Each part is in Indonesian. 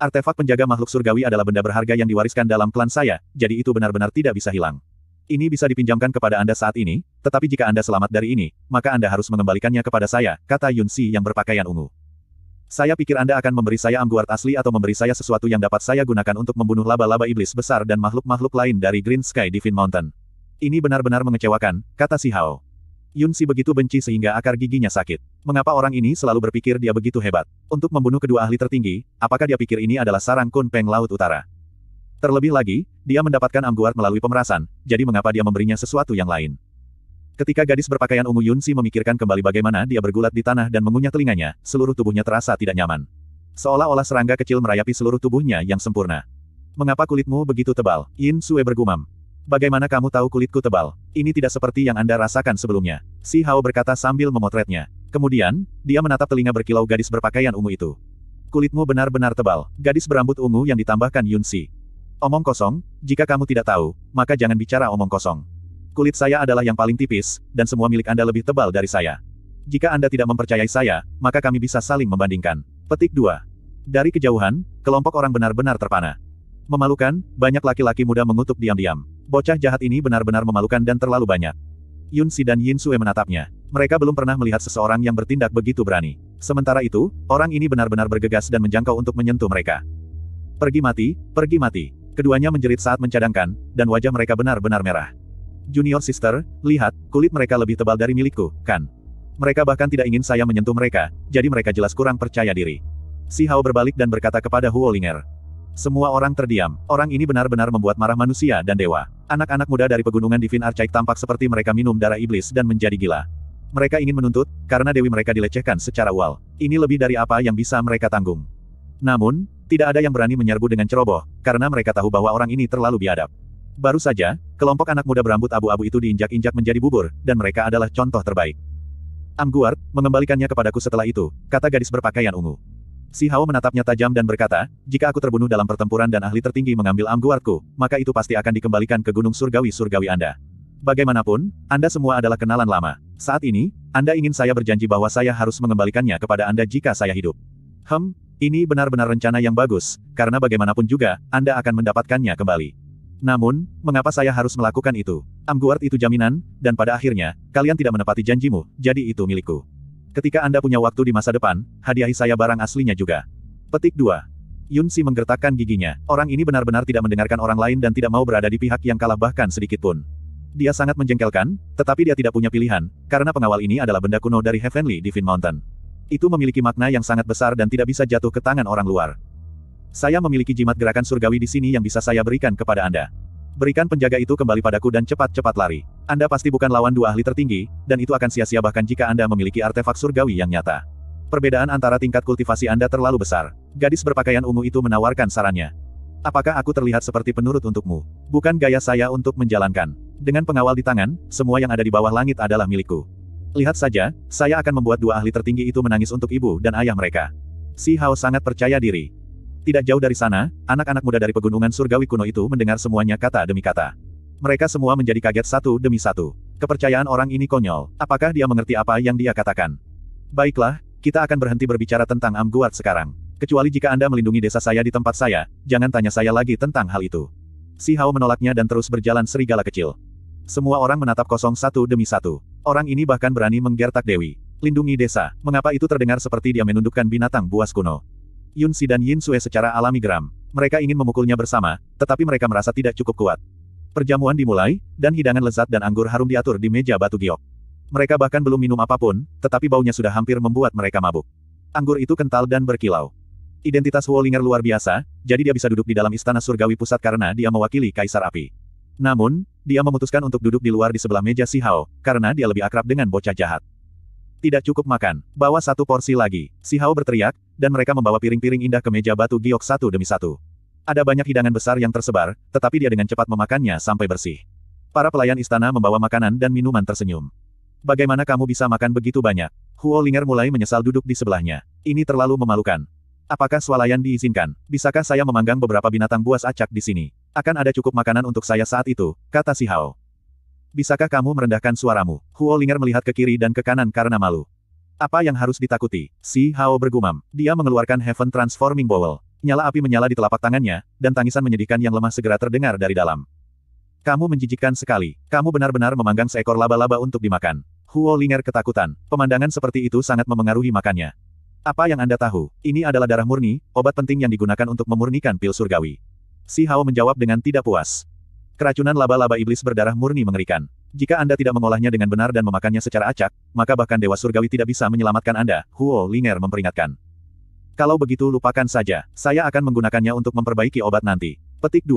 Artefak penjaga makhluk surgawi adalah benda berharga yang diwariskan dalam klan saya, jadi itu benar-benar tidak bisa hilang. Ini bisa dipinjamkan kepada Anda saat ini, tetapi jika Anda selamat dari ini, maka Anda harus mengembalikannya kepada saya, kata Yun Si yang berpakaian ungu. Saya pikir Anda akan memberi saya amguard asli atau memberi saya sesuatu yang dapat saya gunakan untuk membunuh laba-laba iblis besar dan makhluk-makhluk lain dari Green Sky Divine Mountain. Ini benar-benar mengecewakan, kata Si Hao. Yun Si begitu benci sehingga akar giginya sakit. Mengapa orang ini selalu berpikir dia begitu hebat? Untuk membunuh kedua ahli tertinggi, apakah dia pikir ini adalah sarang Kunpeng Laut Utara? Terlebih lagi, dia mendapatkan Amguard melalui pemerasan, jadi mengapa dia memberinya sesuatu yang lain? Ketika gadis berpakaian ungu Yunsi memikirkan kembali bagaimana dia bergulat di tanah dan mengunyah telinganya, seluruh tubuhnya terasa tidak nyaman. Seolah-olah serangga kecil merayapi seluruh tubuhnya yang sempurna. Mengapa kulitmu begitu tebal? Yin Sue bergumam. Bagaimana kamu tahu kulitku tebal? Ini tidak seperti yang Anda rasakan sebelumnya. Si Hao berkata sambil memotretnya. Kemudian, dia menatap telinga berkilau gadis berpakaian ungu itu. Kulitmu benar-benar tebal. Gadis berambut ungu yang ditambahkan Yun Si. Omong kosong, jika kamu tidak tahu, maka jangan bicara omong kosong. Kulit saya adalah yang paling tipis, dan semua milik Anda lebih tebal dari saya. Jika Anda tidak mempercayai saya, maka kami bisa saling membandingkan. Petik 2. Dari kejauhan, kelompok orang benar-benar terpana. Memalukan, banyak laki-laki muda mengutuk diam-diam. Bocah jahat ini benar-benar memalukan dan terlalu banyak. Yun Si dan Yin Su'e menatapnya. Mereka belum pernah melihat seseorang yang bertindak begitu berani. Sementara itu, orang ini benar-benar bergegas dan menjangkau untuk menyentuh mereka. Pergi mati, pergi mati. Keduanya menjerit saat mencadangkan, dan wajah mereka benar-benar merah. Junior sister, lihat, kulit mereka lebih tebal dari milikku, kan? Mereka bahkan tidak ingin saya menyentuh mereka, jadi mereka jelas kurang percaya diri. Si Hao berbalik dan berkata kepada Huo Ling'er. Semua orang terdiam. Orang ini benar-benar membuat marah manusia dan dewa. Anak-anak muda dari pegunungan Divin Arcaik tampak seperti mereka minum darah iblis dan menjadi gila. Mereka ingin menuntut, karena dewi mereka dilecehkan secara wal. Ini lebih dari apa yang bisa mereka tanggung. Namun, tidak ada yang berani menyerbu dengan ceroboh, karena mereka tahu bahwa orang ini terlalu biadab. Baru saja, kelompok anak muda berambut abu-abu itu diinjak-injak menjadi bubur, dan mereka adalah contoh terbaik. Angguard, mengembalikannya kepadaku setelah itu, kata gadis berpakaian ungu. Si Hao menatapnya tajam dan berkata, jika aku terbunuh dalam pertempuran dan ahli tertinggi mengambil amguarku, maka itu pasti akan dikembalikan ke gunung surgawi-surgawi Anda. Bagaimanapun, Anda semua adalah kenalan lama. Saat ini, Anda ingin saya berjanji bahwa saya harus mengembalikannya kepada Anda jika saya hidup. Hem, ini benar-benar rencana yang bagus, karena bagaimanapun juga, Anda akan mendapatkannya kembali. Namun, mengapa saya harus melakukan itu? Amguard itu jaminan, dan pada akhirnya, kalian tidak menepati janjimu, jadi itu milikku. Ketika Anda punya waktu di masa depan, hadiahi saya barang aslinya juga. Petik 2. Yun Si menggertakkan giginya. Orang ini benar-benar tidak mendengarkan orang lain dan tidak mau berada di pihak yang kalah bahkan sedikit pun. Dia sangat menjengkelkan, tetapi dia tidak punya pilihan, karena pengawal ini adalah benda kuno dari Heavenly Divine Mountain. Itu memiliki makna yang sangat besar dan tidak bisa jatuh ke tangan orang luar. Saya memiliki jimat gerakan surgawi di sini yang bisa saya berikan kepada Anda. Berikan penjaga itu kembali padaku dan cepat-cepat lari. Anda pasti bukan lawan dua ahli tertinggi, dan itu akan sia-sia bahkan jika Anda memiliki artefak surgawi yang nyata. Perbedaan antara tingkat kultivasi Anda terlalu besar. Gadis berpakaian ungu itu menawarkan sarannya. Apakah aku terlihat seperti penurut untukmu? Bukan gaya saya untuk menjalankan. Dengan pengawal di tangan, semua yang ada di bawah langit adalah milikku. Lihat saja, saya akan membuat dua ahli tertinggi itu menangis untuk ibu dan ayah mereka. Si Hao sangat percaya diri. Tidak jauh dari sana, anak-anak muda dari pegunungan surgawi kuno itu mendengar semuanya kata demi kata. Mereka semua menjadi kaget satu demi satu. Kepercayaan orang ini konyol. Apakah dia mengerti apa yang dia katakan? Baiklah, kita akan berhenti berbicara tentang Amguat sekarang. Kecuali jika Anda melindungi desa saya di tempat saya, jangan tanya saya lagi tentang hal itu. Si Hao menolaknya dan terus berjalan serigala kecil. Semua orang menatap kosong satu demi satu. Orang ini bahkan berani menggertak Dewi. Lindungi desa, mengapa itu terdengar seperti dia menundukkan binatang buas kuno. Yun Si dan Yin Sue secara alami geram. Mereka ingin memukulnya bersama, tetapi mereka merasa tidak cukup kuat. Perjamuan dimulai, dan hidangan lezat dan anggur harum diatur di meja batu giok. Mereka bahkan belum minum apapun, tetapi baunya sudah hampir membuat mereka mabuk. Anggur itu kental dan berkilau. Identitas Wolinger luar biasa, jadi dia bisa duduk di dalam istana surgawi pusat karena dia mewakili Kaisar Api. Namun, dia memutuskan untuk duduk di luar di sebelah meja Si Hao, karena dia lebih akrab dengan bocah jahat. Tidak cukup makan, bawa satu porsi lagi. Si Hao berteriak, dan mereka membawa piring-piring indah ke meja batu giok satu demi satu. Ada banyak hidangan besar yang tersebar, tetapi dia dengan cepat memakannya sampai bersih. Para pelayan istana membawa makanan dan minuman tersenyum. Bagaimana kamu bisa makan begitu banyak? Huo Linger mulai menyesal duduk di sebelahnya. Ini terlalu memalukan. Apakah swalayan diizinkan? Bisakah saya memanggang beberapa binatang buas acak di sini? Akan ada cukup makanan untuk saya saat itu, kata si Hao. Bisakah kamu merendahkan suaramu? Huo Linger melihat ke kiri dan ke kanan karena malu. Apa yang harus ditakuti? Si Hao bergumam. Dia mengeluarkan Heaven Transforming Bowl. Nyala api menyala di telapak tangannya, dan tangisan menyedihkan yang lemah segera terdengar dari dalam. Kamu menjijikkan sekali. Kamu benar-benar memanggang seekor laba-laba untuk dimakan. Huo Linger ketakutan. Pemandangan seperti itu sangat memengaruhi makannya. Apa yang Anda tahu? Ini adalah darah murni, obat penting yang digunakan untuk memurnikan pil surgawi. Si Hao menjawab dengan tidak puas. Keracunan laba-laba iblis berdarah murni mengerikan. Jika Anda tidak mengolahnya dengan benar dan memakannya secara acak, maka bahkan Dewa Surgawi tidak bisa menyelamatkan Anda, Huo Linger memperingatkan. Kalau begitu lupakan saja, saya akan menggunakannya untuk memperbaiki obat nanti. Petik 2.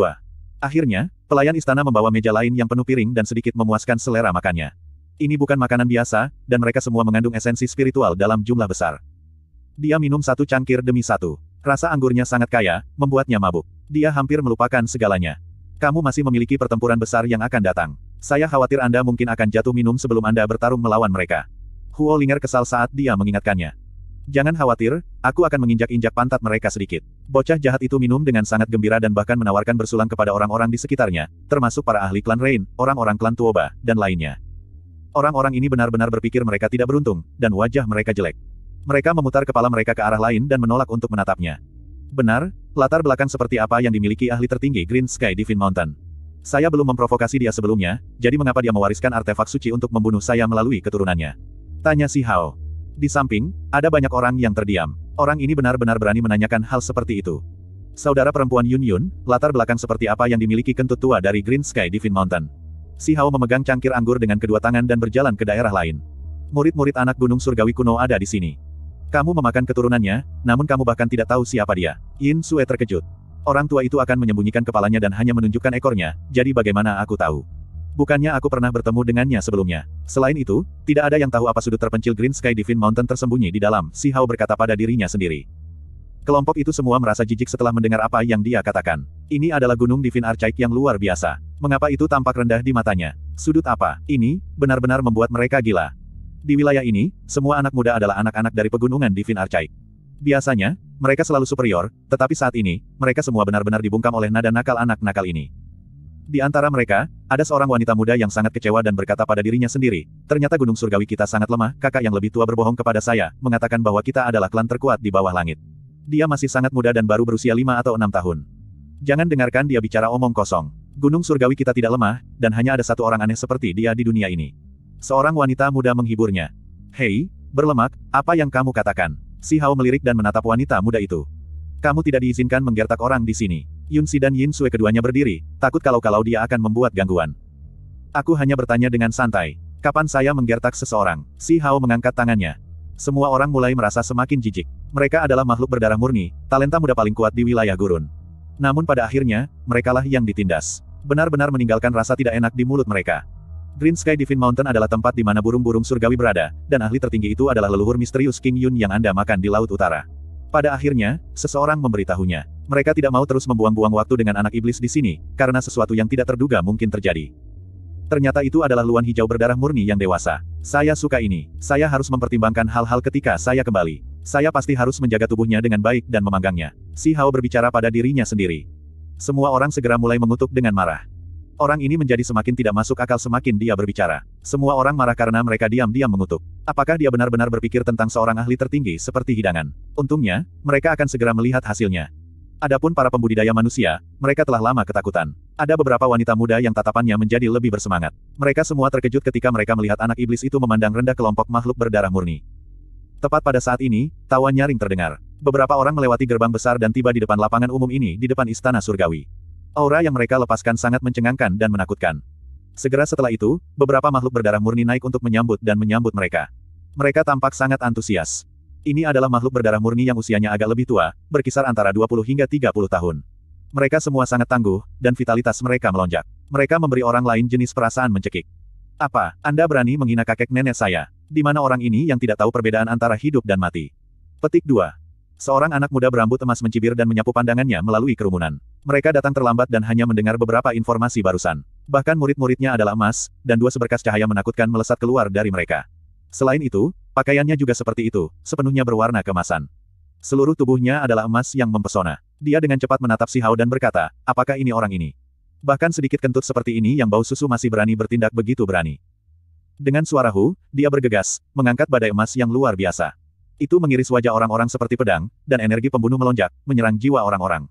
Akhirnya, pelayan istana membawa meja lain yang penuh piring dan sedikit memuaskan selera makannya. Ini bukan makanan biasa, dan mereka semua mengandung esensi spiritual dalam jumlah besar. Dia minum satu cangkir demi satu. Rasa anggurnya sangat kaya, membuatnya mabuk. Dia hampir melupakan segalanya. Kamu masih memiliki pertempuran besar yang akan datang. Saya khawatir Anda mungkin akan jatuh minum sebelum Anda bertarung melawan mereka. Huo Linger kesal saat dia mengingatkannya. Jangan khawatir, aku akan menginjak-injak pantat mereka sedikit. Bocah jahat itu minum dengan sangat gembira dan bahkan menawarkan bersulang kepada orang-orang di sekitarnya, termasuk para ahli klan Rain, orang-orang klan Tuoba, dan lainnya. Orang-orang ini benar-benar berpikir mereka tidak beruntung, dan wajah mereka jelek. Mereka memutar kepala mereka ke arah lain dan menolak untuk menatapnya. Benar, latar belakang seperti apa yang dimiliki ahli tertinggi Green Sky Divine Mountain. Saya belum memprovokasi dia sebelumnya, jadi mengapa dia mewariskan artefak suci untuk membunuh saya melalui keturunannya? Tanya si Hao. Di samping, ada banyak orang yang terdiam. Orang ini benar-benar berani menanyakan hal seperti itu. Saudara perempuan Yun Yun, latar belakang seperti apa yang dimiliki kentut tua dari Green Sky Divine Mountain. Si Hao memegang cangkir anggur dengan kedua tangan dan berjalan ke daerah lain. Murid-murid anak gunung surgawi kuno ada di sini. Kamu memakan keturunannya, namun kamu bahkan tidak tahu siapa dia. Yin Sue terkejut. Orang tua itu akan menyembunyikan kepalanya dan hanya menunjukkan ekornya, jadi bagaimana aku tahu? Bukannya aku pernah bertemu dengannya sebelumnya. Selain itu, tidak ada yang tahu apa sudut terpencil Green Sky Divine Mountain tersembunyi di dalam, si Hao berkata pada dirinya sendiri. Kelompok itu semua merasa jijik setelah mendengar apa yang dia katakan. Ini adalah gunung Divine Archaic yang luar biasa. Mengapa itu tampak rendah di matanya? Sudut apa? Ini, benar-benar membuat mereka gila. Di wilayah ini, semua anak muda adalah anak-anak dari pegunungan Divine Archaic. Biasanya, mereka selalu superior, tetapi saat ini, mereka semua benar-benar dibungkam oleh nada nakal anak nakal ini. Di antara mereka, ada seorang wanita muda yang sangat kecewa dan berkata pada dirinya sendiri, ternyata gunung surgawi kita sangat lemah, kakak yang lebih tua berbohong kepada saya, mengatakan bahwa kita adalah klan terkuat di bawah langit. Dia masih sangat muda dan baru berusia lima atau enam tahun. Jangan dengarkan dia bicara omong kosong. Gunung surgawi kita tidak lemah, dan hanya ada satu orang aneh seperti dia di dunia ini. Seorang wanita muda menghiburnya. Hei, berlemak, apa yang kamu katakan? Si Hao melirik dan menatap wanita muda itu. Kamu tidak diizinkan menggertak orang di sini. Yun Si dan Yin Sui keduanya berdiri, takut kalau-kalau dia akan membuat gangguan. Aku hanya bertanya dengan santai. Kapan saya menggertak seseorang? Si Hao mengangkat tangannya. Semua orang mulai merasa semakin jijik. Mereka adalah makhluk berdarah murni, talenta muda paling kuat di wilayah gurun. Namun pada akhirnya, merekalah yang ditindas. Benar-benar meninggalkan rasa tidak enak di mulut mereka. Green Sky Divine Mountain adalah tempat di mana burung-burung surgawi berada, dan ahli tertinggi itu adalah leluhur misterius King Yun yang Anda makan di Laut Utara. Pada akhirnya, seseorang memberitahunya. Mereka tidak mau terus membuang-buang waktu dengan anak iblis di sini, karena sesuatu yang tidak terduga mungkin terjadi. Ternyata itu adalah luan hijau berdarah murni yang dewasa. Saya suka ini. Saya harus mempertimbangkan hal-hal ketika saya kembali. Saya pasti harus menjaga tubuhnya dengan baik dan memanggangnya. Si Hao berbicara pada dirinya sendiri. Semua orang segera mulai mengutuk dengan marah. Orang ini menjadi semakin tidak masuk akal semakin dia berbicara. Semua orang marah karena mereka diam-diam mengutuk. Apakah dia benar-benar berpikir tentang seorang ahli tertinggi seperti hidangan? Untungnya, mereka akan segera melihat hasilnya. Adapun para pembudidaya manusia, mereka telah lama ketakutan. Ada beberapa wanita muda yang tatapannya menjadi lebih bersemangat. Mereka semua terkejut ketika mereka melihat anak iblis itu memandang rendah kelompok makhluk berdarah murni. Tepat pada saat ini, tawa nyaring terdengar. Beberapa orang melewati gerbang besar dan tiba di depan lapangan umum ini di depan istana surgawi. Aura yang mereka lepaskan sangat mencengangkan dan menakutkan. Segera setelah itu, beberapa makhluk berdarah murni naik untuk menyambut dan menyambut mereka. Mereka tampak sangat antusias. Ini adalah makhluk berdarah murni yang usianya agak lebih tua, berkisar antara 20 hingga 30 tahun. Mereka semua sangat tangguh, dan vitalitas mereka melonjak. Mereka memberi orang lain jenis perasaan mencekik. Apa, Anda berani menghina kakek nenek saya? Di mana orang ini yang tidak tahu perbedaan antara hidup dan mati? Petik 2. Seorang anak muda berambut emas mencibir dan menyapu pandangannya melalui kerumunan. Mereka datang terlambat dan hanya mendengar beberapa informasi barusan. Bahkan murid-muridnya adalah emas, dan dua seberkas cahaya menakutkan melesat keluar dari mereka. Selain itu, pakaiannya juga seperti itu, sepenuhnya berwarna kemasan. Seluruh tubuhnya adalah emas yang mempesona. Dia dengan cepat menatap si Hao dan berkata, apakah ini orang ini? Bahkan sedikit kentut seperti ini yang bau susu masih berani bertindak begitu berani. Dengan suara hu, dia bergegas, mengangkat badai emas yang luar biasa. Itu mengiris wajah orang-orang seperti pedang, dan energi pembunuh melonjak, menyerang jiwa orang-orang.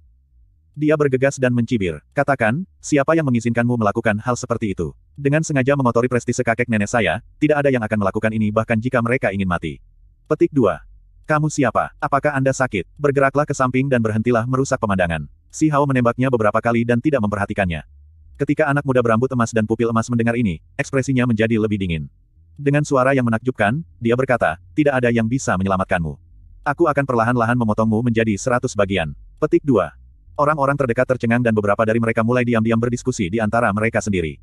Dia bergegas dan mencibir. Katakan, siapa yang mengizinkanmu melakukan hal seperti itu? Dengan sengaja mengotori prestise kakek nenek saya, tidak ada yang akan melakukan ini bahkan jika mereka ingin mati. Petik 2. Kamu siapa? Apakah Anda sakit? Bergeraklah ke samping dan berhentilah merusak pemandangan. Si Hao menembaknya beberapa kali dan tidak memperhatikannya. Ketika anak muda berambut emas dan pupil emas mendengar ini, ekspresinya menjadi lebih dingin. Dengan suara yang menakjubkan, dia berkata, tidak ada yang bisa menyelamatkanmu. Aku akan perlahan-lahan memotongmu menjadi seratus bagian. Petik 2. Orang-orang terdekat tercengang dan beberapa dari mereka mulai diam-diam berdiskusi di antara mereka sendiri.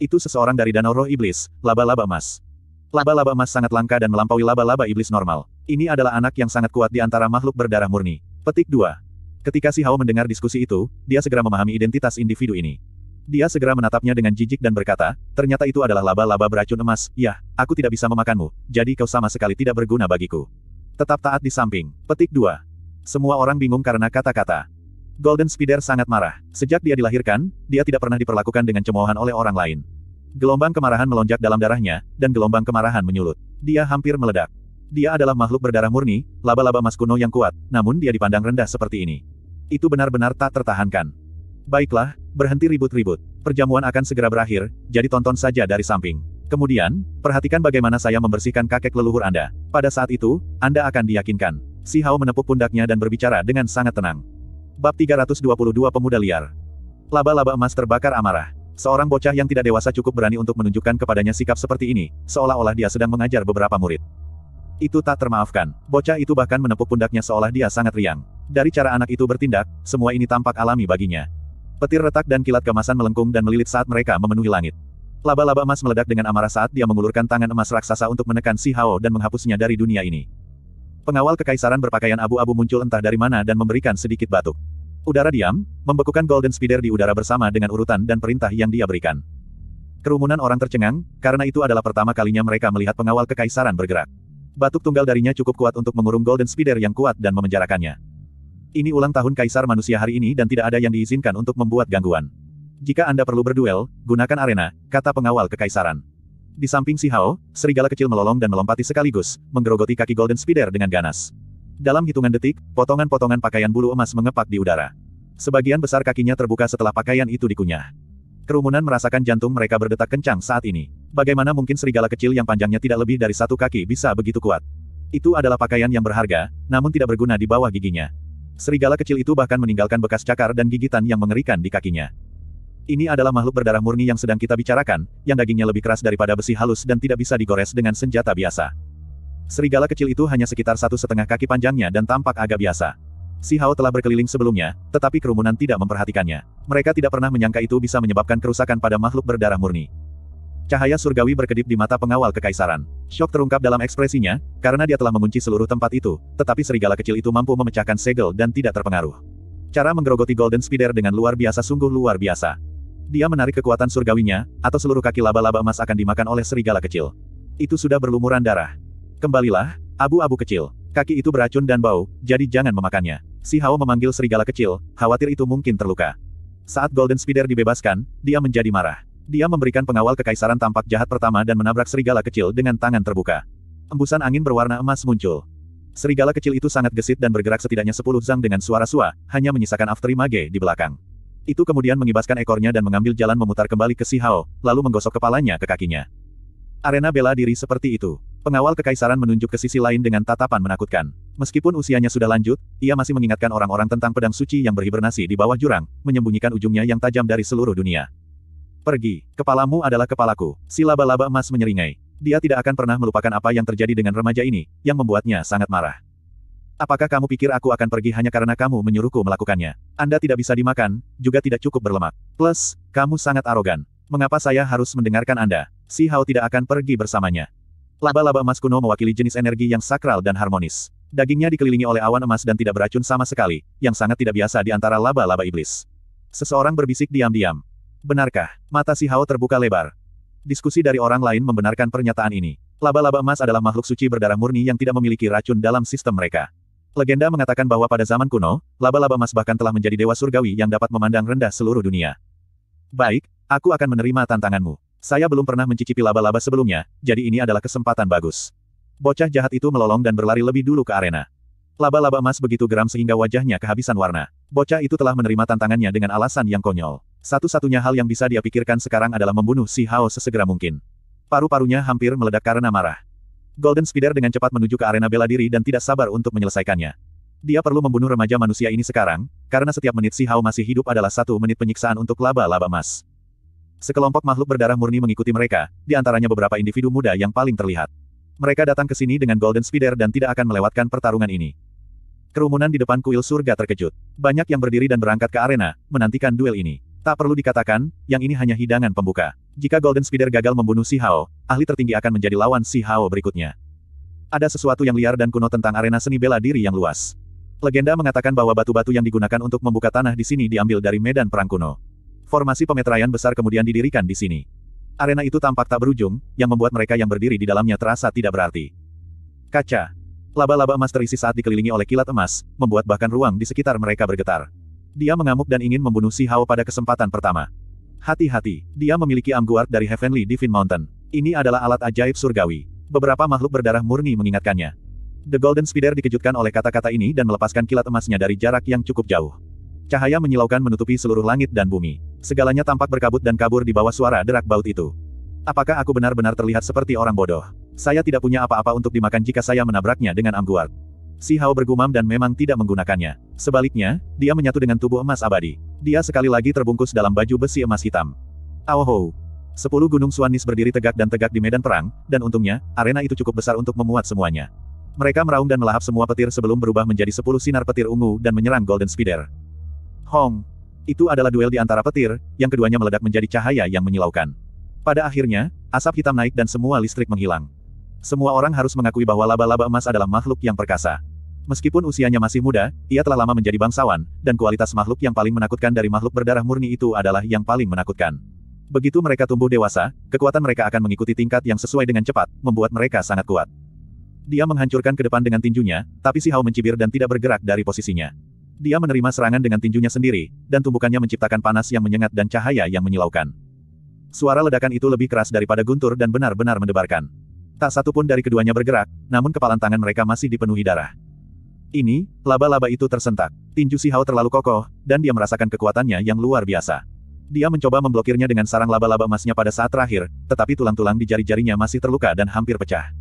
Itu seseorang dari danau roh iblis, laba-laba emas. Laba-laba emas sangat langka dan melampaui laba-laba iblis normal. Ini adalah anak yang sangat kuat di antara makhluk berdarah murni. Petik 2. Ketika si Hao mendengar diskusi itu, dia segera memahami identitas individu ini. Dia segera menatapnya dengan jijik dan berkata, ternyata itu adalah laba-laba beracun emas, ya, aku tidak bisa memakanmu, jadi kau sama sekali tidak berguna bagiku. Tetap taat di samping. Petik 2. Semua orang bingung karena kata-kata. Golden Spider sangat marah. Sejak dia dilahirkan, dia tidak pernah diperlakukan dengan cemoohan oleh orang lain. Gelombang kemarahan melonjak dalam darahnya, dan gelombang kemarahan menyulut. Dia hampir meledak. Dia adalah makhluk berdarah murni, laba-laba mas kuno yang kuat, namun dia dipandang rendah seperti ini. Itu benar-benar tak tertahankan. Baiklah, berhenti ribut-ribut. Perjamuan akan segera berakhir, jadi tonton saja dari samping. Kemudian, perhatikan bagaimana saya membersihkan kakek leluhur Anda. Pada saat itu, Anda akan diyakinkan. Si Hao menepuk pundaknya dan berbicara dengan sangat tenang. Bab 322 Pemuda Liar Laba-laba emas terbakar amarah. Seorang bocah yang tidak dewasa cukup berani untuk menunjukkan kepadanya sikap seperti ini, seolah-olah dia sedang mengajar beberapa murid. Itu tak termaafkan. Bocah itu bahkan menepuk pundaknya seolah dia sangat riang. Dari cara anak itu bertindak, semua ini tampak alami baginya. Petir retak dan kilat kemasan melengkung dan melilit saat mereka memenuhi langit. Laba-laba emas meledak dengan amarah saat dia mengulurkan tangan emas raksasa untuk menekan Si Hao dan menghapusnya dari dunia ini. Pengawal kekaisaran berpakaian abu-abu muncul entah dari mana dan memberikan sedikit batuk. Udara diam, membekukan Golden Spider di udara bersama dengan urutan dan perintah yang dia berikan. Kerumunan orang tercengang, karena itu adalah pertama kalinya mereka melihat pengawal kekaisaran bergerak. Batuk tunggal darinya cukup kuat untuk mengurung Golden Spider yang kuat dan memenjarakannya. Ini ulang tahun kaisar manusia hari ini dan tidak ada yang diizinkan untuk membuat gangguan. Jika Anda perlu berduel, gunakan arena, kata pengawal kekaisaran. Di samping si Hao, serigala kecil melolong dan melompati sekaligus, menggerogoti kaki Golden Spider dengan ganas. Dalam hitungan detik, potongan-potongan pakaian bulu emas mengepak di udara. Sebagian besar kakinya terbuka setelah pakaian itu dikunyah. Kerumunan merasakan jantung mereka berdetak kencang saat ini. Bagaimana mungkin serigala kecil yang panjangnya tidak lebih dari satu kaki bisa begitu kuat? Itu adalah pakaian yang berharga, namun tidak berguna di bawah giginya. Serigala kecil itu bahkan meninggalkan bekas cakar dan gigitan yang mengerikan di kakinya. Ini adalah makhluk berdarah murni yang sedang kita bicarakan, yang dagingnya lebih keras daripada besi halus dan tidak bisa digores dengan senjata biasa. Serigala kecil itu hanya sekitar satu setengah kaki panjangnya dan tampak agak biasa. Si Hao telah berkeliling sebelumnya, tetapi kerumunan tidak memperhatikannya. Mereka tidak pernah menyangka itu bisa menyebabkan kerusakan pada makhluk berdarah murni. Cahaya surgawi berkedip di mata pengawal kekaisaran. Shock terungkap dalam ekspresinya, karena dia telah mengunci seluruh tempat itu, tetapi serigala kecil itu mampu memecahkan segel dan tidak terpengaruh. Cara menggerogoti Golden Spider dengan luar biasa sungguh luar biasa. Dia menarik kekuatan surgawinya, atau seluruh kaki laba-laba emas akan dimakan oleh serigala kecil. Itu sudah berlumuran darah. Kembalilah, abu-abu kecil. Kaki itu beracun dan bau, jadi jangan memakannya. Si Hao memanggil serigala kecil, khawatir itu mungkin terluka. Saat Golden Spider dibebaskan, dia menjadi marah. Dia memberikan pengawal kekaisaran tampak jahat pertama dan menabrak serigala kecil dengan tangan terbuka. Embusan angin berwarna emas muncul. Serigala kecil itu sangat gesit dan bergerak setidaknya sepuluh zang dengan suara sua, hanya menyisakan Afteri Mage di belakang. Itu kemudian mengibaskan ekornya dan mengambil jalan memutar kembali ke Si Hao, lalu menggosok kepalanya ke kakinya. Arena bela diri seperti itu. Pengawal kekaisaran menunjuk ke sisi lain dengan tatapan menakutkan. Meskipun usianya sudah lanjut, ia masih mengingatkan orang-orang tentang pedang suci yang berhibernasi di bawah jurang, menyembunyikan ujungnya yang tajam dari seluruh dunia. Pergi, kepalamu adalah kepalaku. Si laba-laba emas menyeringai. Dia tidak akan pernah melupakan apa yang terjadi dengan remaja ini, yang membuatnya sangat marah. Apakah kamu pikir aku akan pergi hanya karena kamu menyuruhku melakukannya? Anda tidak bisa dimakan, juga tidak cukup berlemak. Plus, kamu sangat arogan. Mengapa saya harus mendengarkan Anda? Si Hao tidak akan pergi bersamanya. Laba-laba emas kuno mewakili jenis energi yang sakral dan harmonis. Dagingnya dikelilingi oleh awan emas dan tidak beracun sama sekali, yang sangat tidak biasa di antara laba-laba iblis. Seseorang berbisik diam-diam. Benarkah? Mata si Hao terbuka lebar. Diskusi dari orang lain membenarkan pernyataan ini. Laba-laba emas adalah makhluk suci berdarah murni yang tidak memiliki racun dalam sistem mereka. Legenda mengatakan bahwa pada zaman kuno, laba-laba emas bahkan telah menjadi dewa surgawi yang dapat memandang rendah seluruh dunia. Baik, aku akan menerima tantanganmu. Saya belum pernah mencicipi laba-laba sebelumnya, jadi ini adalah kesempatan bagus. Bocah jahat itu melolong dan berlari lebih dulu ke arena. Laba-laba emas begitu geram sehingga wajahnya kehabisan warna. Bocah itu telah menerima tantangannya dengan alasan yang konyol. Satu-satunya hal yang bisa dia pikirkan sekarang adalah membunuh si Hao sesegera mungkin. Paru-parunya hampir meledak karena marah. Golden Spider dengan cepat menuju ke arena bela diri dan tidak sabar untuk menyelesaikannya. Dia perlu membunuh remaja manusia ini sekarang, karena setiap menit si Hao masih hidup adalah satu menit penyiksaan untuk laba-laba emas. Sekelompok makhluk berdarah murni mengikuti mereka, di antaranya beberapa individu muda yang paling terlihat. Mereka datang ke sini dengan Golden Spider dan tidak akan melewatkan pertarungan ini. Kerumunan di depan kuil surga terkejut. Banyak yang berdiri dan berangkat ke arena, menantikan duel ini. Tak perlu dikatakan, yang ini hanya hidangan pembuka. Jika Golden Spider gagal membunuh Si Hao, ahli tertinggi akan menjadi lawan Si Hao berikutnya. Ada sesuatu yang liar dan kuno tentang arena seni bela diri yang luas. Legenda mengatakan bahwa batu-batu yang digunakan untuk membuka tanah di sini diambil dari medan perang kuno. Formasi pemetraian besar kemudian didirikan di sini. Arena itu tampak tak berujung, yang membuat mereka yang berdiri di dalamnya terasa tidak berarti. Kaca. Laba-laba emas terisi saat dikelilingi oleh kilat emas, membuat bahkan ruang di sekitar mereka bergetar. Dia mengamuk dan ingin membunuh Si Hao pada kesempatan pertama. Hati-hati, dia memiliki Amguard dari Heavenly Divine Mountain. Ini adalah alat ajaib surgawi. Beberapa makhluk berdarah murni mengingatkannya. The Golden Spider dikejutkan oleh kata-kata ini dan melepaskan kilat emasnya dari jarak yang cukup jauh. Cahaya menyilaukan menutupi seluruh langit dan bumi. Segalanya tampak berkabut dan kabur di bawah suara derak baut itu. Apakah aku benar-benar terlihat seperti orang bodoh? Saya tidak punya apa-apa untuk dimakan jika saya menabraknya dengan Amguard. Si Hao bergumam dan memang tidak menggunakannya. Sebaliknya, dia menyatu dengan tubuh emas abadi. Dia sekali lagi terbungkus dalam baju besi emas hitam. Aoho! Sepuluh gunung Suanis berdiri tegak dan tegak di medan perang, dan untungnya, arena itu cukup besar untuk memuat semuanya. Mereka meraung dan melahap semua petir sebelum berubah menjadi sepuluh sinar petir ungu dan menyerang Golden Spider. Hong! Itu adalah duel di antara petir, yang keduanya meledak menjadi cahaya yang menyilaukan. Pada akhirnya, asap hitam naik dan semua listrik menghilang. Semua orang harus mengakui bahwa laba-laba emas adalah makhluk yang perkasa. Meskipun usianya masih muda, ia telah lama menjadi bangsawan, dan kualitas makhluk yang paling menakutkan dari makhluk berdarah murni itu adalah yang paling menakutkan. Begitu mereka tumbuh dewasa, kekuatan mereka akan mengikuti tingkat yang sesuai dengan cepat, membuat mereka sangat kuat. Dia menghancurkan ke depan dengan tinjunya, tapi si Hao mencibir dan tidak bergerak dari posisinya. Dia menerima serangan dengan tinjunya sendiri, dan tumbukannya menciptakan panas yang menyengat dan cahaya yang menyilaukan. Suara ledakan itu lebih keras daripada guntur dan benar-benar mendebarkan. Tak satu pun dari keduanya bergerak, namun kepalan tangan mereka masih dipenuhi darah. Ini, laba-laba itu tersentak. Tinju Si Hao terlalu kokoh, dan dia merasakan kekuatannya yang luar biasa. Dia mencoba memblokirnya dengan sarang laba-laba emasnya pada saat terakhir, tetapi tulang-tulang di jari-jarinya masih terluka dan hampir pecah.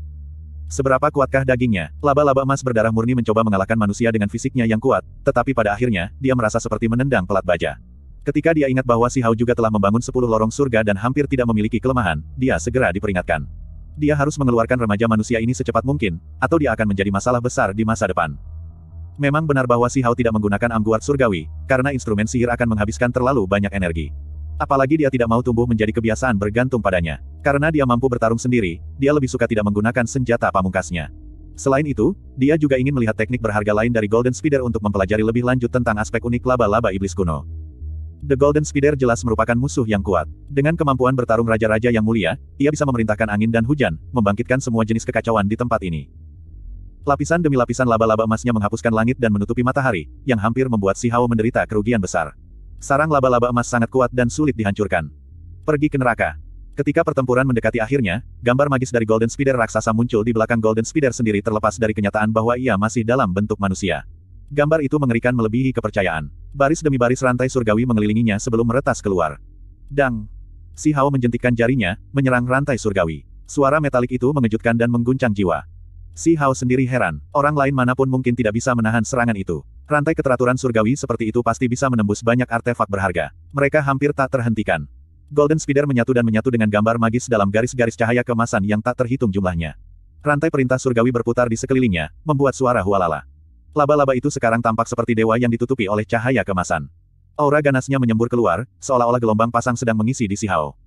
Seberapa kuatkah dagingnya? Laba-laba emas berdarah murni mencoba mengalahkan manusia dengan fisiknya yang kuat, tetapi pada akhirnya, dia merasa seperti menendang pelat baja. Ketika dia ingat bahwa si Hao juga telah membangun sepuluh lorong surga dan hampir tidak memiliki kelemahan, dia segera diperingatkan dia harus mengeluarkan remaja manusia ini secepat mungkin, atau dia akan menjadi masalah besar di masa depan. Memang benar bahwa Si Hao tidak menggunakan Amguard surgawi, karena instrumen sihir akan menghabiskan terlalu banyak energi. Apalagi dia tidak mau tumbuh menjadi kebiasaan bergantung padanya. Karena dia mampu bertarung sendiri, dia lebih suka tidak menggunakan senjata pamungkasnya. Selain itu, dia juga ingin melihat teknik berharga lain dari Golden Spider untuk mempelajari lebih lanjut tentang aspek unik laba-laba iblis kuno. The Golden Spider jelas merupakan musuh yang kuat. Dengan kemampuan bertarung raja-raja yang mulia, ia bisa memerintahkan angin dan hujan, membangkitkan semua jenis kekacauan di tempat ini. Lapisan demi lapisan laba-laba emasnya menghapuskan langit dan menutupi matahari, yang hampir membuat Si Hao menderita kerugian besar. Sarang laba-laba emas sangat kuat dan sulit dihancurkan. Pergi ke neraka. Ketika pertempuran mendekati akhirnya, gambar magis dari Golden Spider raksasa muncul di belakang Golden Spider sendiri terlepas dari kenyataan bahwa ia masih dalam bentuk manusia. Gambar itu mengerikan melebihi kepercayaan. Baris demi baris rantai surgawi mengelilinginya sebelum meretas keluar. Dang! Si Hao menjentikkan jarinya, menyerang rantai surgawi. Suara metalik itu mengejutkan dan mengguncang jiwa. Si Hao sendiri heran, orang lain manapun mungkin tidak bisa menahan serangan itu. Rantai keteraturan surgawi seperti itu pasti bisa menembus banyak artefak berharga. Mereka hampir tak terhentikan. Golden Spider menyatu dan menyatu dengan gambar magis dalam garis-garis cahaya kemasan yang tak terhitung jumlahnya. Rantai perintah surgawi berputar di sekelilingnya, membuat suara hualala. Laba-laba itu sekarang tampak seperti dewa yang ditutupi oleh cahaya kemasan. Aura ganasnya menyembur keluar, seolah-olah gelombang pasang sedang mengisi di Si Hao.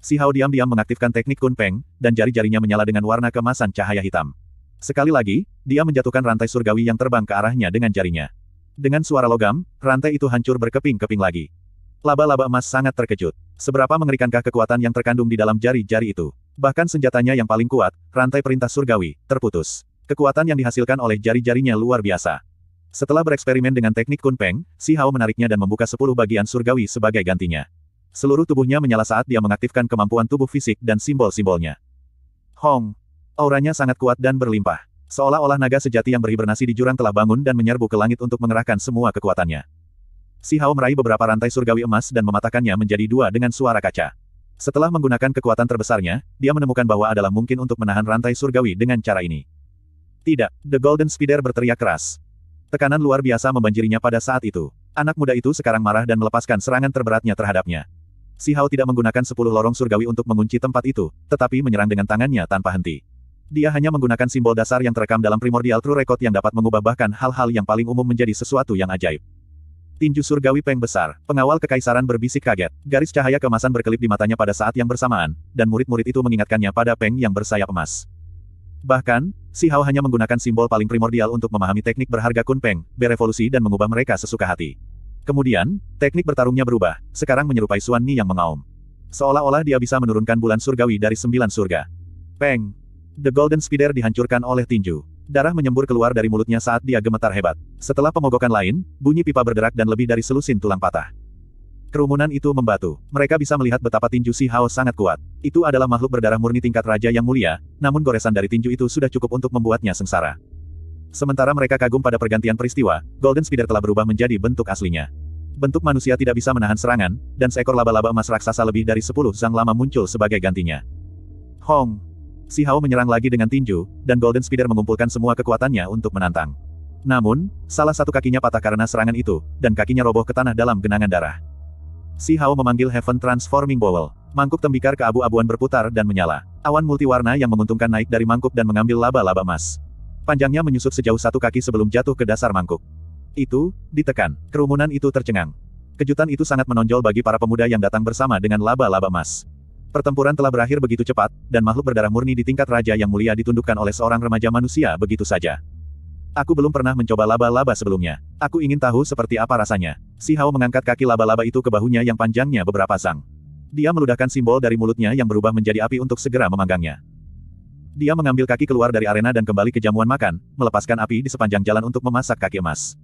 Si Hao diam-diam mengaktifkan teknik Kunpeng, dan jari-jarinya menyala dengan warna kemasan cahaya hitam. Sekali lagi, dia menjatuhkan rantai surgawi yang terbang ke arahnya dengan jarinya. Dengan suara logam, rantai itu hancur berkeping-keping lagi. Laba-laba emas sangat terkejut. Seberapa mengerikankah kekuatan yang terkandung di dalam jari-jari itu? Bahkan senjatanya yang paling kuat, rantai perintah surgawi, terputus. Kekuatan yang dihasilkan oleh jari-jarinya luar biasa. Setelah bereksperimen dengan teknik kunpeng, Si Hao menariknya dan membuka sepuluh bagian surgawi sebagai gantinya. Seluruh tubuhnya menyala saat dia mengaktifkan kemampuan tubuh fisik dan simbol-simbolnya. Hong. Auranya sangat kuat dan berlimpah. Seolah-olah naga sejati yang berhibernasi di jurang telah bangun dan menyerbu ke langit untuk mengerahkan semua kekuatannya. Si Hao meraih beberapa rantai surgawi emas dan mematahkannya menjadi dua dengan suara kaca. Setelah menggunakan kekuatan terbesarnya, dia menemukan bahwa adalah mungkin untuk menahan rantai surgawi dengan cara ini. Tidak, The Golden Spider berteriak keras. Tekanan luar biasa membanjirinya pada saat itu. Anak muda itu sekarang marah dan melepaskan serangan terberatnya terhadapnya. Si Hao tidak menggunakan sepuluh lorong surgawi untuk mengunci tempat itu, tetapi menyerang dengan tangannya tanpa henti. Dia hanya menggunakan simbol dasar yang terekam dalam primordial true record yang dapat mengubah bahkan hal-hal yang paling umum menjadi sesuatu yang ajaib. Tinju surgawi peng besar, pengawal kekaisaran berbisik kaget, garis cahaya kemasan berkelip di matanya pada saat yang bersamaan, dan murid-murid itu mengingatkannya pada peng yang bersayap emas. Bahkan, Si Hao hanya menggunakan simbol paling primordial untuk memahami teknik berharga Kun Peng, berevolusi dan mengubah mereka sesuka hati. Kemudian, teknik bertarungnya berubah, sekarang menyerupai Suan Ni yang mengaum. Seolah-olah dia bisa menurunkan bulan surgawi dari sembilan surga. Peng! The Golden Spider dihancurkan oleh tinju. Darah menyembur keluar dari mulutnya saat dia gemetar hebat. Setelah pemogokan lain, bunyi pipa berderak dan lebih dari selusin tulang patah. Kerumunan itu membatu. Mereka bisa melihat betapa tinju Si Hao sangat kuat. Itu adalah makhluk berdarah murni tingkat raja yang mulia, namun goresan dari tinju itu sudah cukup untuk membuatnya sengsara. Sementara mereka kagum pada pergantian peristiwa, Golden Spider telah berubah menjadi bentuk aslinya. Bentuk manusia tidak bisa menahan serangan, dan seekor laba-laba emas raksasa lebih dari sepuluh zang lama muncul sebagai gantinya. Hong! Si Hao menyerang lagi dengan tinju, dan Golden Spider mengumpulkan semua kekuatannya untuk menantang. Namun, salah satu kakinya patah karena serangan itu, dan kakinya roboh ke tanah dalam genangan darah. Si Hao memanggil Heaven Transforming Bowl. Mangkuk tembikar keabu-abuan berputar dan menyala. Awan multiwarna yang menguntungkan naik dari mangkuk dan mengambil laba-laba emas. Panjangnya menyusut sejauh satu kaki sebelum jatuh ke dasar mangkuk. Itu, ditekan. Kerumunan itu tercengang. Kejutan itu sangat menonjol bagi para pemuda yang datang bersama dengan laba-laba emas. Pertempuran telah berakhir begitu cepat, dan makhluk berdarah murni di tingkat raja yang mulia ditundukkan oleh seorang remaja manusia begitu saja. Aku belum pernah mencoba laba-laba sebelumnya. Aku ingin tahu seperti apa rasanya. Si Hao mengangkat kaki laba-laba itu ke bahunya yang panjangnya beberapa sang. Dia meludahkan simbol dari mulutnya yang berubah menjadi api untuk segera memanggangnya. Dia mengambil kaki keluar dari arena dan kembali ke jamuan makan, melepaskan api di sepanjang jalan untuk memasak kaki emas.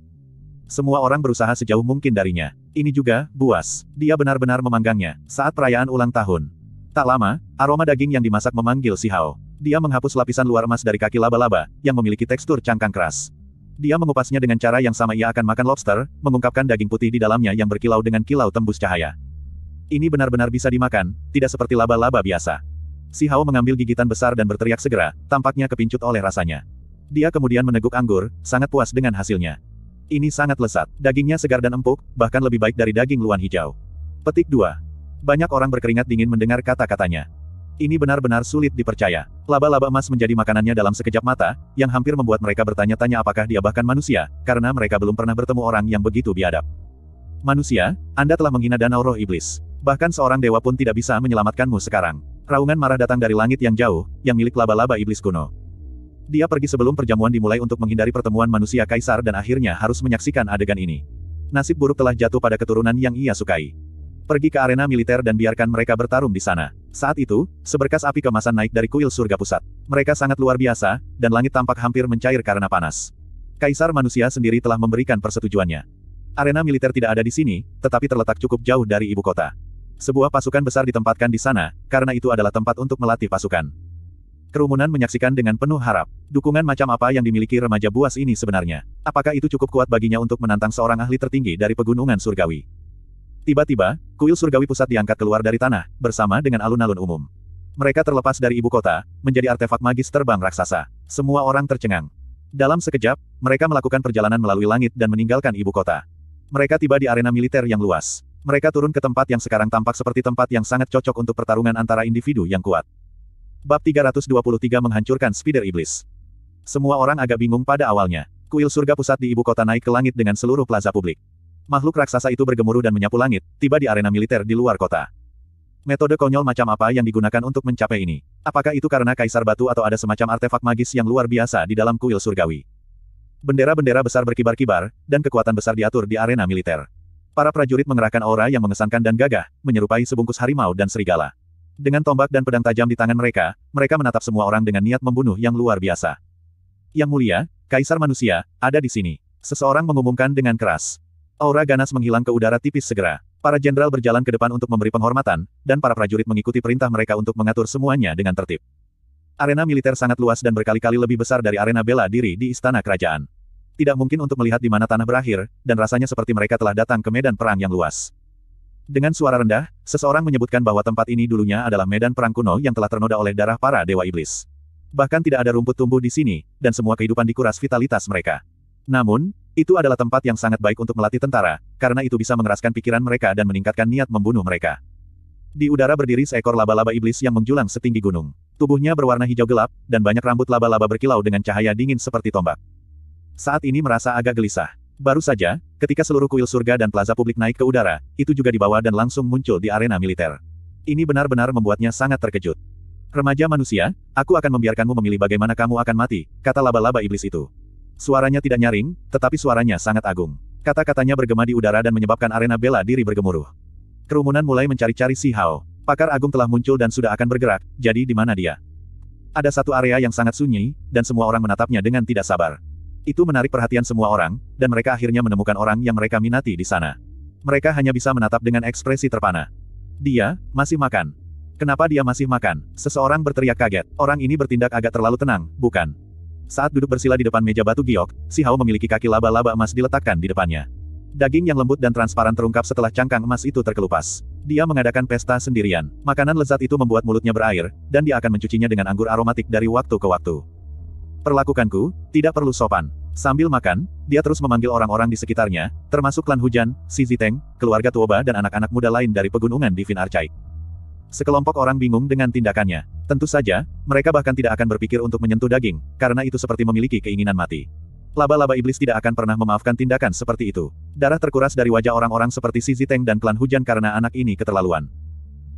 Semua orang berusaha sejauh mungkin darinya. Ini juga, buas. Dia benar-benar memanggangnya, saat perayaan ulang tahun. Tak lama, aroma daging yang dimasak memanggil si Hao. Dia menghapus lapisan luar emas dari kaki laba-laba, yang memiliki tekstur cangkang keras. Dia mengupasnya dengan cara yang sama ia akan makan lobster, mengungkapkan daging putih di dalamnya yang berkilau dengan kilau tembus cahaya. Ini benar-benar bisa dimakan, tidak seperti laba-laba biasa. Si Hao mengambil gigitan besar dan berteriak segera, tampaknya kepincut oleh rasanya. Dia kemudian meneguk anggur, sangat puas dengan hasilnya. Ini sangat lesat, dagingnya segar dan empuk, bahkan lebih baik dari daging luan hijau. Petik 2. Banyak orang berkeringat dingin mendengar kata-katanya. Ini benar-benar sulit dipercaya. Laba-laba emas menjadi makanannya dalam sekejap mata, yang hampir membuat mereka bertanya-tanya apakah dia bahkan manusia, karena mereka belum pernah bertemu orang yang begitu biadab. Manusia, Anda telah menghina danau roh iblis. Bahkan seorang dewa pun tidak bisa menyelamatkanmu sekarang. Raungan marah datang dari langit yang jauh, yang milik laba-laba iblis kuno. Dia pergi sebelum perjamuan dimulai untuk menghindari pertemuan manusia kaisar dan akhirnya harus menyaksikan adegan ini. Nasib buruk telah jatuh pada keturunan yang ia sukai. Pergi ke arena militer dan biarkan mereka bertarung di sana. Saat itu, seberkas api kemasan naik dari kuil surga pusat. Mereka sangat luar biasa, dan langit tampak hampir mencair karena panas. Kaisar manusia sendiri telah memberikan persetujuannya. Arena militer tidak ada di sini, tetapi terletak cukup jauh dari ibu kota. Sebuah pasukan besar ditempatkan di sana, karena itu adalah tempat untuk melatih pasukan. Kerumunan menyaksikan dengan penuh harap. Dukungan macam apa yang dimiliki remaja buas ini sebenarnya? Apakah itu cukup kuat baginya untuk menantang seorang ahli tertinggi dari pegunungan surgawi? Tiba-tiba, kuil surgawi pusat diangkat keluar dari tanah, bersama dengan alun-alun umum. Mereka terlepas dari ibu kota, menjadi artefak magis terbang raksasa. Semua orang tercengang. Dalam sekejap, mereka melakukan perjalanan melalui langit dan meninggalkan ibu kota. Mereka tiba di arena militer yang luas. Mereka turun ke tempat yang sekarang tampak seperti tempat yang sangat cocok untuk pertarungan antara individu yang kuat. Bab 323 menghancurkan spider iblis. Semua orang agak bingung pada awalnya. Kuil surga pusat di ibu kota naik ke langit dengan seluruh plaza publik. Makhluk raksasa itu bergemuruh dan menyapu langit, tiba di arena militer di luar kota. Metode konyol macam apa yang digunakan untuk mencapai ini? Apakah itu karena kaisar batu atau ada semacam artefak magis yang luar biasa di dalam kuil surgawi? Bendera-bendera besar berkibar-kibar, dan kekuatan besar diatur di arena militer. Para prajurit mengerahkan aura yang mengesankan dan gagah, menyerupai sebungkus harimau dan serigala. Dengan tombak dan pedang tajam di tangan mereka, mereka menatap semua orang dengan niat membunuh yang luar biasa. Yang mulia, Kaisar manusia, ada di sini. Seseorang mengumumkan dengan keras. Aura ganas menghilang ke udara tipis segera. Para jenderal berjalan ke depan untuk memberi penghormatan, dan para prajurit mengikuti perintah mereka untuk mengatur semuanya dengan tertib. Arena militer sangat luas dan berkali-kali lebih besar dari arena bela diri di istana kerajaan. Tidak mungkin untuk melihat di mana tanah berakhir, dan rasanya seperti mereka telah datang ke medan perang yang luas. Dengan suara rendah, seseorang menyebutkan bahwa tempat ini dulunya adalah medan perang kuno yang telah ternoda oleh darah para dewa iblis. Bahkan tidak ada rumput tumbuh di sini, dan semua kehidupan dikuras vitalitas mereka. Namun, itu adalah tempat yang sangat baik untuk melatih tentara, karena itu bisa mengeraskan pikiran mereka dan meningkatkan niat membunuh mereka. Di udara berdiri seekor laba-laba iblis yang menjulang setinggi gunung. Tubuhnya berwarna hijau gelap, dan banyak rambut laba-laba berkilau dengan cahaya dingin seperti tombak. Saat ini merasa agak gelisah. Baru saja, ketika seluruh kuil surga dan plaza publik naik ke udara, itu juga dibawa dan langsung muncul di arena militer. Ini benar-benar membuatnya sangat terkejut. Remaja manusia, aku akan membiarkanmu memilih bagaimana kamu akan mati, kata laba-laba iblis itu. Suaranya tidak nyaring, tetapi suaranya sangat agung. Kata-katanya bergema di udara dan menyebabkan arena bela diri bergemuruh. Kerumunan mulai mencari-cari Si Hao. Pakar agung telah muncul dan sudah akan bergerak, jadi di mana dia? Ada satu area yang sangat sunyi, dan semua orang menatapnya dengan tidak sabar. Itu menarik perhatian semua orang, dan mereka akhirnya menemukan orang yang mereka minati di sana. Mereka hanya bisa menatap dengan ekspresi terpana. Dia, masih makan. Kenapa dia masih makan? Seseorang berteriak kaget. Orang ini bertindak agak terlalu tenang, bukan? Saat duduk bersila di depan meja batu giok, si Hao memiliki kaki laba-laba emas diletakkan di depannya. Daging yang lembut dan transparan terungkap setelah cangkang emas itu terkelupas. Dia mengadakan pesta sendirian. Makanan lezat itu membuat mulutnya berair, dan dia akan mencucinya dengan anggur aromatik dari waktu ke waktu. Perlakukanku, tidak perlu sopan. Sambil makan, dia terus memanggil orang-orang di sekitarnya, termasuk klan hujan, si Ziteng, keluarga Tuoba dan anak-anak muda lain dari pegunungan di Archaik. Sekelompok orang bingung dengan tindakannya. Tentu saja, mereka bahkan tidak akan berpikir untuk menyentuh daging, karena itu seperti memiliki keinginan mati. Laba-laba iblis tidak akan pernah memaafkan tindakan seperti itu. Darah terkuras dari wajah orang-orang seperti Si Ziteng dan klan hujan karena anak ini keterlaluan.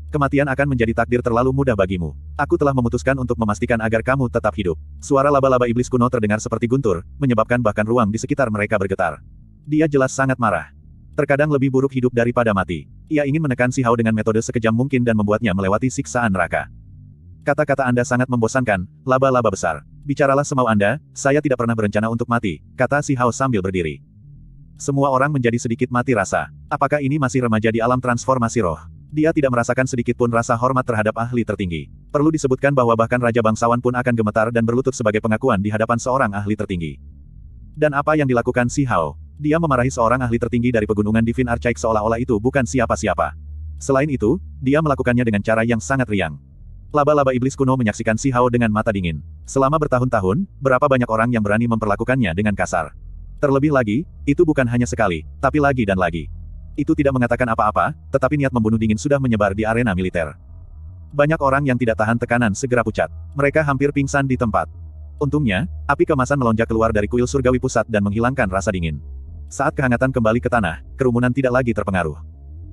Kematian akan menjadi takdir terlalu mudah bagimu. Aku telah memutuskan untuk memastikan agar kamu tetap hidup. Suara laba-laba iblis kuno terdengar seperti guntur, menyebabkan bahkan ruang di sekitar mereka bergetar. Dia jelas sangat marah. Terkadang lebih buruk hidup daripada mati. Ia ingin menekan si Hao dengan metode sekejam mungkin dan membuatnya melewati siksaan neraka. Kata-kata Anda sangat membosankan, laba-laba besar. Bicaralah semau Anda, saya tidak pernah berencana untuk mati, kata si Hao sambil berdiri. Semua orang menjadi sedikit mati rasa. Apakah ini masih remaja di alam transformasi roh? Dia tidak merasakan sedikit pun rasa hormat terhadap ahli tertinggi. Perlu disebutkan bahwa bahkan Raja Bangsawan pun akan gemetar dan berlutut sebagai pengakuan di hadapan seorang ahli tertinggi. Dan apa yang dilakukan si Hao? Dia memarahi seorang ahli tertinggi dari pegunungan Divin Archaic seolah-olah itu bukan siapa-siapa. Selain itu, dia melakukannya dengan cara yang sangat riang. Laba-laba iblis kuno menyaksikan Si Hao dengan mata dingin. Selama bertahun-tahun, berapa banyak orang yang berani memperlakukannya dengan kasar. Terlebih lagi, itu bukan hanya sekali, tapi lagi dan lagi. Itu tidak mengatakan apa-apa, tetapi niat membunuh dingin sudah menyebar di arena militer. Banyak orang yang tidak tahan tekanan segera pucat. Mereka hampir pingsan di tempat. Untungnya, api kemasan melonjak keluar dari kuil surgawi pusat dan menghilangkan rasa dingin. Saat kehangatan kembali ke tanah, kerumunan tidak lagi terpengaruh.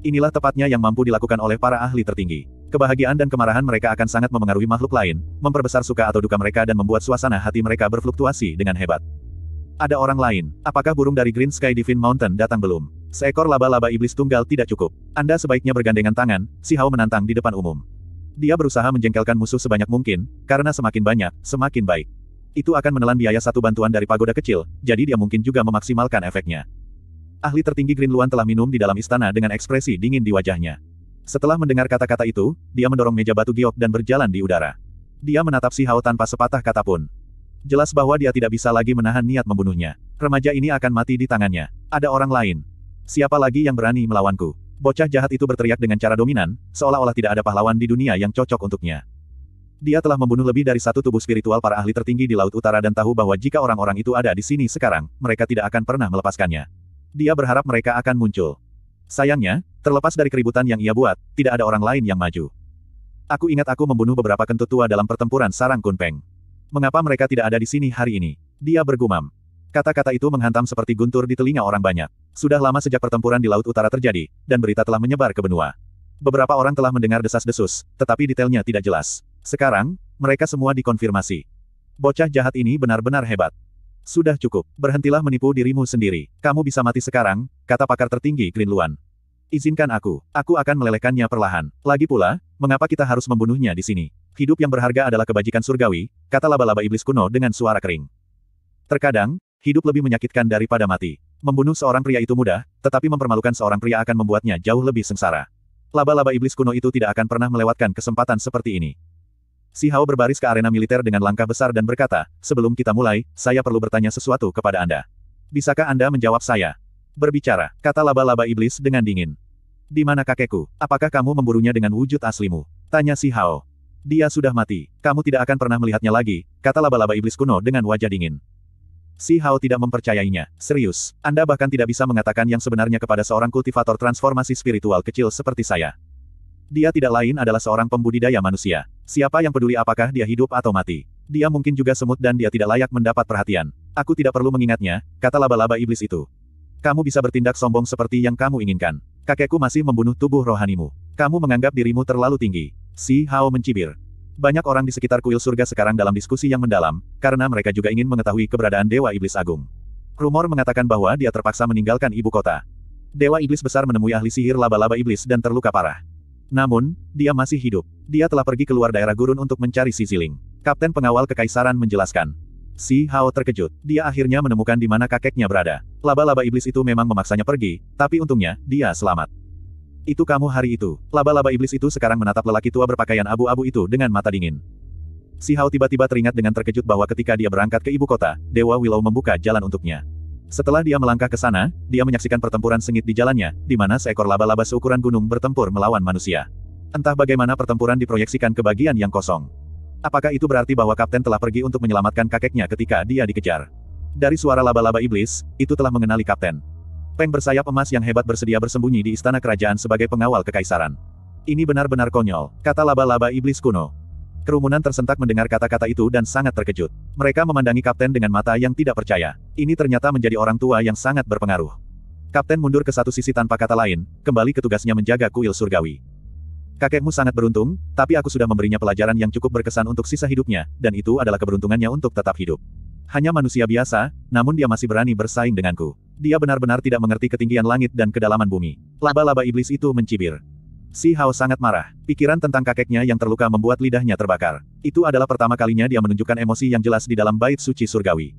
Inilah tepatnya yang mampu dilakukan oleh para ahli tertinggi. Kebahagiaan dan kemarahan mereka akan sangat memengaruhi makhluk lain, memperbesar suka atau duka mereka dan membuat suasana hati mereka berfluktuasi dengan hebat. Ada orang lain. Apakah burung dari Green Sky Divine Mountain datang belum? Seekor laba-laba iblis tunggal tidak cukup. Anda sebaiknya bergandengan tangan, si Hao menantang di depan umum. Dia berusaha menjengkelkan musuh sebanyak mungkin, karena semakin banyak, semakin baik itu akan menelan biaya satu bantuan dari pagoda kecil, jadi dia mungkin juga memaksimalkan efeknya. Ahli tertinggi Green Luan telah minum di dalam istana dengan ekspresi dingin di wajahnya. Setelah mendengar kata-kata itu, dia mendorong meja batu giok dan berjalan di udara. Dia menatap si Hao tanpa sepatah kata pun. Jelas bahwa dia tidak bisa lagi menahan niat membunuhnya. Remaja ini akan mati di tangannya. Ada orang lain. Siapa lagi yang berani melawanku? Bocah jahat itu berteriak dengan cara dominan, seolah-olah tidak ada pahlawan di dunia yang cocok untuknya. Dia telah membunuh lebih dari satu tubuh spiritual para ahli tertinggi di Laut Utara dan tahu bahwa jika orang-orang itu ada di sini sekarang, mereka tidak akan pernah melepaskannya. Dia berharap mereka akan muncul. Sayangnya, terlepas dari keributan yang ia buat, tidak ada orang lain yang maju. Aku ingat aku membunuh beberapa kentut tua dalam pertempuran sarang Kunpeng. Mengapa mereka tidak ada di sini hari ini? Dia bergumam. Kata-kata itu menghantam seperti guntur di telinga orang banyak. Sudah lama sejak pertempuran di Laut Utara terjadi, dan berita telah menyebar ke benua. Beberapa orang telah mendengar desas-desus, tetapi detailnya tidak jelas. Sekarang, mereka semua dikonfirmasi. Bocah jahat ini benar-benar hebat. Sudah cukup, berhentilah menipu dirimu sendiri. Kamu bisa mati sekarang, kata pakar tertinggi Green Luan. Izinkan aku, aku akan melelehkannya perlahan. Lagi pula, mengapa kita harus membunuhnya di sini? Hidup yang berharga adalah kebajikan surgawi, kata laba-laba iblis kuno dengan suara kering. Terkadang, hidup lebih menyakitkan daripada mati. Membunuh seorang pria itu mudah, tetapi mempermalukan seorang pria akan membuatnya jauh lebih sengsara. Laba-laba iblis kuno itu tidak akan pernah melewatkan kesempatan seperti ini. Si Hao berbaris ke arena militer dengan langkah besar dan berkata, sebelum kita mulai, saya perlu bertanya sesuatu kepada Anda. Bisakah Anda menjawab saya? Berbicara, kata laba-laba iblis dengan dingin. Di mana kakekku? Apakah kamu memburunya dengan wujud aslimu? Tanya si Hao. Dia sudah mati. Kamu tidak akan pernah melihatnya lagi, kata laba-laba iblis kuno dengan wajah dingin. Si Hao tidak mempercayainya. Serius, Anda bahkan tidak bisa mengatakan yang sebenarnya kepada seorang kultivator transformasi spiritual kecil seperti saya. Dia tidak lain adalah seorang pembudidaya manusia. Siapa yang peduli apakah dia hidup atau mati? Dia mungkin juga semut dan dia tidak layak mendapat perhatian. Aku tidak perlu mengingatnya, kata laba-laba iblis itu. Kamu bisa bertindak sombong seperti yang kamu inginkan. Kakekku masih membunuh tubuh rohanimu. Kamu menganggap dirimu terlalu tinggi. Si Hao mencibir. Banyak orang di sekitar kuil surga sekarang dalam diskusi yang mendalam, karena mereka juga ingin mengetahui keberadaan Dewa Iblis Agung. Rumor mengatakan bahwa dia terpaksa meninggalkan ibu kota. Dewa Iblis besar menemui ahli sihir laba-laba iblis dan terluka parah. Namun, dia masih hidup. Dia telah pergi keluar daerah gurun untuk mencari si Ziling. Kapten pengawal kekaisaran menjelaskan. Si Hao terkejut. Dia akhirnya menemukan di mana kakeknya berada. Laba-laba iblis itu memang memaksanya pergi, tapi untungnya, dia selamat. Itu kamu hari itu. Laba-laba iblis itu sekarang menatap lelaki tua berpakaian abu-abu itu dengan mata dingin. Si Hao tiba-tiba teringat dengan terkejut bahwa ketika dia berangkat ke ibu kota, Dewa Willow membuka jalan untuknya. Setelah dia melangkah ke sana, dia menyaksikan pertempuran sengit di jalannya, di mana seekor laba-laba seukuran gunung bertempur melawan manusia. Entah bagaimana pertempuran diproyeksikan ke bagian yang kosong. Apakah itu berarti bahwa kapten telah pergi untuk menyelamatkan kakeknya ketika dia dikejar? Dari suara laba-laba iblis, itu telah mengenali kapten. Peng bersayap emas yang hebat bersedia bersembunyi di istana kerajaan sebagai pengawal kekaisaran. Ini benar-benar konyol, kata laba-laba iblis kuno. Kerumunan tersentak mendengar kata-kata itu dan sangat terkejut. Mereka memandangi kapten dengan mata yang tidak percaya. Ini ternyata menjadi orang tua yang sangat berpengaruh. Kapten mundur ke satu sisi tanpa kata lain, kembali ke tugasnya menjaga kuil surgawi. Kakekmu sangat beruntung, tapi aku sudah memberinya pelajaran yang cukup berkesan untuk sisa hidupnya, dan itu adalah keberuntungannya untuk tetap hidup. Hanya manusia biasa, namun dia masih berani bersaing denganku. Dia benar-benar tidak mengerti ketinggian langit dan kedalaman bumi. Laba-laba iblis itu mencibir. Si Hao sangat marah. Pikiran tentang kakeknya yang terluka membuat lidahnya terbakar. Itu adalah pertama kalinya dia menunjukkan emosi yang jelas di dalam bait suci surgawi.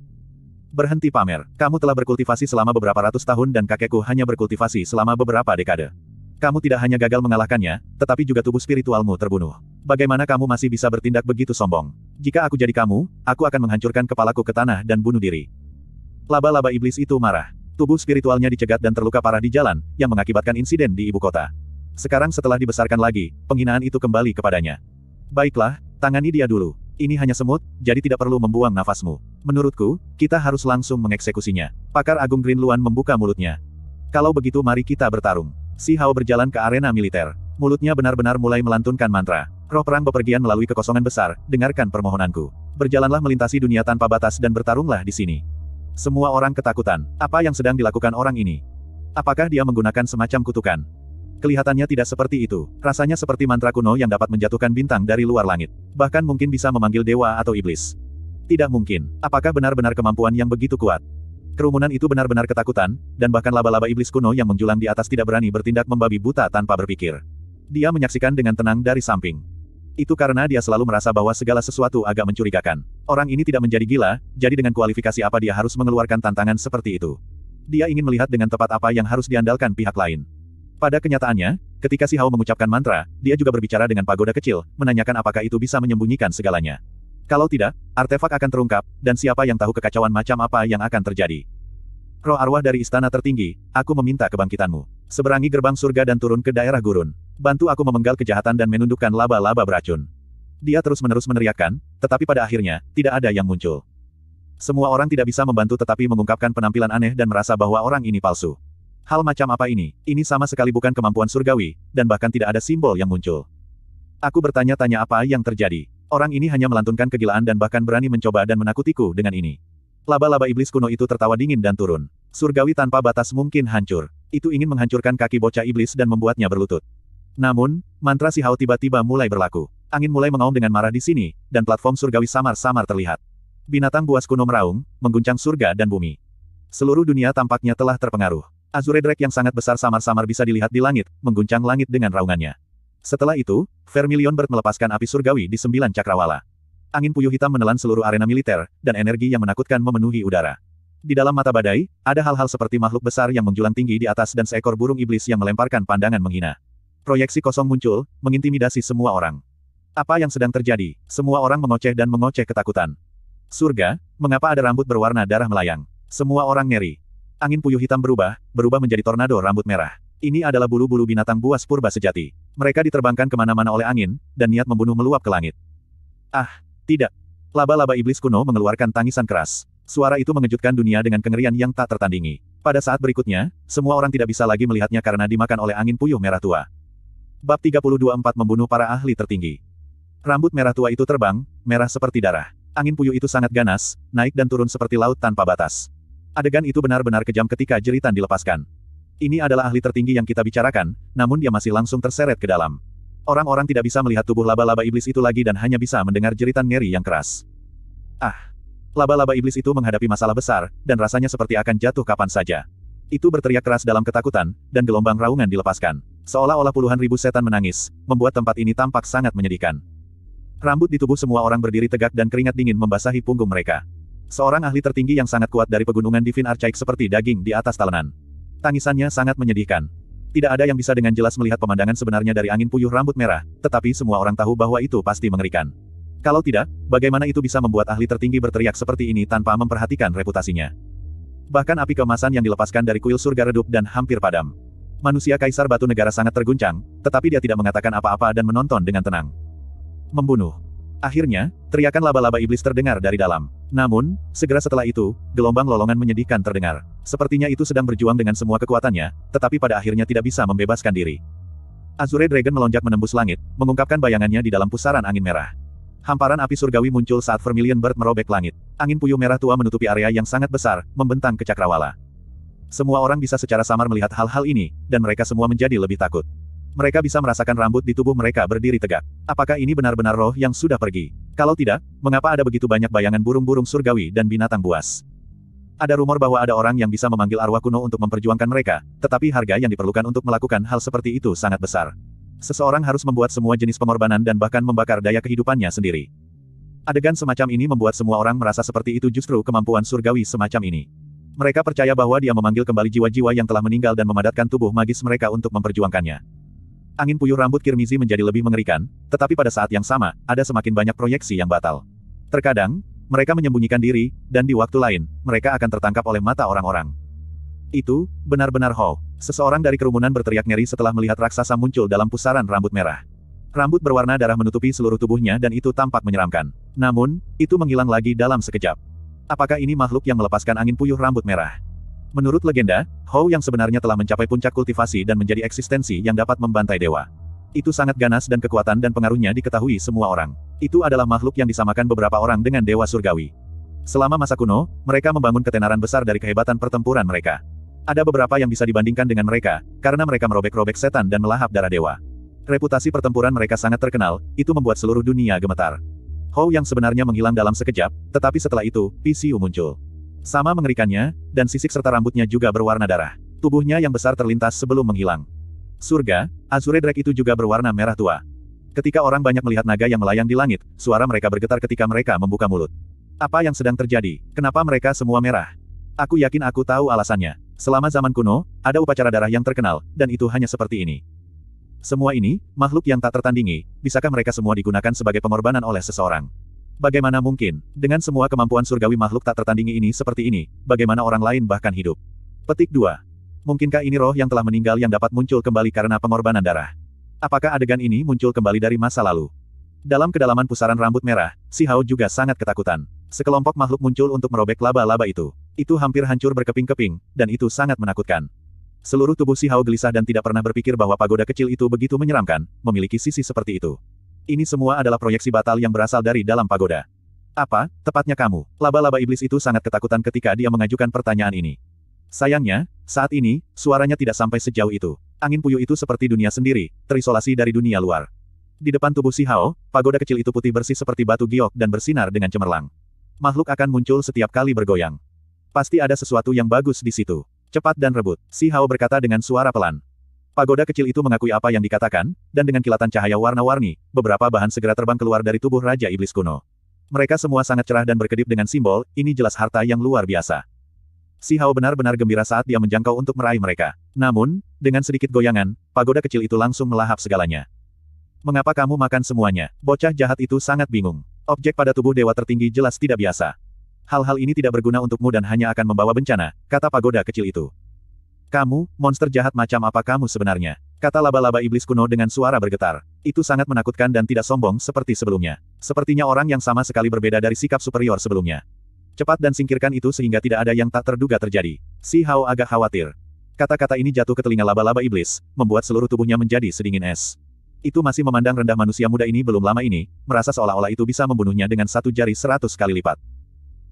Berhenti pamer. Kamu telah berkultivasi selama beberapa ratus tahun dan kakekku hanya berkultivasi selama beberapa dekade. Kamu tidak hanya gagal mengalahkannya, tetapi juga tubuh spiritualmu terbunuh. Bagaimana kamu masih bisa bertindak begitu sombong? Jika aku jadi kamu, aku akan menghancurkan kepalaku ke tanah dan bunuh diri. Laba-laba iblis itu marah. Tubuh spiritualnya dicegat dan terluka parah di jalan, yang mengakibatkan insiden di ibu kota. Sekarang setelah dibesarkan lagi, penghinaan itu kembali kepadanya. Baiklah, tangani dia dulu. Ini hanya semut, jadi tidak perlu membuang nafasmu. Menurutku, kita harus langsung mengeksekusinya. Pakar Agung green luan membuka mulutnya. Kalau begitu mari kita bertarung. Si Hao berjalan ke arena militer. Mulutnya benar-benar mulai melantunkan mantra. Roh perang bepergian melalui kekosongan besar, dengarkan permohonanku. Berjalanlah melintasi dunia tanpa batas dan bertarunglah di sini. Semua orang ketakutan. Apa yang sedang dilakukan orang ini? Apakah dia menggunakan semacam kutukan? Kelihatannya tidak seperti itu. Rasanya seperti mantra kuno yang dapat menjatuhkan bintang dari luar langit. Bahkan mungkin bisa memanggil dewa atau iblis. Tidak mungkin. Apakah benar-benar kemampuan yang begitu kuat? Kerumunan itu benar-benar ketakutan, dan bahkan laba-laba iblis kuno yang menjulang di atas tidak berani bertindak membabi buta tanpa berpikir. Dia menyaksikan dengan tenang dari samping. Itu karena dia selalu merasa bahwa segala sesuatu agak mencurigakan. Orang ini tidak menjadi gila, jadi dengan kualifikasi apa dia harus mengeluarkan tantangan seperti itu. Dia ingin melihat dengan tepat apa yang harus diandalkan pihak lain. Pada kenyataannya, ketika si Hao mengucapkan mantra, dia juga berbicara dengan pagoda kecil, menanyakan apakah itu bisa menyembunyikan segalanya. Kalau tidak, artefak akan terungkap, dan siapa yang tahu kekacauan macam apa yang akan terjadi. Roh arwah dari istana tertinggi, aku meminta kebangkitanmu. Seberangi gerbang surga dan turun ke daerah gurun. Bantu aku memenggal kejahatan dan menundukkan laba-laba beracun. Dia terus-menerus meneriakkan, tetapi pada akhirnya, tidak ada yang muncul. Semua orang tidak bisa membantu tetapi mengungkapkan penampilan aneh dan merasa bahwa orang ini palsu. Hal macam apa ini? Ini sama sekali bukan kemampuan surgawi, dan bahkan tidak ada simbol yang muncul. Aku bertanya-tanya apa yang terjadi. Orang ini hanya melantunkan kegilaan dan bahkan berani mencoba dan menakutiku dengan ini. Laba-laba iblis kuno itu tertawa dingin dan turun. Surgawi tanpa batas mungkin hancur. Itu ingin menghancurkan kaki bocah iblis dan membuatnya berlutut. Namun, mantra si Hao tiba-tiba mulai berlaku. Angin mulai mengaum dengan marah di sini, dan platform surgawi samar-samar terlihat. Binatang buas kuno meraung, mengguncang surga dan bumi. Seluruh dunia tampaknya telah terpengaruh. Azure Drake yang sangat besar samar-samar bisa dilihat di langit, mengguncang langit dengan raungannya. Setelah itu, Vermilion Bird melepaskan api surgawi di sembilan cakrawala. Angin puyuh hitam menelan seluruh arena militer, dan energi yang menakutkan memenuhi udara. Di dalam mata badai, ada hal-hal seperti makhluk besar yang menjulang tinggi di atas dan seekor burung iblis yang melemparkan pandangan menghina. Proyeksi kosong muncul, mengintimidasi semua orang. Apa yang sedang terjadi? Semua orang mengoceh dan mengoceh ketakutan. Surga, mengapa ada rambut berwarna darah melayang? Semua orang ngeri. Angin puyuh hitam berubah, berubah menjadi tornado rambut merah. Ini adalah bulu-bulu binatang buas purba sejati. Mereka diterbangkan kemana-mana oleh angin, dan niat membunuh meluap ke langit. Ah, tidak. Laba-laba iblis kuno mengeluarkan tangisan keras. Suara itu mengejutkan dunia dengan kengerian yang tak tertandingi. Pada saat berikutnya, semua orang tidak bisa lagi melihatnya karena dimakan oleh angin puyuh merah tua. Bab 324 membunuh para ahli tertinggi. Rambut merah tua itu terbang, merah seperti darah. Angin puyuh itu sangat ganas, naik dan turun seperti laut tanpa batas. Adegan itu benar-benar kejam ketika jeritan dilepaskan. Ini adalah ahli tertinggi yang kita bicarakan, namun dia masih langsung terseret ke dalam. Orang-orang tidak bisa melihat tubuh laba-laba iblis itu lagi dan hanya bisa mendengar jeritan ngeri yang keras. Ah! Laba-laba iblis itu menghadapi masalah besar, dan rasanya seperti akan jatuh kapan saja. Itu berteriak keras dalam ketakutan, dan gelombang raungan dilepaskan. Seolah-olah puluhan ribu setan menangis, membuat tempat ini tampak sangat menyedihkan. Rambut di tubuh semua orang berdiri tegak dan keringat dingin membasahi punggung mereka. Seorang ahli tertinggi yang sangat kuat dari pegunungan Divin Archaic seperti daging di atas talenan. Tangisannya sangat menyedihkan. Tidak ada yang bisa dengan jelas melihat pemandangan sebenarnya dari angin puyuh rambut merah, tetapi semua orang tahu bahwa itu pasti mengerikan. Kalau tidak, bagaimana itu bisa membuat ahli tertinggi berteriak seperti ini tanpa memperhatikan reputasinya? Bahkan api kemasan yang dilepaskan dari kuil surga redup dan hampir padam. Manusia Kaisar Batu Negara sangat terguncang, tetapi dia tidak mengatakan apa-apa dan menonton dengan tenang. Membunuh. Akhirnya, teriakan laba-laba iblis terdengar dari dalam. Namun, segera setelah itu, gelombang lolongan menyedihkan terdengar. Sepertinya itu sedang berjuang dengan semua kekuatannya, tetapi pada akhirnya tidak bisa membebaskan diri. Azure Dragon melonjak menembus langit, mengungkapkan bayangannya di dalam pusaran angin merah. Hamparan api surgawi muncul saat Vermilion Bird merobek langit. Angin puyuh merah tua menutupi area yang sangat besar, membentang ke cakrawala. Semua orang bisa secara samar melihat hal-hal ini, dan mereka semua menjadi lebih takut. Mereka bisa merasakan rambut di tubuh mereka berdiri tegak. Apakah ini benar-benar roh yang sudah pergi? Kalau tidak, mengapa ada begitu banyak bayangan burung-burung surgawi dan binatang buas? Ada rumor bahwa ada orang yang bisa memanggil arwah kuno untuk memperjuangkan mereka, tetapi harga yang diperlukan untuk melakukan hal seperti itu sangat besar. Seseorang harus membuat semua jenis pengorbanan dan bahkan membakar daya kehidupannya sendiri. Adegan semacam ini membuat semua orang merasa seperti itu justru kemampuan surgawi semacam ini. Mereka percaya bahwa dia memanggil kembali jiwa-jiwa yang telah meninggal dan memadatkan tubuh magis mereka untuk memperjuangkannya. Angin puyuh rambut Kirmizi menjadi lebih mengerikan, tetapi pada saat yang sama, ada semakin banyak proyeksi yang batal. Terkadang, mereka menyembunyikan diri, dan di waktu lain, mereka akan tertangkap oleh mata orang-orang. Itu, benar-benar Ho. Seseorang dari kerumunan berteriak ngeri setelah melihat raksasa muncul dalam pusaran rambut merah. Rambut berwarna darah menutupi seluruh tubuhnya dan itu tampak menyeramkan. Namun, itu menghilang lagi dalam sekejap. Apakah ini makhluk yang melepaskan angin puyuh rambut merah? Menurut legenda, Hou yang sebenarnya telah mencapai puncak kultivasi dan menjadi eksistensi yang dapat membantai dewa. Itu sangat ganas dan kekuatan dan pengaruhnya diketahui semua orang. Itu adalah makhluk yang disamakan beberapa orang dengan dewa surgawi. Selama masa kuno, mereka membangun ketenaran besar dari kehebatan pertempuran mereka. Ada beberapa yang bisa dibandingkan dengan mereka, karena mereka merobek-robek setan dan melahap darah dewa. Reputasi pertempuran mereka sangat terkenal, itu membuat seluruh dunia gemetar. Hou yang sebenarnya menghilang dalam sekejap, tetapi setelah itu, PCU muncul. Sama mengerikannya, dan sisik serta rambutnya juga berwarna darah. Tubuhnya yang besar terlintas sebelum menghilang. Surga, Azure Drake itu juga berwarna merah tua. Ketika orang banyak melihat naga yang melayang di langit, suara mereka bergetar ketika mereka membuka mulut. Apa yang sedang terjadi? Kenapa mereka semua merah? Aku yakin aku tahu alasannya. Selama zaman kuno, ada upacara darah yang terkenal, dan itu hanya seperti ini. Semua ini, makhluk yang tak tertandingi, bisakah mereka semua digunakan sebagai pengorbanan oleh seseorang? Bagaimana mungkin, dengan semua kemampuan surgawi makhluk tak tertandingi ini seperti ini, bagaimana orang lain bahkan hidup? Petik 2. Mungkinkah ini roh yang telah meninggal yang dapat muncul kembali karena pengorbanan darah? Apakah adegan ini muncul kembali dari masa lalu? Dalam kedalaman pusaran rambut merah, si Hao juga sangat ketakutan. Sekelompok makhluk muncul untuk merobek laba-laba itu. Itu hampir hancur berkeping-keping, dan itu sangat menakutkan. Seluruh tubuh si Hao gelisah dan tidak pernah berpikir bahwa pagoda kecil itu begitu menyeramkan, memiliki sisi seperti itu. Ini semua adalah proyeksi batal yang berasal dari dalam pagoda. Apa, tepatnya kamu? Laba-laba iblis itu sangat ketakutan ketika dia mengajukan pertanyaan ini. Sayangnya, saat ini, suaranya tidak sampai sejauh itu. Angin puyuh itu seperti dunia sendiri, terisolasi dari dunia luar. Di depan tubuh Si Hao, pagoda kecil itu putih bersih seperti batu giok dan bersinar dengan cemerlang. Makhluk akan muncul setiap kali bergoyang. Pasti ada sesuatu yang bagus di situ. Cepat dan rebut, Si Hao berkata dengan suara pelan. Pagoda kecil itu mengakui apa yang dikatakan, dan dengan kilatan cahaya warna-warni, beberapa bahan segera terbang keluar dari tubuh Raja Iblis kuno. Mereka semua sangat cerah dan berkedip dengan simbol, ini jelas harta yang luar biasa. Si Hao benar-benar gembira saat dia menjangkau untuk meraih mereka. Namun, dengan sedikit goyangan, pagoda kecil itu langsung melahap segalanya. Mengapa kamu makan semuanya? Bocah jahat itu sangat bingung. Objek pada tubuh dewa tertinggi jelas tidak biasa. Hal-hal ini tidak berguna untukmu dan hanya akan membawa bencana, kata pagoda kecil itu. Kamu, monster jahat macam apa kamu sebenarnya? Kata laba-laba iblis kuno dengan suara bergetar. Itu sangat menakutkan dan tidak sombong seperti sebelumnya. Sepertinya orang yang sama sekali berbeda dari sikap superior sebelumnya. Cepat dan singkirkan itu sehingga tidak ada yang tak terduga terjadi. Si Hao agak khawatir. Kata-kata ini jatuh ke telinga laba-laba iblis, membuat seluruh tubuhnya menjadi sedingin es. Itu masih memandang rendah manusia muda ini belum lama ini, merasa seolah-olah itu bisa membunuhnya dengan satu jari seratus kali lipat.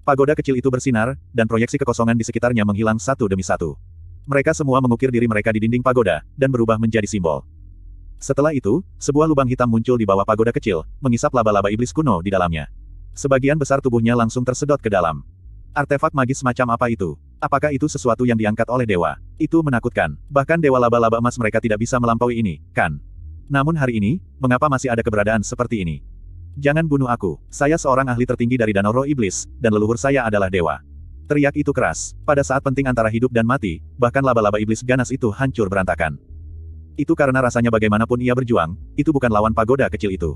Pagoda kecil itu bersinar, dan proyeksi kekosongan di sekitarnya menghilang satu demi satu. Mereka semua mengukir diri mereka di dinding pagoda, dan berubah menjadi simbol. Setelah itu, sebuah lubang hitam muncul di bawah pagoda kecil, mengisap laba-laba iblis kuno di dalamnya. Sebagian besar tubuhnya langsung tersedot ke dalam. Artefak magis macam apa itu? Apakah itu sesuatu yang diangkat oleh dewa? Itu menakutkan. Bahkan dewa laba-laba emas mereka tidak bisa melampaui ini, kan? Namun hari ini, mengapa masih ada keberadaan seperti ini? Jangan bunuh aku. Saya seorang ahli tertinggi dari Danau Roh Iblis, dan leluhur saya adalah dewa. Teriak itu keras, pada saat penting antara hidup dan mati, bahkan laba-laba iblis ganas itu hancur berantakan. Itu karena rasanya bagaimanapun ia berjuang, itu bukan lawan pagoda kecil itu.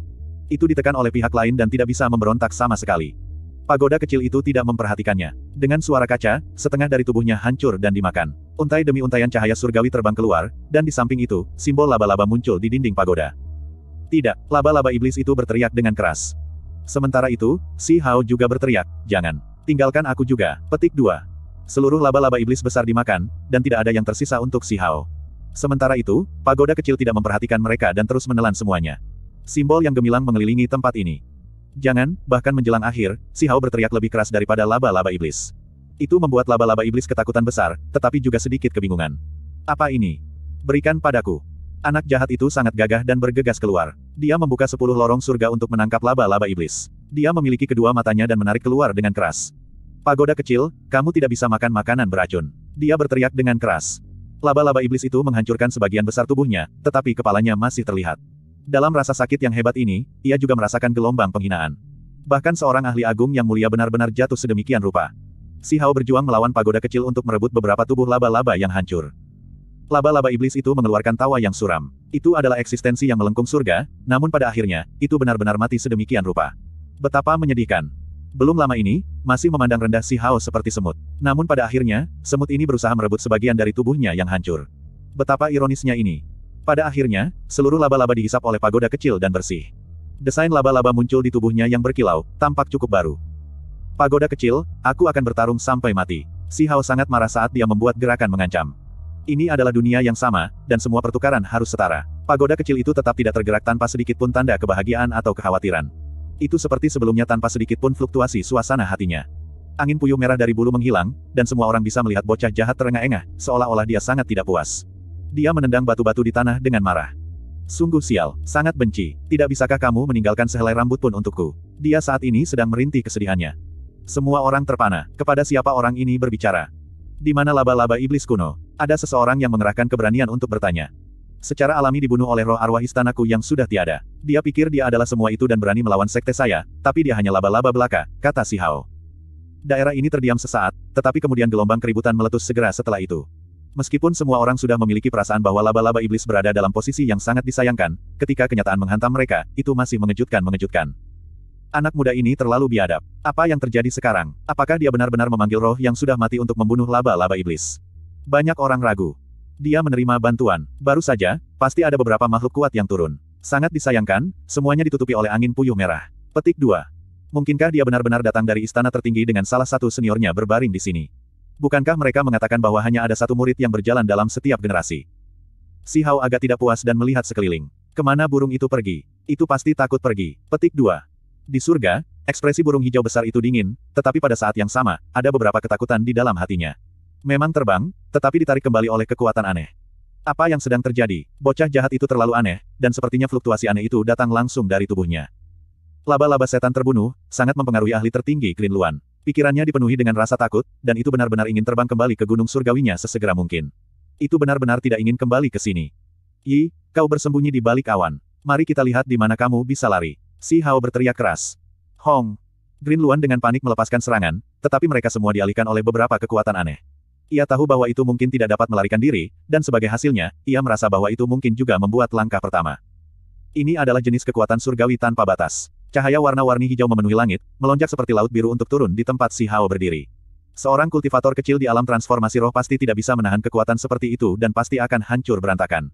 Itu ditekan oleh pihak lain dan tidak bisa memberontak sama sekali. Pagoda kecil itu tidak memperhatikannya. Dengan suara kaca, setengah dari tubuhnya hancur dan dimakan. Untai demi untaian cahaya surgawi terbang keluar, dan di samping itu, simbol laba-laba muncul di dinding pagoda. Tidak, laba-laba iblis itu berteriak dengan keras. Sementara itu, Si Hao juga berteriak, jangan. Tinggalkan aku juga, petik 2. Seluruh laba-laba iblis besar dimakan, dan tidak ada yang tersisa untuk si Hao. Sementara itu, pagoda kecil tidak memperhatikan mereka dan terus menelan semuanya. Simbol yang gemilang mengelilingi tempat ini. Jangan, bahkan menjelang akhir, si Hao berteriak lebih keras daripada laba-laba iblis. Itu membuat laba-laba iblis ketakutan besar, tetapi juga sedikit kebingungan. Apa ini? Berikan padaku. Anak jahat itu sangat gagah dan bergegas keluar. Dia membuka sepuluh lorong surga untuk menangkap laba-laba iblis. Dia memiliki kedua matanya dan menarik keluar dengan keras. Pagoda kecil, kamu tidak bisa makan makanan beracun. Dia berteriak dengan keras. Laba-laba iblis itu menghancurkan sebagian besar tubuhnya, tetapi kepalanya masih terlihat. Dalam rasa sakit yang hebat ini, ia juga merasakan gelombang penghinaan. Bahkan seorang ahli agung yang mulia benar-benar jatuh sedemikian rupa. Si Hao berjuang melawan pagoda kecil untuk merebut beberapa tubuh laba-laba yang hancur. Laba-laba iblis itu mengeluarkan tawa yang suram. Itu adalah eksistensi yang melengkung surga, namun pada akhirnya, itu benar-benar mati sedemikian rupa. Betapa menyedihkan. Belum lama ini, masih memandang rendah si Hao seperti semut. Namun pada akhirnya, semut ini berusaha merebut sebagian dari tubuhnya yang hancur. Betapa ironisnya ini. Pada akhirnya, seluruh laba-laba dihisap oleh pagoda kecil dan bersih. Desain laba-laba muncul di tubuhnya yang berkilau, tampak cukup baru. Pagoda kecil, aku akan bertarung sampai mati. Si Hao sangat marah saat dia membuat gerakan mengancam. Ini adalah dunia yang sama, dan semua pertukaran harus setara. Pagoda kecil itu tetap tidak tergerak tanpa sedikit pun tanda kebahagiaan atau kekhawatiran. Itu seperti sebelumnya tanpa sedikit pun fluktuasi suasana hatinya. Angin puyuh merah dari bulu menghilang, dan semua orang bisa melihat bocah jahat terengah-engah, seolah-olah dia sangat tidak puas. Dia menendang batu-batu di tanah dengan marah. Sungguh sial, sangat benci. Tidak bisakah kamu meninggalkan sehelai rambut pun untukku? Dia saat ini sedang merintih kesedihannya. Semua orang terpana. Kepada siapa orang ini berbicara? Di mana laba-laba iblis kuno? Ada seseorang yang mengerahkan keberanian untuk bertanya secara alami dibunuh oleh roh arwah istanaku yang sudah tiada. Dia pikir dia adalah semua itu dan berani melawan sekte saya, tapi dia hanya laba-laba belaka, kata si Hao. Daerah ini terdiam sesaat, tetapi kemudian gelombang keributan meletus segera setelah itu. Meskipun semua orang sudah memiliki perasaan bahwa laba-laba iblis berada dalam posisi yang sangat disayangkan, ketika kenyataan menghantam mereka, itu masih mengejutkan-mengejutkan. Anak muda ini terlalu biadab. Apa yang terjadi sekarang? Apakah dia benar-benar memanggil roh yang sudah mati untuk membunuh laba-laba iblis? Banyak orang ragu. Dia menerima bantuan. Baru saja, pasti ada beberapa makhluk kuat yang turun. Sangat disayangkan, semuanya ditutupi oleh angin puyuh merah. Petik 2. Mungkinkah dia benar-benar datang dari istana tertinggi dengan salah satu seniornya berbaring di sini? Bukankah mereka mengatakan bahwa hanya ada satu murid yang berjalan dalam setiap generasi? Si Hao agak tidak puas dan melihat sekeliling. Kemana burung itu pergi? Itu pasti takut pergi. Petik 2. Di surga, ekspresi burung hijau besar itu dingin, tetapi pada saat yang sama, ada beberapa ketakutan di dalam hatinya. Memang terbang, tetapi ditarik kembali oleh kekuatan aneh. Apa yang sedang terjadi? Bocah jahat itu terlalu aneh, dan sepertinya fluktuasi aneh itu datang langsung dari tubuhnya. Laba-laba setan terbunuh, sangat mempengaruhi ahli tertinggi Green Luan. Pikirannya dipenuhi dengan rasa takut, dan itu benar-benar ingin terbang kembali ke gunung surgawinya sesegera mungkin. Itu benar-benar tidak ingin kembali ke sini. Yi, kau bersembunyi di balik awan. Mari kita lihat di mana kamu bisa lari. Si Hao berteriak keras. Hong! Green Luan dengan panik melepaskan serangan, tetapi mereka semua dialihkan oleh beberapa kekuatan aneh. Ia tahu bahwa itu mungkin tidak dapat melarikan diri, dan sebagai hasilnya, ia merasa bahwa itu mungkin juga membuat langkah pertama. Ini adalah jenis kekuatan surgawi tanpa batas. Cahaya warna-warni hijau memenuhi langit, melonjak seperti laut biru untuk turun di tempat si Hao berdiri. Seorang kultivator kecil di alam transformasi roh pasti tidak bisa menahan kekuatan seperti itu dan pasti akan hancur berantakan.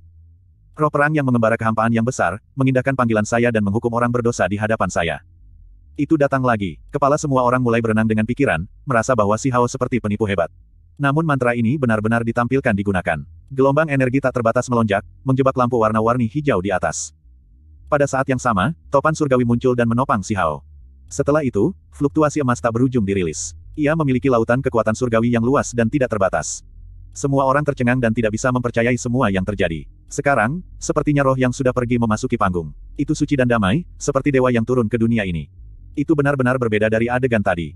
Roh perang yang mengembara kehampaan yang besar, mengindahkan panggilan saya dan menghukum orang berdosa di hadapan saya. Itu datang lagi. Kepala semua orang mulai berenang dengan pikiran, merasa bahwa si Hao seperti penipu hebat. Namun mantra ini benar-benar ditampilkan digunakan. Gelombang energi tak terbatas melonjak, menjebak lampu warna-warni hijau di atas. Pada saat yang sama, topan surgawi muncul dan menopang si Hao. Setelah itu, fluktuasi emas tak berujung dirilis. Ia memiliki lautan kekuatan surgawi yang luas dan tidak terbatas. Semua orang tercengang dan tidak bisa mempercayai semua yang terjadi. Sekarang, sepertinya roh yang sudah pergi memasuki panggung. Itu suci dan damai, seperti dewa yang turun ke dunia ini. Itu benar-benar berbeda dari adegan tadi.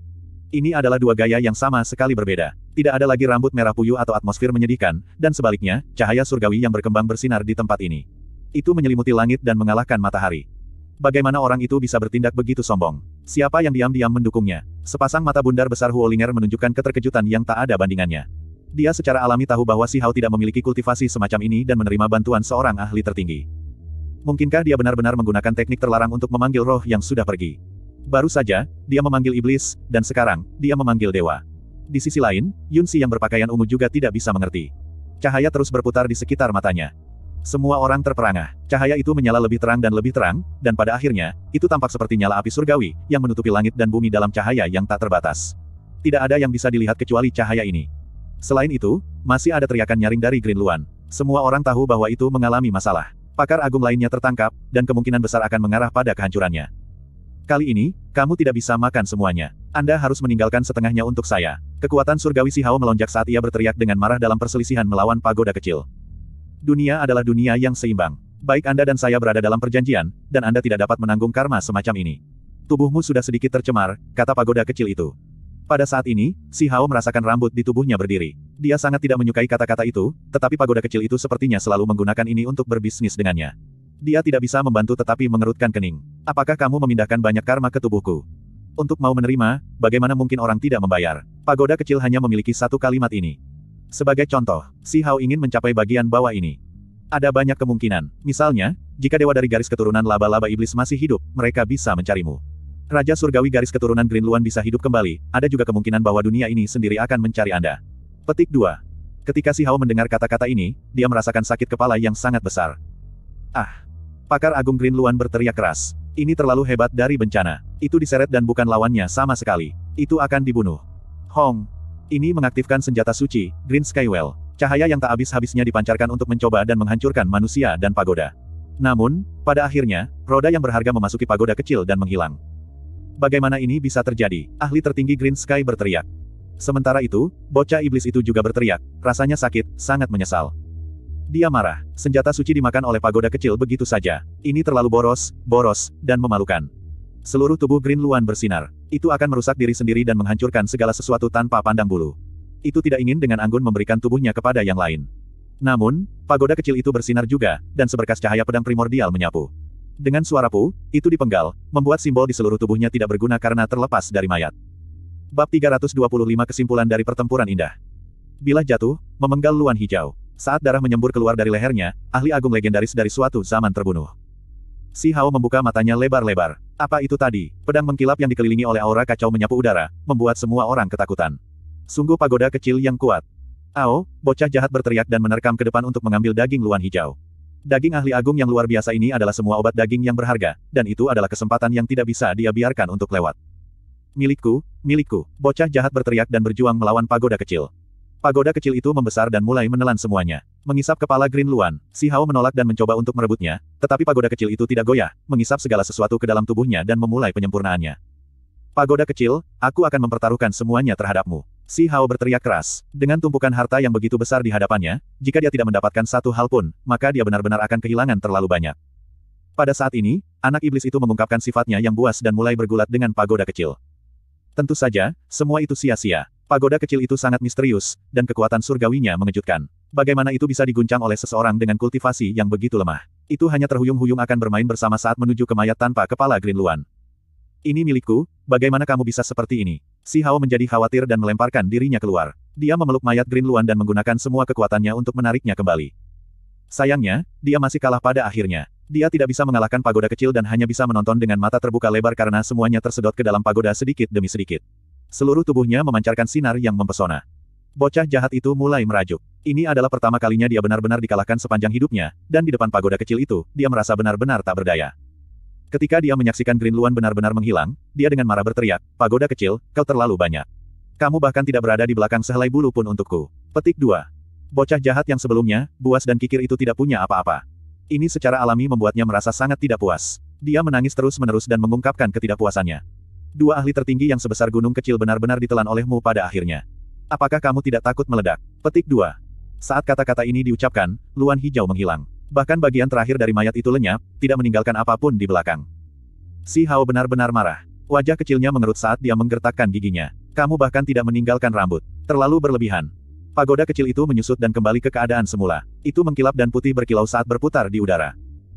Ini adalah dua gaya yang sama sekali berbeda tidak ada lagi rambut merah puyuh atau atmosfer menyedihkan, dan sebaliknya, cahaya surgawi yang berkembang bersinar di tempat ini. Itu menyelimuti langit dan mengalahkan matahari. Bagaimana orang itu bisa bertindak begitu sombong? Siapa yang diam-diam mendukungnya? Sepasang mata bundar besar Huolinger menunjukkan keterkejutan yang tak ada bandingannya. Dia secara alami tahu bahwa si Hao tidak memiliki kultivasi semacam ini dan menerima bantuan seorang ahli tertinggi. Mungkinkah dia benar-benar menggunakan teknik terlarang untuk memanggil roh yang sudah pergi? Baru saja, dia memanggil iblis, dan sekarang, dia memanggil dewa. Di sisi lain, Yunsi yang berpakaian ungu juga tidak bisa mengerti. Cahaya terus berputar di sekitar matanya. Semua orang terperangah. Cahaya itu menyala lebih terang dan lebih terang, dan pada akhirnya, itu tampak seperti nyala api surgawi, yang menutupi langit dan bumi dalam cahaya yang tak terbatas. Tidak ada yang bisa dilihat kecuali cahaya ini. Selain itu, masih ada teriakan nyaring dari Green Luan. Semua orang tahu bahwa itu mengalami masalah. Pakar agung lainnya tertangkap, dan kemungkinan besar akan mengarah pada kehancurannya. Kali ini, kamu tidak bisa makan semuanya. Anda harus meninggalkan setengahnya untuk saya. Kekuatan surgawi si Hao melonjak saat ia berteriak dengan marah dalam perselisihan melawan pagoda kecil. Dunia adalah dunia yang seimbang. Baik Anda dan saya berada dalam perjanjian, dan Anda tidak dapat menanggung karma semacam ini. Tubuhmu sudah sedikit tercemar, kata pagoda kecil itu. Pada saat ini, si Hao merasakan rambut di tubuhnya berdiri. Dia sangat tidak menyukai kata-kata itu, tetapi pagoda kecil itu sepertinya selalu menggunakan ini untuk berbisnis dengannya. Dia tidak bisa membantu tetapi mengerutkan kening. Apakah kamu memindahkan banyak karma ke tubuhku? Untuk mau menerima, bagaimana mungkin orang tidak membayar? Pagoda kecil hanya memiliki satu kalimat ini. Sebagai contoh, Si Hao ingin mencapai bagian bawah ini. Ada banyak kemungkinan. Misalnya, jika dewa dari garis keturunan laba-laba iblis masih hidup, mereka bisa mencarimu. Raja surgawi garis keturunan Green Luan bisa hidup kembali, ada juga kemungkinan bahwa dunia ini sendiri akan mencari Anda. Petik 2. Ketika Si Hao mendengar kata-kata ini, dia merasakan sakit kepala yang sangat besar. Ah, Pakar Agung Green Luan berteriak keras. Ini terlalu hebat dari bencana. Itu diseret dan bukan lawannya sama sekali. Itu akan dibunuh. Hong. Ini mengaktifkan senjata suci, Green Skywell. Cahaya yang tak habis-habisnya dipancarkan untuk mencoba dan menghancurkan manusia dan pagoda. Namun, pada akhirnya, roda yang berharga memasuki pagoda kecil dan menghilang. Bagaimana ini bisa terjadi? Ahli tertinggi Green Sky berteriak. Sementara itu, bocah iblis itu juga berteriak, rasanya sakit, sangat menyesal. Dia marah. Senjata suci dimakan oleh pagoda kecil begitu saja. Ini terlalu boros, boros, dan memalukan. Seluruh tubuh Green Luan bersinar. Itu akan merusak diri sendiri dan menghancurkan segala sesuatu tanpa pandang bulu. Itu tidak ingin dengan anggun memberikan tubuhnya kepada yang lain. Namun, pagoda kecil itu bersinar juga, dan seberkas cahaya pedang primordial menyapu. Dengan suara pu, itu dipenggal, membuat simbol di seluruh tubuhnya tidak berguna karena terlepas dari mayat. Bab 325 Kesimpulan dari Pertempuran Indah Bila jatuh, memenggal luan hijau. Saat darah menyembur keluar dari lehernya, ahli agung legendaris dari suatu zaman terbunuh. Si Hao membuka matanya lebar-lebar. Apa itu tadi? Pedang mengkilap yang dikelilingi oleh aura kacau menyapu udara, membuat semua orang ketakutan. Sungguh pagoda kecil yang kuat. Ao, bocah jahat berteriak dan menerkam ke depan untuk mengambil daging luan hijau. Daging ahli agung yang luar biasa ini adalah semua obat daging yang berharga, dan itu adalah kesempatan yang tidak bisa dia biarkan untuk lewat. Milikku, milikku, bocah jahat berteriak dan berjuang melawan pagoda kecil. Pagoda kecil itu membesar dan mulai menelan semuanya. Mengisap kepala Green Luan, Si Hao menolak dan mencoba untuk merebutnya, tetapi pagoda kecil itu tidak goyah, mengisap segala sesuatu ke dalam tubuhnya dan memulai penyempurnaannya. Pagoda kecil, aku akan mempertaruhkan semuanya terhadapmu. Si Hao berteriak keras. Dengan tumpukan harta yang begitu besar di hadapannya, jika dia tidak mendapatkan satu hal pun, maka dia benar-benar akan kehilangan terlalu banyak. Pada saat ini, anak iblis itu mengungkapkan sifatnya yang buas dan mulai bergulat dengan pagoda kecil. Tentu saja, semua itu sia-sia. Pagoda kecil itu sangat misterius, dan kekuatan surgawinya mengejutkan. Bagaimana itu bisa diguncang oleh seseorang dengan kultivasi yang begitu lemah? Itu hanya terhuyung-huyung akan bermain bersama saat menuju ke mayat tanpa kepala Green Luan. Ini milikku, bagaimana kamu bisa seperti ini? Si Hao menjadi khawatir dan melemparkan dirinya keluar. Dia memeluk mayat Green Luan dan menggunakan semua kekuatannya untuk menariknya kembali. Sayangnya, dia masih kalah pada akhirnya. Dia tidak bisa mengalahkan pagoda kecil dan hanya bisa menonton dengan mata terbuka lebar karena semuanya tersedot ke dalam pagoda sedikit demi sedikit. Seluruh tubuhnya memancarkan sinar yang mempesona. Bocah jahat itu mulai merajuk. Ini adalah pertama kalinya dia benar-benar dikalahkan sepanjang hidupnya, dan di depan pagoda kecil itu, dia merasa benar-benar tak berdaya. Ketika dia menyaksikan Green Luan benar-benar menghilang, dia dengan marah berteriak, pagoda kecil, kau terlalu banyak. Kamu bahkan tidak berada di belakang sehelai bulu pun untukku. Petik 2. Bocah jahat yang sebelumnya, buas dan kikir itu tidak punya apa-apa. Ini secara alami membuatnya merasa sangat tidak puas. Dia menangis terus-menerus dan mengungkapkan ketidakpuasannya dua ahli tertinggi yang sebesar gunung kecil benar-benar ditelan olehmu pada akhirnya. Apakah kamu tidak takut meledak? Petik 2. Saat kata-kata ini diucapkan, luan hijau menghilang. Bahkan bagian terakhir dari mayat itu lenyap, tidak meninggalkan apapun di belakang. Si Hao benar-benar marah. Wajah kecilnya mengerut saat dia menggertakkan giginya. Kamu bahkan tidak meninggalkan rambut. Terlalu berlebihan. Pagoda kecil itu menyusut dan kembali ke keadaan semula. Itu mengkilap dan putih berkilau saat berputar di udara.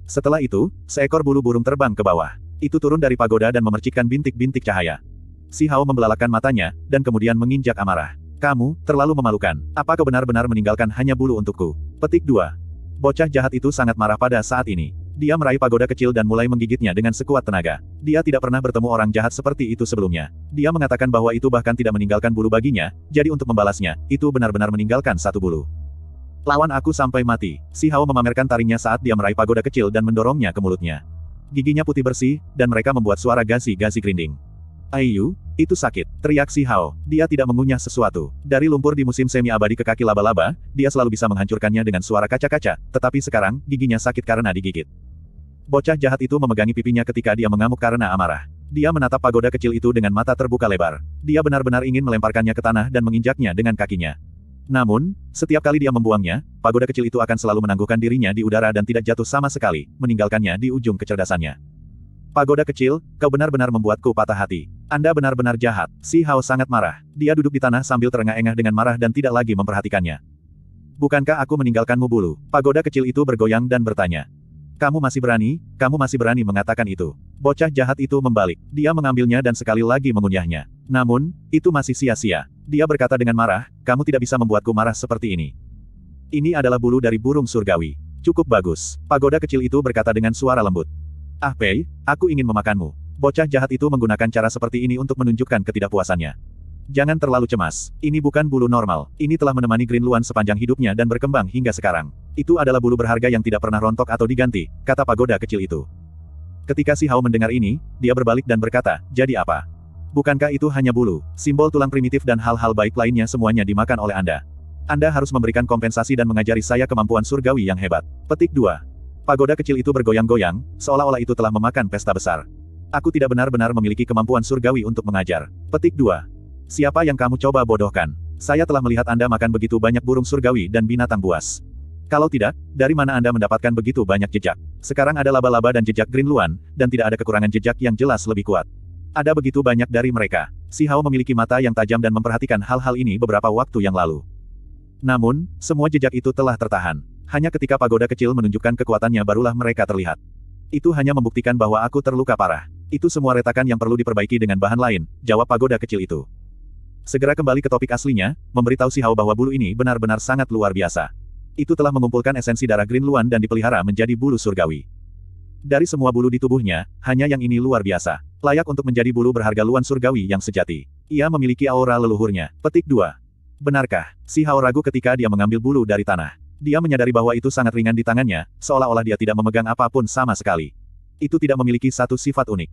Setelah itu, seekor bulu burung terbang ke bawah. Itu turun dari pagoda dan memercikkan bintik-bintik cahaya. Si Hao membelalakan matanya, dan kemudian menginjak amarah. Kamu, terlalu memalukan. Apa kau benar-benar meninggalkan hanya bulu untukku? Petik 2. Bocah jahat itu sangat marah pada saat ini. Dia meraih pagoda kecil dan mulai menggigitnya dengan sekuat tenaga. Dia tidak pernah bertemu orang jahat seperti itu sebelumnya. Dia mengatakan bahwa itu bahkan tidak meninggalkan bulu baginya, jadi untuk membalasnya, itu benar-benar meninggalkan satu bulu. Lawan aku sampai mati. Si Hao memamerkan taringnya saat dia meraih pagoda kecil dan mendorongnya ke mulutnya giginya putih bersih, dan mereka membuat suara gasi-gasi grinding. Ayu, itu sakit, teriak si Hao. Dia tidak mengunyah sesuatu. Dari lumpur di musim semi abadi ke kaki laba-laba, dia selalu bisa menghancurkannya dengan suara kaca-kaca, tetapi sekarang, giginya sakit karena digigit. Bocah jahat itu memegangi pipinya ketika dia mengamuk karena amarah. Dia menatap pagoda kecil itu dengan mata terbuka lebar. Dia benar-benar ingin melemparkannya ke tanah dan menginjaknya dengan kakinya. Namun, setiap kali dia membuangnya, pagoda kecil itu akan selalu menangguhkan dirinya di udara dan tidak jatuh sama sekali, meninggalkannya di ujung kecerdasannya. Pagoda kecil, kau benar-benar membuatku patah hati. Anda benar-benar jahat. Si Hao sangat marah. Dia duduk di tanah sambil terengah-engah dengan marah dan tidak lagi memperhatikannya. Bukankah aku meninggalkanmu bulu? Pagoda kecil itu bergoyang dan bertanya. Kamu masih berani, kamu masih berani mengatakan itu. Bocah jahat itu membalik. Dia mengambilnya dan sekali lagi mengunyahnya. Namun, itu masih sia-sia. Dia berkata dengan marah, kamu tidak bisa membuatku marah seperti ini. Ini adalah bulu dari burung surgawi. Cukup bagus. Pagoda kecil itu berkata dengan suara lembut. Ah Pei, aku ingin memakanmu. Bocah jahat itu menggunakan cara seperti ini untuk menunjukkan ketidakpuasannya. Jangan terlalu cemas. Ini bukan bulu normal. Ini telah menemani Green Luan sepanjang hidupnya dan berkembang hingga sekarang. Itu adalah bulu berharga yang tidak pernah rontok atau diganti, kata pagoda kecil itu. Ketika Si Hao mendengar ini, dia berbalik dan berkata, jadi apa? Bukankah itu hanya bulu, simbol tulang primitif dan hal-hal baik lainnya semuanya dimakan oleh Anda? Anda harus memberikan kompensasi dan mengajari saya kemampuan surgawi yang hebat. Petik 2. Pagoda kecil itu bergoyang-goyang, seolah-olah itu telah memakan pesta besar. Aku tidak benar-benar memiliki kemampuan surgawi untuk mengajar. Petik 2. Siapa yang kamu coba bodohkan? Saya telah melihat Anda makan begitu banyak burung surgawi dan binatang buas. Kalau tidak, dari mana Anda mendapatkan begitu banyak jejak? Sekarang ada laba-laba dan jejak Green Luan, dan tidak ada kekurangan jejak yang jelas lebih kuat. Ada begitu banyak dari mereka. Si Hao memiliki mata yang tajam dan memperhatikan hal-hal ini beberapa waktu yang lalu. Namun, semua jejak itu telah tertahan. Hanya ketika pagoda kecil menunjukkan kekuatannya barulah mereka terlihat. Itu hanya membuktikan bahwa aku terluka parah. Itu semua retakan yang perlu diperbaiki dengan bahan lain, jawab pagoda kecil itu. Segera kembali ke topik aslinya, memberitahu si Hao bahwa bulu ini benar-benar sangat luar biasa. Itu telah mengumpulkan esensi darah Green Luan dan dipelihara menjadi bulu surgawi. Dari semua bulu di tubuhnya, hanya yang ini luar biasa. Layak untuk menjadi bulu berharga Luan surgawi yang sejati. Ia memiliki aura leluhurnya. Petik 2. Benarkah? Si Hao ragu ketika dia mengambil bulu dari tanah. Dia menyadari bahwa itu sangat ringan di tangannya, seolah-olah dia tidak memegang apapun sama sekali. Itu tidak memiliki satu sifat unik.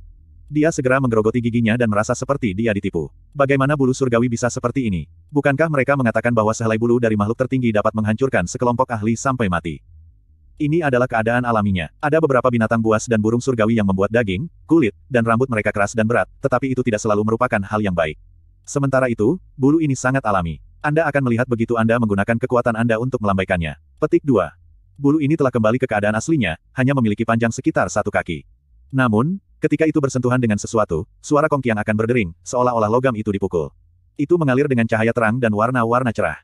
Dia segera menggerogoti giginya dan merasa seperti dia ditipu. Bagaimana bulu surgawi bisa seperti ini? Bukankah mereka mengatakan bahwa sehelai bulu dari makhluk tertinggi dapat menghancurkan sekelompok ahli sampai mati? Ini adalah keadaan alaminya. Ada beberapa binatang buas dan burung surgawi yang membuat daging, kulit, dan rambut mereka keras dan berat, tetapi itu tidak selalu merupakan hal yang baik. Sementara itu, bulu ini sangat alami. Anda akan melihat begitu Anda menggunakan kekuatan Anda untuk melambaikannya. Petik 2. Bulu ini telah kembali ke keadaan aslinya, hanya memiliki panjang sekitar satu kaki. Namun, Ketika itu bersentuhan dengan sesuatu, suara Kong akan berdering, seolah-olah logam itu dipukul. Itu mengalir dengan cahaya terang dan warna-warna cerah.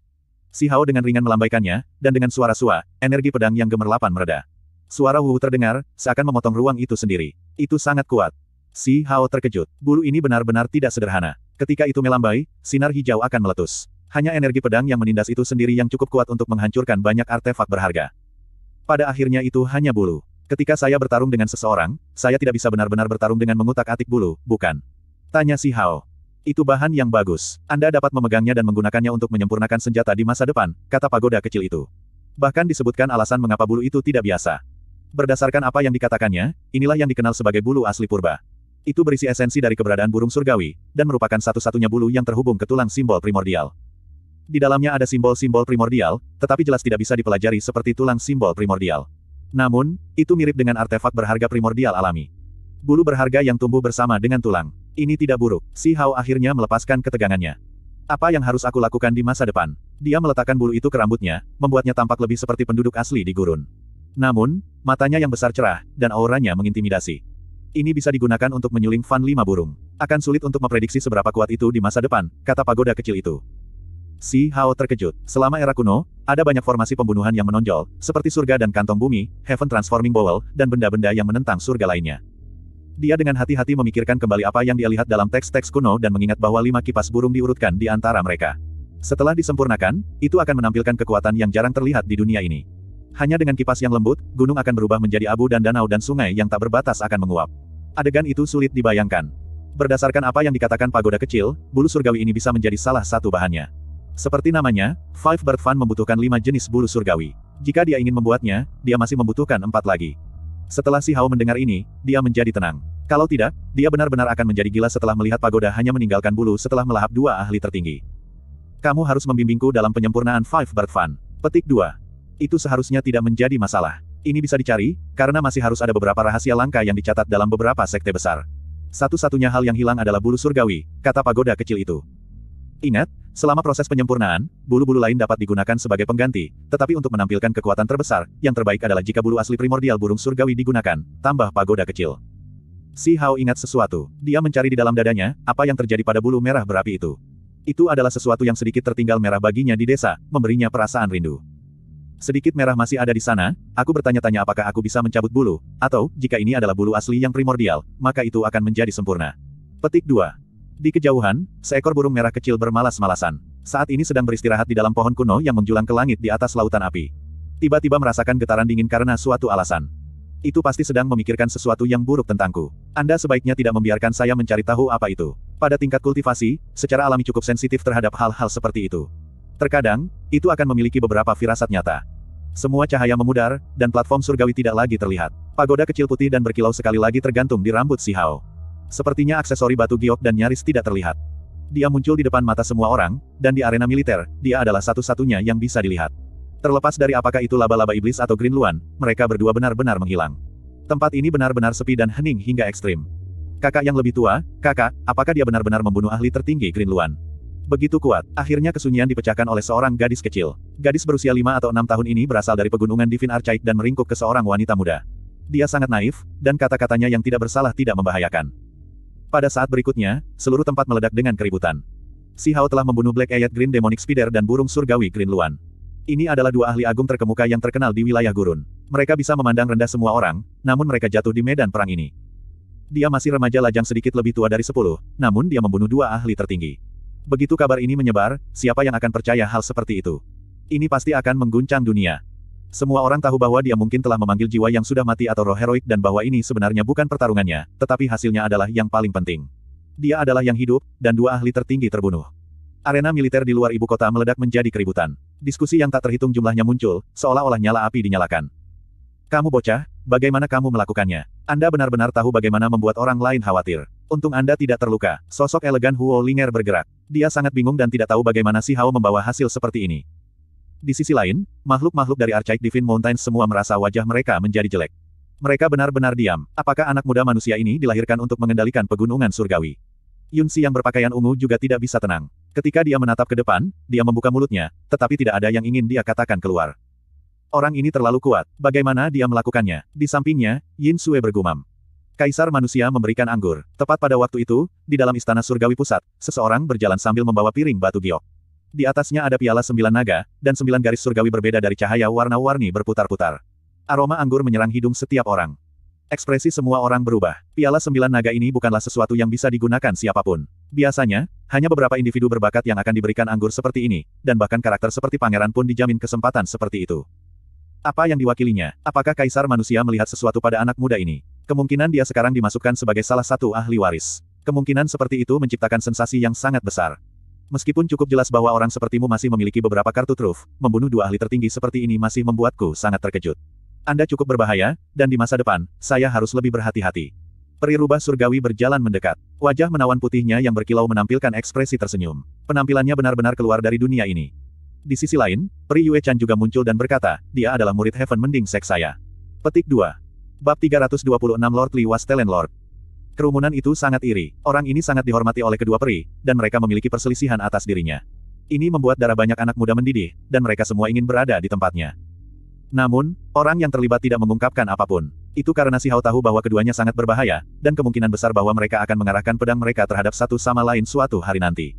Si Hao dengan ringan melambaikannya, dan dengan suara sua, energi pedang yang gemerlapan mereda. Suara Wu terdengar, seakan memotong ruang itu sendiri. Itu sangat kuat. Si Hao terkejut. Bulu ini benar-benar tidak sederhana. Ketika itu melambai, sinar hijau akan meletus. Hanya energi pedang yang menindas itu sendiri yang cukup kuat untuk menghancurkan banyak artefak berharga. Pada akhirnya itu hanya bulu. Ketika saya bertarung dengan seseorang, saya tidak bisa benar-benar bertarung dengan mengutak-atik bulu, bukan? Tanya si Hao. Itu bahan yang bagus. Anda dapat memegangnya dan menggunakannya untuk menyempurnakan senjata di masa depan, kata pagoda kecil itu. Bahkan disebutkan alasan mengapa bulu itu tidak biasa. Berdasarkan apa yang dikatakannya, inilah yang dikenal sebagai bulu asli purba. Itu berisi esensi dari keberadaan burung surgawi, dan merupakan satu-satunya bulu yang terhubung ke tulang simbol primordial. Di dalamnya ada simbol-simbol primordial, tetapi jelas tidak bisa dipelajari seperti tulang simbol primordial. Namun, itu mirip dengan artefak berharga primordial alami. Bulu berharga yang tumbuh bersama dengan tulang. Ini tidak buruk, si Hao akhirnya melepaskan ketegangannya. Apa yang harus aku lakukan di masa depan? Dia meletakkan bulu itu ke rambutnya, membuatnya tampak lebih seperti penduduk asli di gurun. Namun, matanya yang besar cerah, dan auranya mengintimidasi. Ini bisa digunakan untuk menyuling Fan Lima Burung. Akan sulit untuk memprediksi seberapa kuat itu di masa depan, kata pagoda kecil itu. Si Hao terkejut. Selama era kuno, ada banyak formasi pembunuhan yang menonjol, seperti surga dan kantong bumi, Heaven Transforming Bowl, dan benda-benda yang menentang surga lainnya. Dia dengan hati-hati memikirkan kembali apa yang dia lihat dalam teks-teks kuno dan mengingat bahwa lima kipas burung diurutkan di antara mereka. Setelah disempurnakan, itu akan menampilkan kekuatan yang jarang terlihat di dunia ini. Hanya dengan kipas yang lembut, gunung akan berubah menjadi abu dan danau dan sungai yang tak berbatas akan menguap. Adegan itu sulit dibayangkan. Berdasarkan apa yang dikatakan pagoda kecil, bulu surgawi ini bisa menjadi salah satu bahannya. Seperti namanya, Five Bird Fun membutuhkan lima jenis bulu surgawi. Jika dia ingin membuatnya, dia masih membutuhkan empat lagi. Setelah si Hao mendengar ini, dia menjadi tenang. Kalau tidak, dia benar-benar akan menjadi gila setelah melihat pagoda hanya meninggalkan bulu setelah melahap dua ahli tertinggi. Kamu harus membimbingku dalam penyempurnaan Five Bird Fun. Petik 2. Itu seharusnya tidak menjadi masalah. Ini bisa dicari, karena masih harus ada beberapa rahasia langka yang dicatat dalam beberapa sekte besar. Satu-satunya hal yang hilang adalah bulu surgawi, kata pagoda kecil itu. Ingat, selama proses penyempurnaan, bulu-bulu lain dapat digunakan sebagai pengganti, tetapi untuk menampilkan kekuatan terbesar, yang terbaik adalah jika bulu asli primordial burung surgawi digunakan, tambah pagoda kecil. Si Hao ingat sesuatu. Dia mencari di dalam dadanya, apa yang terjadi pada bulu merah berapi itu. Itu adalah sesuatu yang sedikit tertinggal merah baginya di desa, memberinya perasaan rindu. Sedikit merah masih ada di sana, aku bertanya-tanya apakah aku bisa mencabut bulu, atau, jika ini adalah bulu asli yang primordial, maka itu akan menjadi sempurna. Petik 2. Di kejauhan, seekor burung merah kecil bermalas-malasan. Saat ini sedang beristirahat di dalam pohon kuno yang menjulang ke langit di atas lautan api. Tiba-tiba merasakan getaran dingin karena suatu alasan. Itu pasti sedang memikirkan sesuatu yang buruk tentangku. Anda sebaiknya tidak membiarkan saya mencari tahu apa itu. Pada tingkat kultivasi, secara alami cukup sensitif terhadap hal-hal seperti itu. Terkadang, itu akan memiliki beberapa firasat nyata. Semua cahaya memudar, dan platform surgawi tidak lagi terlihat. Pagoda kecil putih dan berkilau sekali lagi tergantung di rambut si Hao. Sepertinya aksesori batu giok dan nyaris tidak terlihat. Dia muncul di depan mata semua orang, dan di arena militer, dia adalah satu-satunya yang bisa dilihat. Terlepas dari apakah itu laba-laba iblis atau Green Luan, mereka berdua benar-benar menghilang. Tempat ini benar-benar sepi dan hening hingga ekstrim. Kakak yang lebih tua, kakak, apakah dia benar-benar membunuh ahli tertinggi Green Luan? Begitu kuat, akhirnya kesunyian dipecahkan oleh seorang gadis kecil. Gadis berusia 5 atau 6 tahun ini berasal dari pegunungan Divin Archaic dan meringkuk ke seorang wanita muda. Dia sangat naif, dan kata-katanya yang tidak bersalah tidak membahayakan. Pada saat berikutnya, seluruh tempat meledak dengan keributan. Si Hao telah membunuh Black Eyed Green Demonic Spider dan burung surgawi Green Luan. Ini adalah dua ahli agung terkemuka yang terkenal di wilayah gurun. Mereka bisa memandang rendah semua orang, namun mereka jatuh di medan perang ini. Dia masih remaja lajang sedikit lebih tua dari sepuluh, namun dia membunuh dua ahli tertinggi. Begitu kabar ini menyebar, siapa yang akan percaya hal seperti itu? Ini pasti akan mengguncang dunia. Semua orang tahu bahwa dia mungkin telah memanggil jiwa yang sudah mati atau roh heroik dan bahwa ini sebenarnya bukan pertarungannya, tetapi hasilnya adalah yang paling penting. Dia adalah yang hidup, dan dua ahli tertinggi terbunuh. Arena militer di luar ibu kota meledak menjadi keributan. Diskusi yang tak terhitung jumlahnya muncul, seolah-olah nyala api dinyalakan. Kamu bocah, bagaimana kamu melakukannya? Anda benar-benar tahu bagaimana membuat orang lain khawatir. Untung Anda tidak terluka, sosok elegan Huo Linger bergerak. Dia sangat bingung dan tidak tahu bagaimana si Hao membawa hasil seperti ini. Di sisi lain, makhluk-makhluk dari Archaic Divine Mountain semua merasa wajah mereka menjadi jelek. Mereka benar-benar diam. Apakah anak muda manusia ini dilahirkan untuk mengendalikan pegunungan surgawi? Yunsi yang berpakaian ungu juga tidak bisa tenang. Ketika dia menatap ke depan, dia membuka mulutnya, tetapi tidak ada yang ingin dia katakan keluar. Orang ini terlalu kuat. Bagaimana dia melakukannya? Di sampingnya, Yin Sue bergumam. Kaisar manusia memberikan anggur. Tepat pada waktu itu, di dalam istana surgawi pusat, seseorang berjalan sambil membawa piring batu giok. Di atasnya ada piala sembilan naga, dan sembilan garis surgawi berbeda dari cahaya warna-warni berputar-putar. Aroma anggur menyerang hidung setiap orang. Ekspresi semua orang berubah. Piala sembilan naga ini bukanlah sesuatu yang bisa digunakan siapapun. Biasanya, hanya beberapa individu berbakat yang akan diberikan anggur seperti ini, dan bahkan karakter seperti pangeran pun dijamin kesempatan seperti itu. Apa yang diwakilinya? Apakah kaisar manusia melihat sesuatu pada anak muda ini? Kemungkinan dia sekarang dimasukkan sebagai salah satu ahli waris. Kemungkinan seperti itu menciptakan sensasi yang sangat besar. Meskipun cukup jelas bahwa orang sepertimu masih memiliki beberapa kartu truf, membunuh dua ahli tertinggi seperti ini masih membuatku sangat terkejut. Anda cukup berbahaya, dan di masa depan, saya harus lebih berhati-hati. Peri rubah surgawi berjalan mendekat. Wajah menawan putihnya yang berkilau menampilkan ekspresi tersenyum. Penampilannya benar-benar keluar dari dunia ini. Di sisi lain, Peri Yue Chan juga muncul dan berkata, dia adalah murid Heaven Mending Sek saya. Petik 2. Bab 326 Lord Li Was Talent Lord. Kerumunan itu sangat iri, orang ini sangat dihormati oleh kedua peri, dan mereka memiliki perselisihan atas dirinya. Ini membuat darah banyak anak muda mendidih, dan mereka semua ingin berada di tempatnya. Namun, orang yang terlibat tidak mengungkapkan apapun. Itu karena si Hao tahu bahwa keduanya sangat berbahaya, dan kemungkinan besar bahwa mereka akan mengarahkan pedang mereka terhadap satu sama lain suatu hari nanti.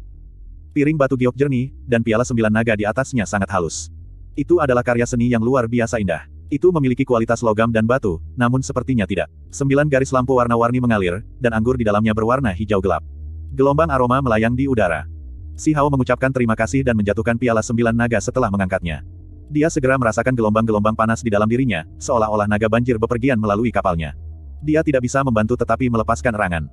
Piring batu giok jernih, dan piala sembilan naga di atasnya sangat halus. Itu adalah karya seni yang luar biasa indah. Itu memiliki kualitas logam dan batu, namun sepertinya tidak. Sembilan garis lampu warna-warni mengalir, dan anggur di dalamnya berwarna hijau gelap. Gelombang aroma melayang di udara. Si Hao mengucapkan terima kasih dan menjatuhkan piala sembilan naga setelah mengangkatnya. Dia segera merasakan gelombang-gelombang panas di dalam dirinya, seolah-olah naga banjir bepergian melalui kapalnya. Dia tidak bisa membantu tetapi melepaskan erangan.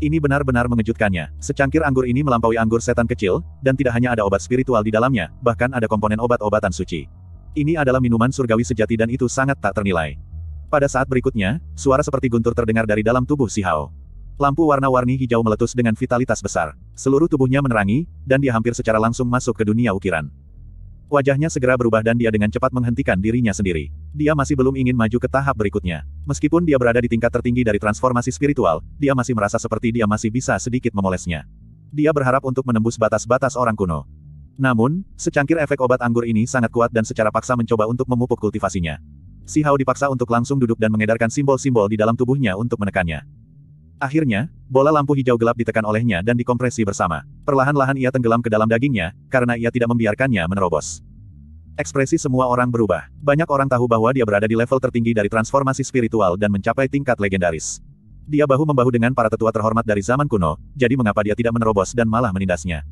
Ini benar-benar mengejutkannya. Secangkir anggur ini melampaui anggur setan kecil, dan tidak hanya ada obat spiritual di dalamnya, bahkan ada komponen obat-obatan suci. Ini adalah minuman surgawi sejati dan itu sangat tak ternilai. Pada saat berikutnya, suara seperti guntur terdengar dari dalam tubuh si Hao. Lampu warna-warni hijau meletus dengan vitalitas besar. Seluruh tubuhnya menerangi, dan dia hampir secara langsung masuk ke dunia ukiran. Wajahnya segera berubah dan dia dengan cepat menghentikan dirinya sendiri. Dia masih belum ingin maju ke tahap berikutnya. Meskipun dia berada di tingkat tertinggi dari transformasi spiritual, dia masih merasa seperti dia masih bisa sedikit memolesnya. Dia berharap untuk menembus batas-batas orang kuno. Namun, secangkir efek obat anggur ini sangat kuat dan secara paksa mencoba untuk memupuk kultivasinya. Si Hao dipaksa untuk langsung duduk dan mengedarkan simbol-simbol di dalam tubuhnya untuk menekannya. Akhirnya, bola lampu hijau gelap ditekan olehnya dan dikompresi bersama. Perlahan-lahan ia tenggelam ke dalam dagingnya, karena ia tidak membiarkannya menerobos. Ekspresi semua orang berubah. Banyak orang tahu bahwa dia berada di level tertinggi dari transformasi spiritual dan mencapai tingkat legendaris. Dia bahu-membahu dengan para tetua terhormat dari zaman kuno, jadi mengapa dia tidak menerobos dan malah menindasnya.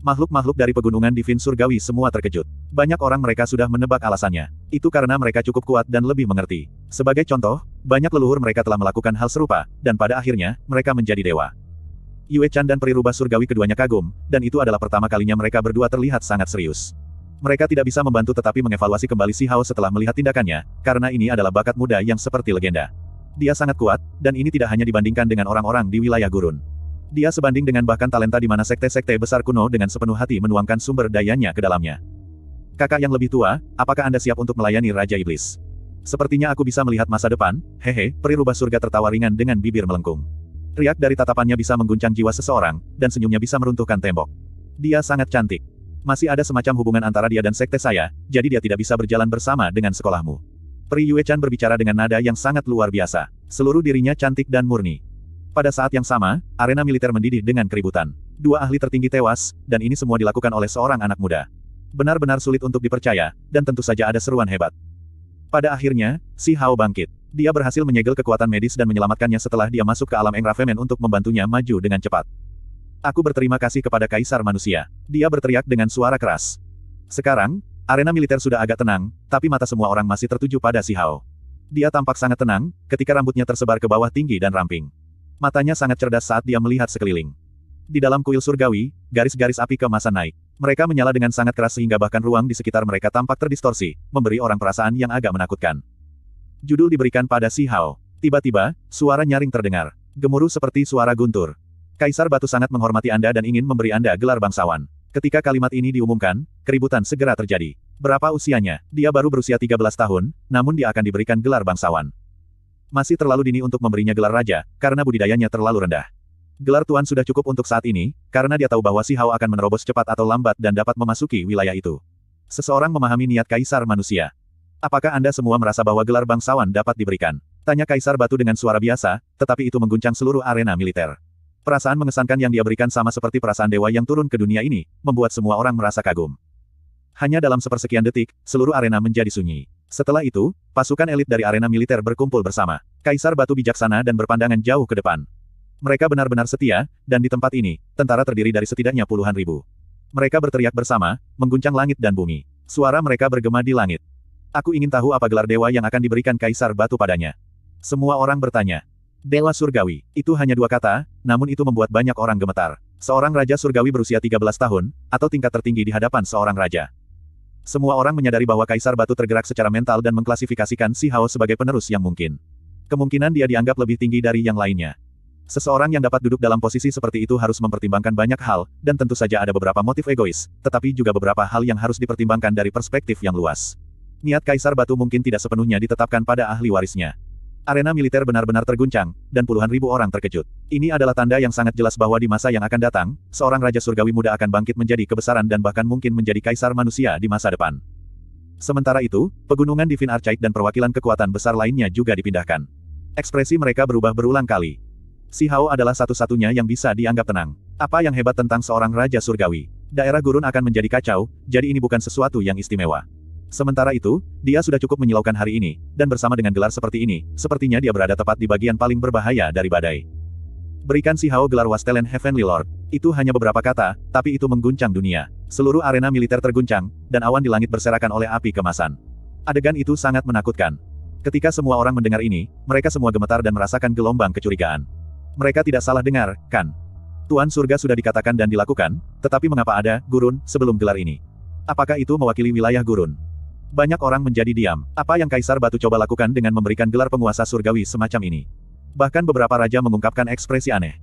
Makhluk-makhluk dari pegunungan di Fin Surgawi semua terkejut. Banyak orang mereka sudah menebak alasannya. Itu karena mereka cukup kuat dan lebih mengerti. Sebagai contoh, banyak leluhur mereka telah melakukan hal serupa, dan pada akhirnya, mereka menjadi dewa. Yue Chan dan rubah Surgawi keduanya kagum, dan itu adalah pertama kalinya mereka berdua terlihat sangat serius. Mereka tidak bisa membantu tetapi mengevaluasi kembali Si Hao setelah melihat tindakannya, karena ini adalah bakat muda yang seperti legenda. Dia sangat kuat, dan ini tidak hanya dibandingkan dengan orang-orang di wilayah gurun. Dia sebanding dengan bahkan talenta di mana sekte-sekte besar kuno dengan sepenuh hati menuangkan sumber dayanya ke dalamnya. Kakak yang lebih tua, apakah Anda siap untuk melayani Raja Iblis? Sepertinya aku bisa melihat masa depan, hehe, peri rubah surga tertawa ringan dengan bibir melengkung. Riak dari tatapannya bisa mengguncang jiwa seseorang, dan senyumnya bisa meruntuhkan tembok. Dia sangat cantik. Masih ada semacam hubungan antara dia dan sekte saya, jadi dia tidak bisa berjalan bersama dengan sekolahmu. Pri Yue Chan berbicara dengan nada yang sangat luar biasa. Seluruh dirinya cantik dan murni. Pada saat yang sama, arena militer mendidih dengan keributan. Dua ahli tertinggi tewas, dan ini semua dilakukan oleh seorang anak muda. Benar-benar sulit untuk dipercaya, dan tentu saja ada seruan hebat. Pada akhirnya, si Hao bangkit. Dia berhasil menyegel kekuatan medis dan menyelamatkannya setelah dia masuk ke alam Engrafemen untuk membantunya maju dengan cepat. Aku berterima kasih kepada Kaisar Manusia. Dia berteriak dengan suara keras. Sekarang, arena militer sudah agak tenang, tapi mata semua orang masih tertuju pada si Hao. Dia tampak sangat tenang, ketika rambutnya tersebar ke bawah tinggi dan ramping. Matanya sangat cerdas saat dia melihat sekeliling. Di dalam kuil surgawi, garis-garis api kemasan naik. Mereka menyala dengan sangat keras sehingga bahkan ruang di sekitar mereka tampak terdistorsi, memberi orang perasaan yang agak menakutkan. Judul diberikan pada Si Hao. Tiba-tiba, suara nyaring terdengar. Gemuruh seperti suara guntur. Kaisar Batu sangat menghormati Anda dan ingin memberi Anda gelar bangsawan. Ketika kalimat ini diumumkan, keributan segera terjadi. Berapa usianya? Dia baru berusia 13 tahun, namun dia akan diberikan gelar bangsawan. Masih terlalu dini untuk memberinya gelar raja, karena budidayanya terlalu rendah. Gelar Tuan sudah cukup untuk saat ini, karena dia tahu bahwa Si Hao akan menerobos cepat atau lambat dan dapat memasuki wilayah itu. Seseorang memahami niat Kaisar manusia. Apakah Anda semua merasa bahwa gelar bangsawan dapat diberikan? Tanya Kaisar Batu dengan suara biasa, tetapi itu mengguncang seluruh arena militer. Perasaan mengesankan yang dia berikan sama seperti perasaan dewa yang turun ke dunia ini, membuat semua orang merasa kagum. Hanya dalam sepersekian detik, seluruh arena menjadi sunyi. Setelah itu, pasukan elit dari arena militer berkumpul bersama. Kaisar Batu bijaksana dan berpandangan jauh ke depan. Mereka benar-benar setia, dan di tempat ini, tentara terdiri dari setidaknya puluhan ribu. Mereka berteriak bersama, mengguncang langit dan bumi. Suara mereka bergema di langit. Aku ingin tahu apa gelar dewa yang akan diberikan Kaisar Batu padanya. Semua orang bertanya. Dewa Surgawi, itu hanya dua kata, namun itu membuat banyak orang gemetar. Seorang Raja Surgawi berusia 13 tahun, atau tingkat tertinggi di hadapan seorang Raja. Semua orang menyadari bahwa Kaisar Batu tergerak secara mental dan mengklasifikasikan Si Hao sebagai penerus yang mungkin. Kemungkinan dia dianggap lebih tinggi dari yang lainnya. Seseorang yang dapat duduk dalam posisi seperti itu harus mempertimbangkan banyak hal, dan tentu saja ada beberapa motif egois, tetapi juga beberapa hal yang harus dipertimbangkan dari perspektif yang luas. Niat Kaisar Batu mungkin tidak sepenuhnya ditetapkan pada ahli warisnya. Arena militer benar-benar terguncang, dan puluhan ribu orang terkejut. Ini adalah tanda yang sangat jelas bahwa di masa yang akan datang, seorang Raja Surgawi muda akan bangkit menjadi kebesaran dan bahkan mungkin menjadi kaisar manusia di masa depan. Sementara itu, pegunungan Divin Archaic dan perwakilan kekuatan besar lainnya juga dipindahkan. Ekspresi mereka berubah berulang kali. Si Hao adalah satu-satunya yang bisa dianggap tenang. Apa yang hebat tentang seorang Raja Surgawi? Daerah gurun akan menjadi kacau, jadi ini bukan sesuatu yang istimewa. Sementara itu, dia sudah cukup menyilaukan hari ini, dan bersama dengan gelar seperti ini, sepertinya dia berada tepat di bagian paling berbahaya dari badai. Berikan si Hao gelar Wastelen Heavenly Lord. Itu hanya beberapa kata, tapi itu mengguncang dunia. Seluruh arena militer terguncang, dan awan di langit berserakan oleh api kemasan. Adegan itu sangat menakutkan. Ketika semua orang mendengar ini, mereka semua gemetar dan merasakan gelombang kecurigaan. Mereka tidak salah dengar, kan? Tuan surga sudah dikatakan dan dilakukan, tetapi mengapa ada gurun sebelum gelar ini? Apakah itu mewakili wilayah gurun? Banyak orang menjadi diam. Apa yang Kaisar Batu coba lakukan dengan memberikan gelar penguasa surgawi semacam ini? Bahkan beberapa raja mengungkapkan ekspresi aneh.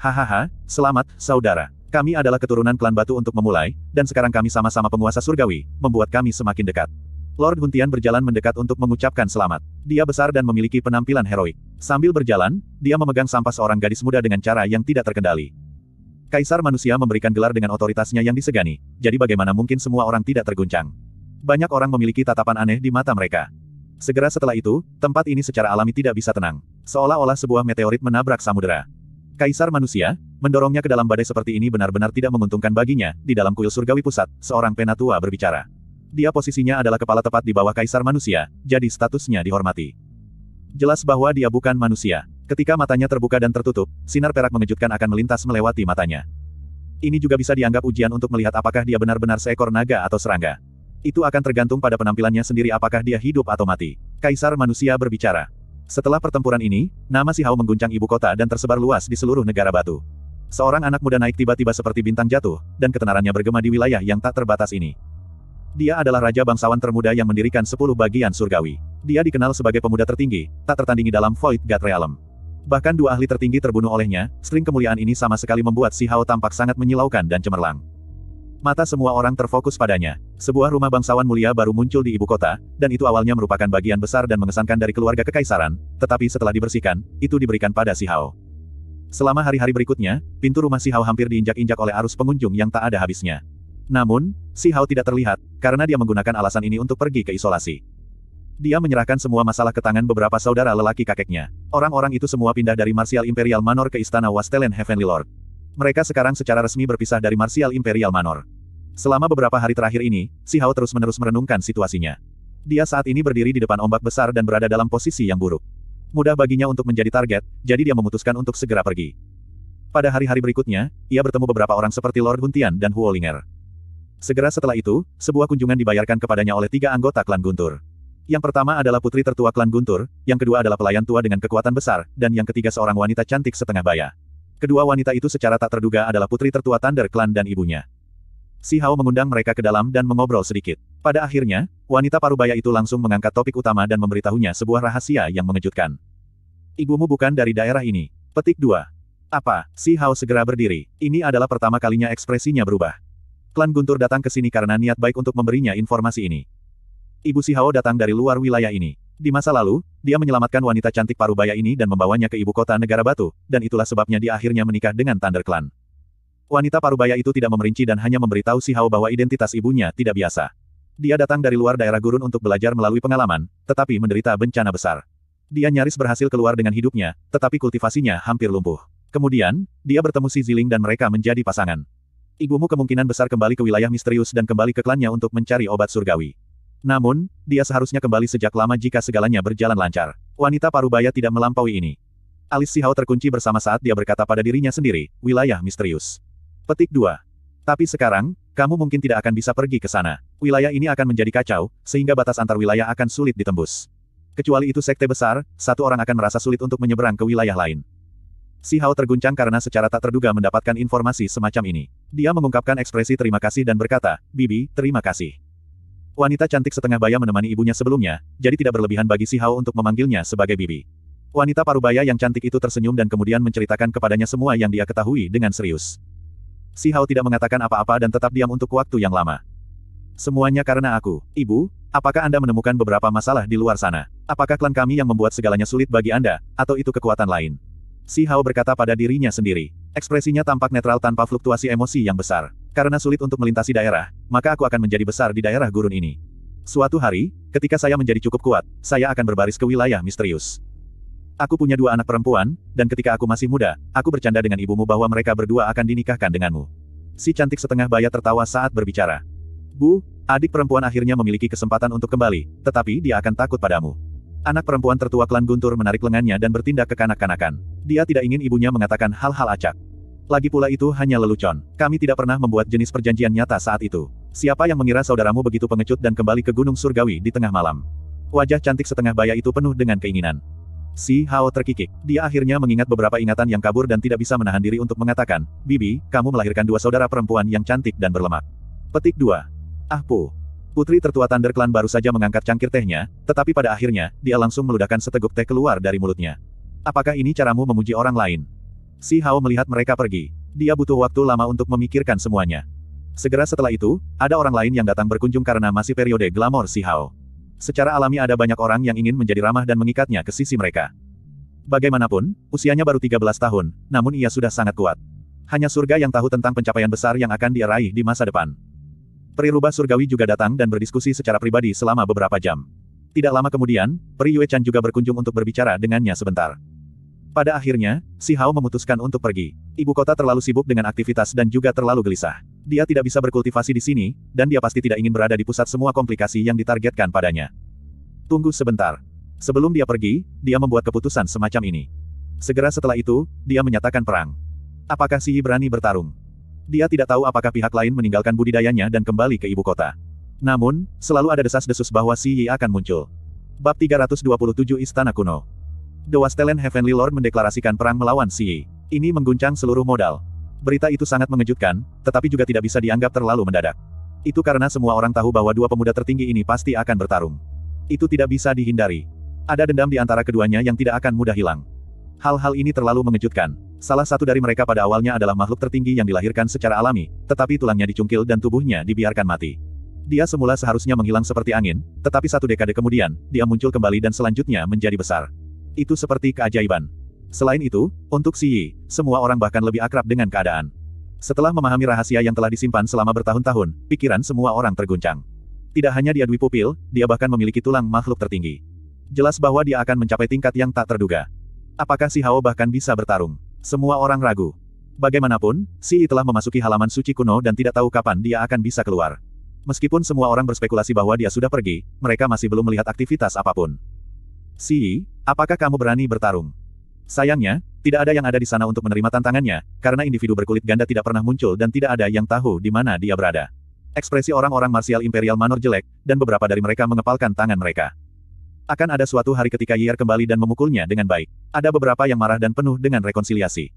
Hahaha, selamat, saudara. Kami adalah keturunan klan batu untuk memulai, dan sekarang kami sama-sama penguasa surgawi, membuat kami semakin dekat. Lord Huntian berjalan mendekat untuk mengucapkan selamat. Dia besar dan memiliki penampilan heroik. Sambil berjalan, dia memegang sampah seorang gadis muda dengan cara yang tidak terkendali. Kaisar manusia memberikan gelar dengan otoritasnya yang disegani, jadi bagaimana mungkin semua orang tidak terguncang banyak orang memiliki tatapan aneh di mata mereka. Segera setelah itu, tempat ini secara alami tidak bisa tenang. Seolah-olah sebuah meteorit menabrak samudera. Kaisar manusia, mendorongnya ke dalam badai seperti ini benar-benar tidak menguntungkan baginya, di dalam kuil surgawi pusat, seorang penatua berbicara. Dia posisinya adalah kepala tepat di bawah kaisar manusia, jadi statusnya dihormati. Jelas bahwa dia bukan manusia. Ketika matanya terbuka dan tertutup, sinar perak mengejutkan akan melintas melewati matanya. Ini juga bisa dianggap ujian untuk melihat apakah dia benar-benar seekor naga atau serangga. Itu akan tergantung pada penampilannya sendiri apakah dia hidup atau mati. Kaisar manusia berbicara. Setelah pertempuran ini, nama Si Hao mengguncang ibu kota dan tersebar luas di seluruh negara batu. Seorang anak muda naik tiba-tiba seperti bintang jatuh, dan ketenarannya bergema di wilayah yang tak terbatas ini. Dia adalah raja bangsawan termuda yang mendirikan sepuluh bagian surgawi. Dia dikenal sebagai pemuda tertinggi, tak tertandingi dalam Void God Realm. Bahkan dua ahli tertinggi terbunuh olehnya, string kemuliaan ini sama sekali membuat Si Hao tampak sangat menyilaukan dan cemerlang. Mata semua orang terfokus padanya. Sebuah rumah bangsawan mulia baru muncul di ibu kota, dan itu awalnya merupakan bagian besar dan mengesankan dari keluarga kekaisaran, tetapi setelah dibersihkan, itu diberikan pada si Hao. Selama hari-hari berikutnya, pintu rumah si Hao hampir diinjak-injak oleh arus pengunjung yang tak ada habisnya. Namun, si Hao tidak terlihat, karena dia menggunakan alasan ini untuk pergi ke isolasi. Dia menyerahkan semua masalah ke tangan beberapa saudara lelaki kakeknya. Orang-orang itu semua pindah dari Martial Imperial Manor ke Istana Wastelen Heavenly Lord. Mereka sekarang secara resmi berpisah dari Martial Imperial Manor. Selama beberapa hari terakhir ini, Si Hao terus-menerus merenungkan situasinya. Dia saat ini berdiri di depan ombak besar dan berada dalam posisi yang buruk. Mudah baginya untuk menjadi target, jadi dia memutuskan untuk segera pergi. Pada hari-hari berikutnya, ia bertemu beberapa orang seperti Lord Guntian dan Huolinger. Segera setelah itu, sebuah kunjungan dibayarkan kepadanya oleh tiga anggota klan Guntur. Yang pertama adalah putri tertua klan Guntur, yang kedua adalah pelayan tua dengan kekuatan besar, dan yang ketiga seorang wanita cantik setengah baya. Kedua wanita itu secara tak terduga adalah putri tertua Thunder Klan dan ibunya. Si Hao mengundang mereka ke dalam dan mengobrol sedikit. Pada akhirnya, wanita parubaya itu langsung mengangkat topik utama dan memberitahunya sebuah rahasia yang mengejutkan. Ibumu bukan dari daerah ini. Petik 2. Apa? Si Hao segera berdiri. Ini adalah pertama kalinya ekspresinya berubah. Klan Guntur datang ke sini karena niat baik untuk memberinya informasi ini. Ibu Si Hao datang dari luar wilayah ini. Di masa lalu, dia menyelamatkan wanita cantik parubaya ini dan membawanya ke ibu kota negara batu, dan itulah sebabnya dia akhirnya menikah dengan Thunder Clan. Wanita parubaya itu tidak memerinci dan hanya memberitahu Si Hao bahwa identitas ibunya tidak biasa. Dia datang dari luar daerah gurun untuk belajar melalui pengalaman, tetapi menderita bencana besar. Dia nyaris berhasil keluar dengan hidupnya, tetapi kultivasinya hampir lumpuh. Kemudian, dia bertemu si Ziling dan mereka menjadi pasangan. Ibumu kemungkinan besar kembali ke wilayah misterius dan kembali ke klannya untuk mencari obat surgawi. Namun, dia seharusnya kembali sejak lama jika segalanya berjalan lancar. Wanita parubaya tidak melampaui ini. Alis Sihao terkunci bersama saat dia berkata pada dirinya sendiri, wilayah misterius. Petik 2. Tapi sekarang, kamu mungkin tidak akan bisa pergi ke sana. Wilayah ini akan menjadi kacau, sehingga batas antar wilayah akan sulit ditembus. Kecuali itu sekte besar, satu orang akan merasa sulit untuk menyeberang ke wilayah lain. Si Hao terguncang karena secara tak terduga mendapatkan informasi semacam ini. Dia mengungkapkan ekspresi terima kasih dan berkata, Bibi, terima kasih. Wanita cantik setengah baya menemani ibunya sebelumnya, jadi tidak berlebihan bagi si Hao untuk memanggilnya sebagai Bibi. Wanita parubaya yang cantik itu tersenyum dan kemudian menceritakan kepadanya semua yang dia ketahui dengan serius. Si Hao tidak mengatakan apa-apa dan tetap diam untuk waktu yang lama. Semuanya karena aku. Ibu, apakah Anda menemukan beberapa masalah di luar sana? Apakah klan kami yang membuat segalanya sulit bagi Anda, atau itu kekuatan lain? Si Hao berkata pada dirinya sendiri. Ekspresinya tampak netral tanpa fluktuasi emosi yang besar. Karena sulit untuk melintasi daerah, maka aku akan menjadi besar di daerah gurun ini. Suatu hari, ketika saya menjadi cukup kuat, saya akan berbaris ke wilayah misterius. Aku punya dua anak perempuan, dan ketika aku masih muda, aku bercanda dengan ibumu bahwa mereka berdua akan dinikahkan denganmu. Si cantik setengah baya tertawa saat berbicara. Bu, adik perempuan akhirnya memiliki kesempatan untuk kembali, tetapi dia akan takut padamu. Anak perempuan tertua klan Guntur menarik lengannya dan bertindak kekanak-kanakan. Dia tidak ingin ibunya mengatakan hal-hal acak. Lagi pula itu hanya lelucon. Kami tidak pernah membuat jenis perjanjian nyata saat itu. Siapa yang mengira saudaramu begitu pengecut dan kembali ke Gunung Surgawi di tengah malam? Wajah cantik setengah baya itu penuh dengan keinginan. Si Hao terkikik. Dia akhirnya mengingat beberapa ingatan yang kabur dan tidak bisa menahan diri untuk mengatakan, Bibi, kamu melahirkan dua saudara perempuan yang cantik dan berlemak. Petik 2. Ah Pu. Putri tertua Thunder Clan baru saja mengangkat cangkir tehnya, tetapi pada akhirnya, dia langsung meludahkan seteguk teh keluar dari mulutnya. Apakah ini caramu memuji orang lain? Si Hao melihat mereka pergi. Dia butuh waktu lama untuk memikirkan semuanya. Segera setelah itu, ada orang lain yang datang berkunjung karena masih periode glamor Si Hao. Secara alami ada banyak orang yang ingin menjadi ramah dan mengikatnya ke sisi mereka. Bagaimanapun, usianya baru 13 tahun, namun ia sudah sangat kuat. Hanya surga yang tahu tentang pencapaian besar yang akan dia di masa depan. Peri rubah surgawi juga datang dan berdiskusi secara pribadi selama beberapa jam. Tidak lama kemudian, Peri Yue Chan juga berkunjung untuk berbicara dengannya sebentar. Pada akhirnya, Si Hao memutuskan untuk pergi. Ibu kota terlalu sibuk dengan aktivitas dan juga terlalu gelisah. Dia tidak bisa berkultivasi di sini, dan dia pasti tidak ingin berada di pusat semua komplikasi yang ditargetkan padanya. Tunggu sebentar. Sebelum dia pergi, dia membuat keputusan semacam ini. Segera setelah itu, dia menyatakan perang. Apakah si Yi berani bertarung? Dia tidak tahu apakah pihak lain meninggalkan budidayanya dan kembali ke ibu kota. Namun, selalu ada desas-desus bahwa si Yi akan muncul. Bab 327 Istana Kuno The Wastelen Heavenly Lord mendeklarasikan perang melawan si Yi. Ini mengguncang seluruh modal. Berita itu sangat mengejutkan, tetapi juga tidak bisa dianggap terlalu mendadak. Itu karena semua orang tahu bahwa dua pemuda tertinggi ini pasti akan bertarung. Itu tidak bisa dihindari. Ada dendam di antara keduanya yang tidak akan mudah hilang. Hal-hal ini terlalu mengejutkan. Salah satu dari mereka pada awalnya adalah makhluk tertinggi yang dilahirkan secara alami, tetapi tulangnya dicungkil dan tubuhnya dibiarkan mati. Dia semula seharusnya menghilang seperti angin, tetapi satu dekade kemudian, dia muncul kembali dan selanjutnya menjadi besar. Itu seperti keajaiban. Selain itu, untuk Si Yi, semua orang bahkan lebih akrab dengan keadaan. Setelah memahami rahasia yang telah disimpan selama bertahun-tahun, pikiran semua orang terguncang. Tidak hanya dia Dwi Pupil, dia bahkan memiliki tulang makhluk tertinggi. Jelas bahwa dia akan mencapai tingkat yang tak terduga. Apakah si Hao bahkan bisa bertarung? Semua orang ragu. Bagaimanapun, Si Yi telah memasuki halaman suci kuno dan tidak tahu kapan dia akan bisa keluar. Meskipun semua orang berspekulasi bahwa dia sudah pergi, mereka masih belum melihat aktivitas apapun. Si Yi, apakah kamu berani bertarung? Sayangnya, tidak ada yang ada di sana untuk menerima tantangannya, karena individu berkulit ganda tidak pernah muncul dan tidak ada yang tahu di mana dia berada. Ekspresi orang-orang martial imperial manor jelek, dan beberapa dari mereka mengepalkan tangan mereka. Akan ada suatu hari ketika Yi'er kembali dan memukulnya dengan baik. Ada beberapa yang marah dan penuh dengan rekonsiliasi.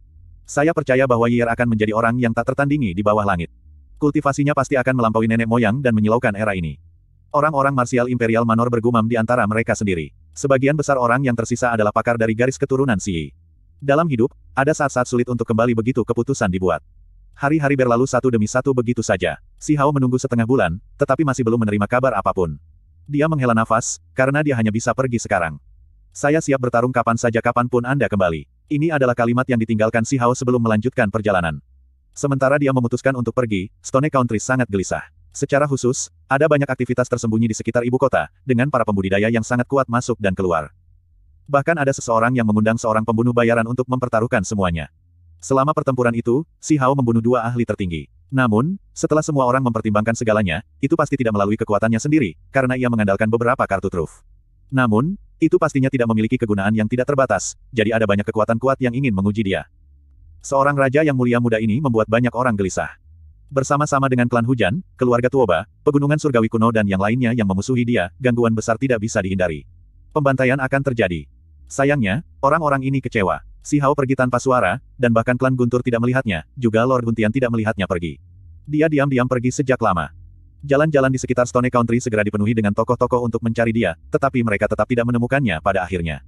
Saya percaya bahwa Yi'er akan menjadi orang yang tak tertandingi di bawah langit. Kultivasinya pasti akan melampaui nenek moyang dan menyilaukan era ini. Orang-orang martial imperial manor bergumam di antara mereka sendiri. Sebagian besar orang yang tersisa adalah pakar dari garis keturunan Xi. Dalam hidup, ada saat-saat sulit untuk kembali begitu keputusan dibuat. Hari-hari berlalu satu demi satu begitu saja. Si Hao menunggu setengah bulan, tetapi masih belum menerima kabar apapun. Dia menghela nafas, karena dia hanya bisa pergi sekarang. Saya siap bertarung kapan saja kapanpun Anda kembali. Ini adalah kalimat yang ditinggalkan Si Hao sebelum melanjutkan perjalanan. Sementara dia memutuskan untuk pergi, Stone Country sangat gelisah. Secara khusus, ada banyak aktivitas tersembunyi di sekitar ibu kota, dengan para pembudidaya yang sangat kuat masuk dan keluar. Bahkan ada seseorang yang mengundang seorang pembunuh bayaran untuk mempertaruhkan semuanya. Selama pertempuran itu, Si Hao membunuh dua ahli tertinggi. Namun, setelah semua orang mempertimbangkan segalanya, itu pasti tidak melalui kekuatannya sendiri, karena ia mengandalkan beberapa kartu truf. Namun, itu pastinya tidak memiliki kegunaan yang tidak terbatas, jadi ada banyak kekuatan kuat yang ingin menguji dia. Seorang raja yang mulia muda ini membuat banyak orang gelisah. Bersama-sama dengan klan hujan, keluarga Tuoba, pegunungan surgawi kuno dan yang lainnya yang memusuhi dia, gangguan besar tidak bisa dihindari. Pembantaian akan terjadi. Sayangnya, orang-orang ini kecewa. Si Hao pergi tanpa suara, dan bahkan klan Guntur tidak melihatnya, juga Lord Guntian tidak melihatnya pergi. Dia diam-diam pergi sejak lama. Jalan-jalan di sekitar Stone Country segera dipenuhi dengan tokoh-tokoh untuk mencari dia, tetapi mereka tetap tidak menemukannya pada akhirnya.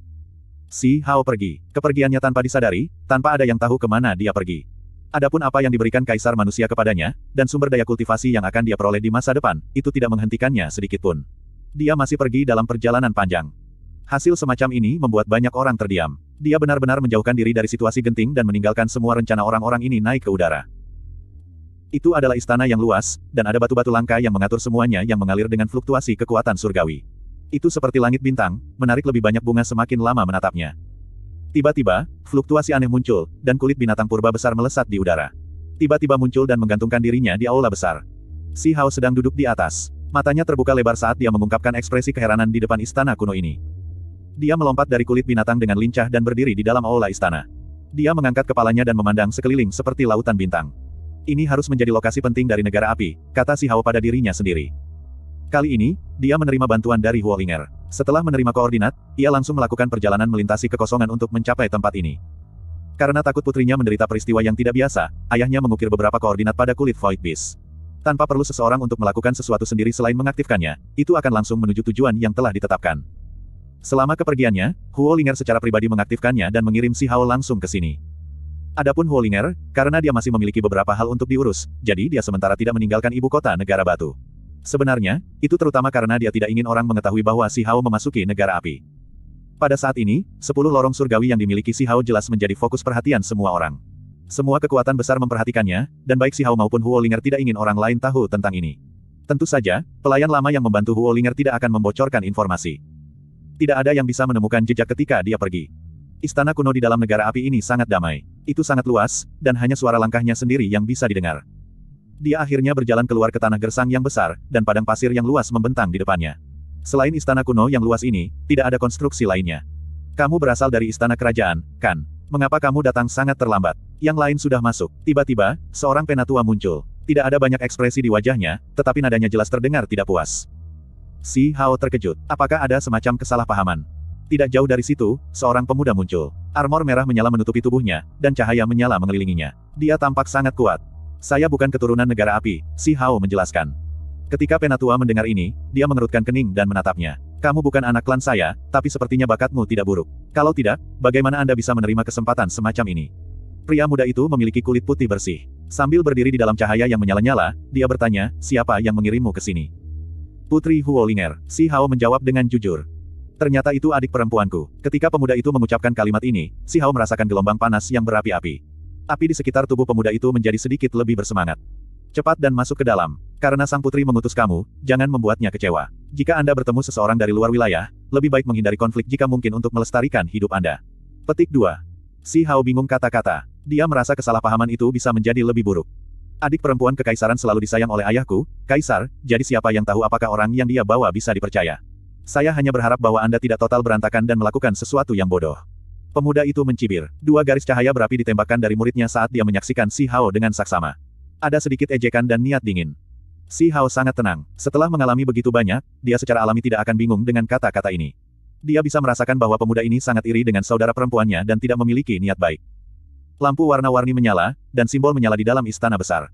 Si Hao pergi. Kepergiannya tanpa disadari, tanpa ada yang tahu kemana dia pergi. Adapun apa yang diberikan kaisar manusia kepadanya, dan sumber daya kultivasi yang akan dia peroleh di masa depan, itu tidak menghentikannya sedikitpun. Dia masih pergi dalam perjalanan panjang. Hasil semacam ini membuat banyak orang terdiam. Dia benar-benar menjauhkan diri dari situasi genting dan meninggalkan semua rencana orang-orang ini naik ke udara. Itu adalah istana yang luas, dan ada batu-batu langka yang mengatur semuanya yang mengalir dengan fluktuasi kekuatan surgawi. Itu seperti langit bintang, menarik lebih banyak bunga semakin lama menatapnya. Tiba-tiba, fluktuasi aneh muncul, dan kulit binatang purba besar melesat di udara. Tiba-tiba muncul dan menggantungkan dirinya di aula besar. Si Hao sedang duduk di atas. Matanya terbuka lebar saat dia mengungkapkan ekspresi keheranan di depan istana kuno ini. Dia melompat dari kulit binatang dengan lincah dan berdiri di dalam aula istana. Dia mengangkat kepalanya dan memandang sekeliling seperti lautan bintang. Ini harus menjadi lokasi penting dari negara api, kata si Hao pada dirinya sendiri. Kali ini, dia menerima bantuan dari Huolinger. Setelah menerima koordinat, ia langsung melakukan perjalanan melintasi kekosongan untuk mencapai tempat ini. Karena takut putrinya menderita peristiwa yang tidak biasa, ayahnya mengukir beberapa koordinat pada kulit Void Beast. Tanpa perlu seseorang untuk melakukan sesuatu sendiri selain mengaktifkannya, itu akan langsung menuju tujuan yang telah ditetapkan. Selama kepergiannya, Huo Ling'er secara pribadi mengaktifkannya dan mengirim si Hao langsung ke sini. Adapun Huo Ling'er, karena dia masih memiliki beberapa hal untuk diurus, jadi dia sementara tidak meninggalkan ibu kota negara batu. Sebenarnya, itu terutama karena dia tidak ingin orang mengetahui bahwa Si Hao memasuki negara api. Pada saat ini, sepuluh lorong surgawi yang dimiliki Si Hao jelas menjadi fokus perhatian semua orang. Semua kekuatan besar memperhatikannya, dan baik Si Hao maupun Huo Linger tidak ingin orang lain tahu tentang ini. Tentu saja, pelayan lama yang membantu Huo Linger tidak akan membocorkan informasi. Tidak ada yang bisa menemukan jejak ketika dia pergi. Istana kuno di dalam negara api ini sangat damai. Itu sangat luas, dan hanya suara langkahnya sendiri yang bisa didengar. Dia akhirnya berjalan keluar ke tanah gersang yang besar, dan padang pasir yang luas membentang di depannya. Selain istana kuno yang luas ini, tidak ada konstruksi lainnya. Kamu berasal dari istana kerajaan, kan? Mengapa kamu datang sangat terlambat? Yang lain sudah masuk. Tiba-tiba, seorang penatua muncul. Tidak ada banyak ekspresi di wajahnya, tetapi nadanya jelas terdengar tidak puas. Si Hao terkejut. Apakah ada semacam kesalahpahaman? Tidak jauh dari situ, seorang pemuda muncul. Armor merah menyala menutupi tubuhnya, dan cahaya menyala mengelilinginya. Dia tampak sangat kuat. Saya bukan keturunan negara api, Si Hao menjelaskan. Ketika Penatua mendengar ini, dia mengerutkan kening dan menatapnya. Kamu bukan anak klan saya, tapi sepertinya bakatmu tidak buruk. Kalau tidak, bagaimana Anda bisa menerima kesempatan semacam ini? Pria muda itu memiliki kulit putih bersih. Sambil berdiri di dalam cahaya yang menyala-nyala, dia bertanya, siapa yang mengirimmu ke sini? Putri Huolinger, Si Hao menjawab dengan jujur. Ternyata itu adik perempuanku. Ketika pemuda itu mengucapkan kalimat ini, Si Hao merasakan gelombang panas yang berapi-api. Api di sekitar tubuh pemuda itu menjadi sedikit lebih bersemangat. Cepat dan masuk ke dalam. Karena sang putri mengutus kamu, jangan membuatnya kecewa. Jika Anda bertemu seseorang dari luar wilayah, lebih baik menghindari konflik jika mungkin untuk melestarikan hidup Anda. Petik 2. Si Hao bingung kata-kata. Dia merasa kesalahpahaman itu bisa menjadi lebih buruk. Adik perempuan kekaisaran selalu disayang oleh ayahku, Kaisar, jadi siapa yang tahu apakah orang yang dia bawa bisa dipercaya. Saya hanya berharap bahwa Anda tidak total berantakan dan melakukan sesuatu yang bodoh. Pemuda itu mencibir. Dua garis cahaya berapi ditembakkan dari muridnya saat dia menyaksikan Si Hao dengan saksama. Ada sedikit ejekan dan niat dingin. Si Hao sangat tenang. Setelah mengalami begitu banyak, dia secara alami tidak akan bingung dengan kata-kata ini. Dia bisa merasakan bahwa pemuda ini sangat iri dengan saudara perempuannya dan tidak memiliki niat baik. Lampu warna-warni menyala, dan simbol menyala di dalam istana besar.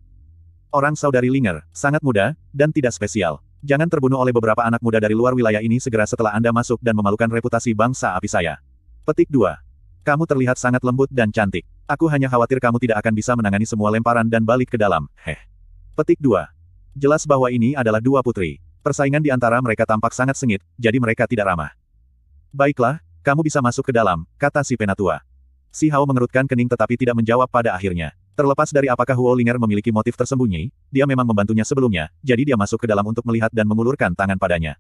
Orang saudari Linger, sangat muda, dan tidak spesial. Jangan terbunuh oleh beberapa anak muda dari luar wilayah ini segera setelah Anda masuk dan memalukan reputasi bangsa api saya. Petik 2. Kamu terlihat sangat lembut dan cantik. Aku hanya khawatir kamu tidak akan bisa menangani semua lemparan dan balik ke dalam, heh. Petik 2. Jelas bahwa ini adalah dua putri. Persaingan di antara mereka tampak sangat sengit, jadi mereka tidak ramah. Baiklah, kamu bisa masuk ke dalam, kata si penatua. Si Hao mengerutkan kening tetapi tidak menjawab pada akhirnya. Terlepas dari apakah Huo Linger memiliki motif tersembunyi, dia memang membantunya sebelumnya, jadi dia masuk ke dalam untuk melihat dan mengulurkan tangan padanya.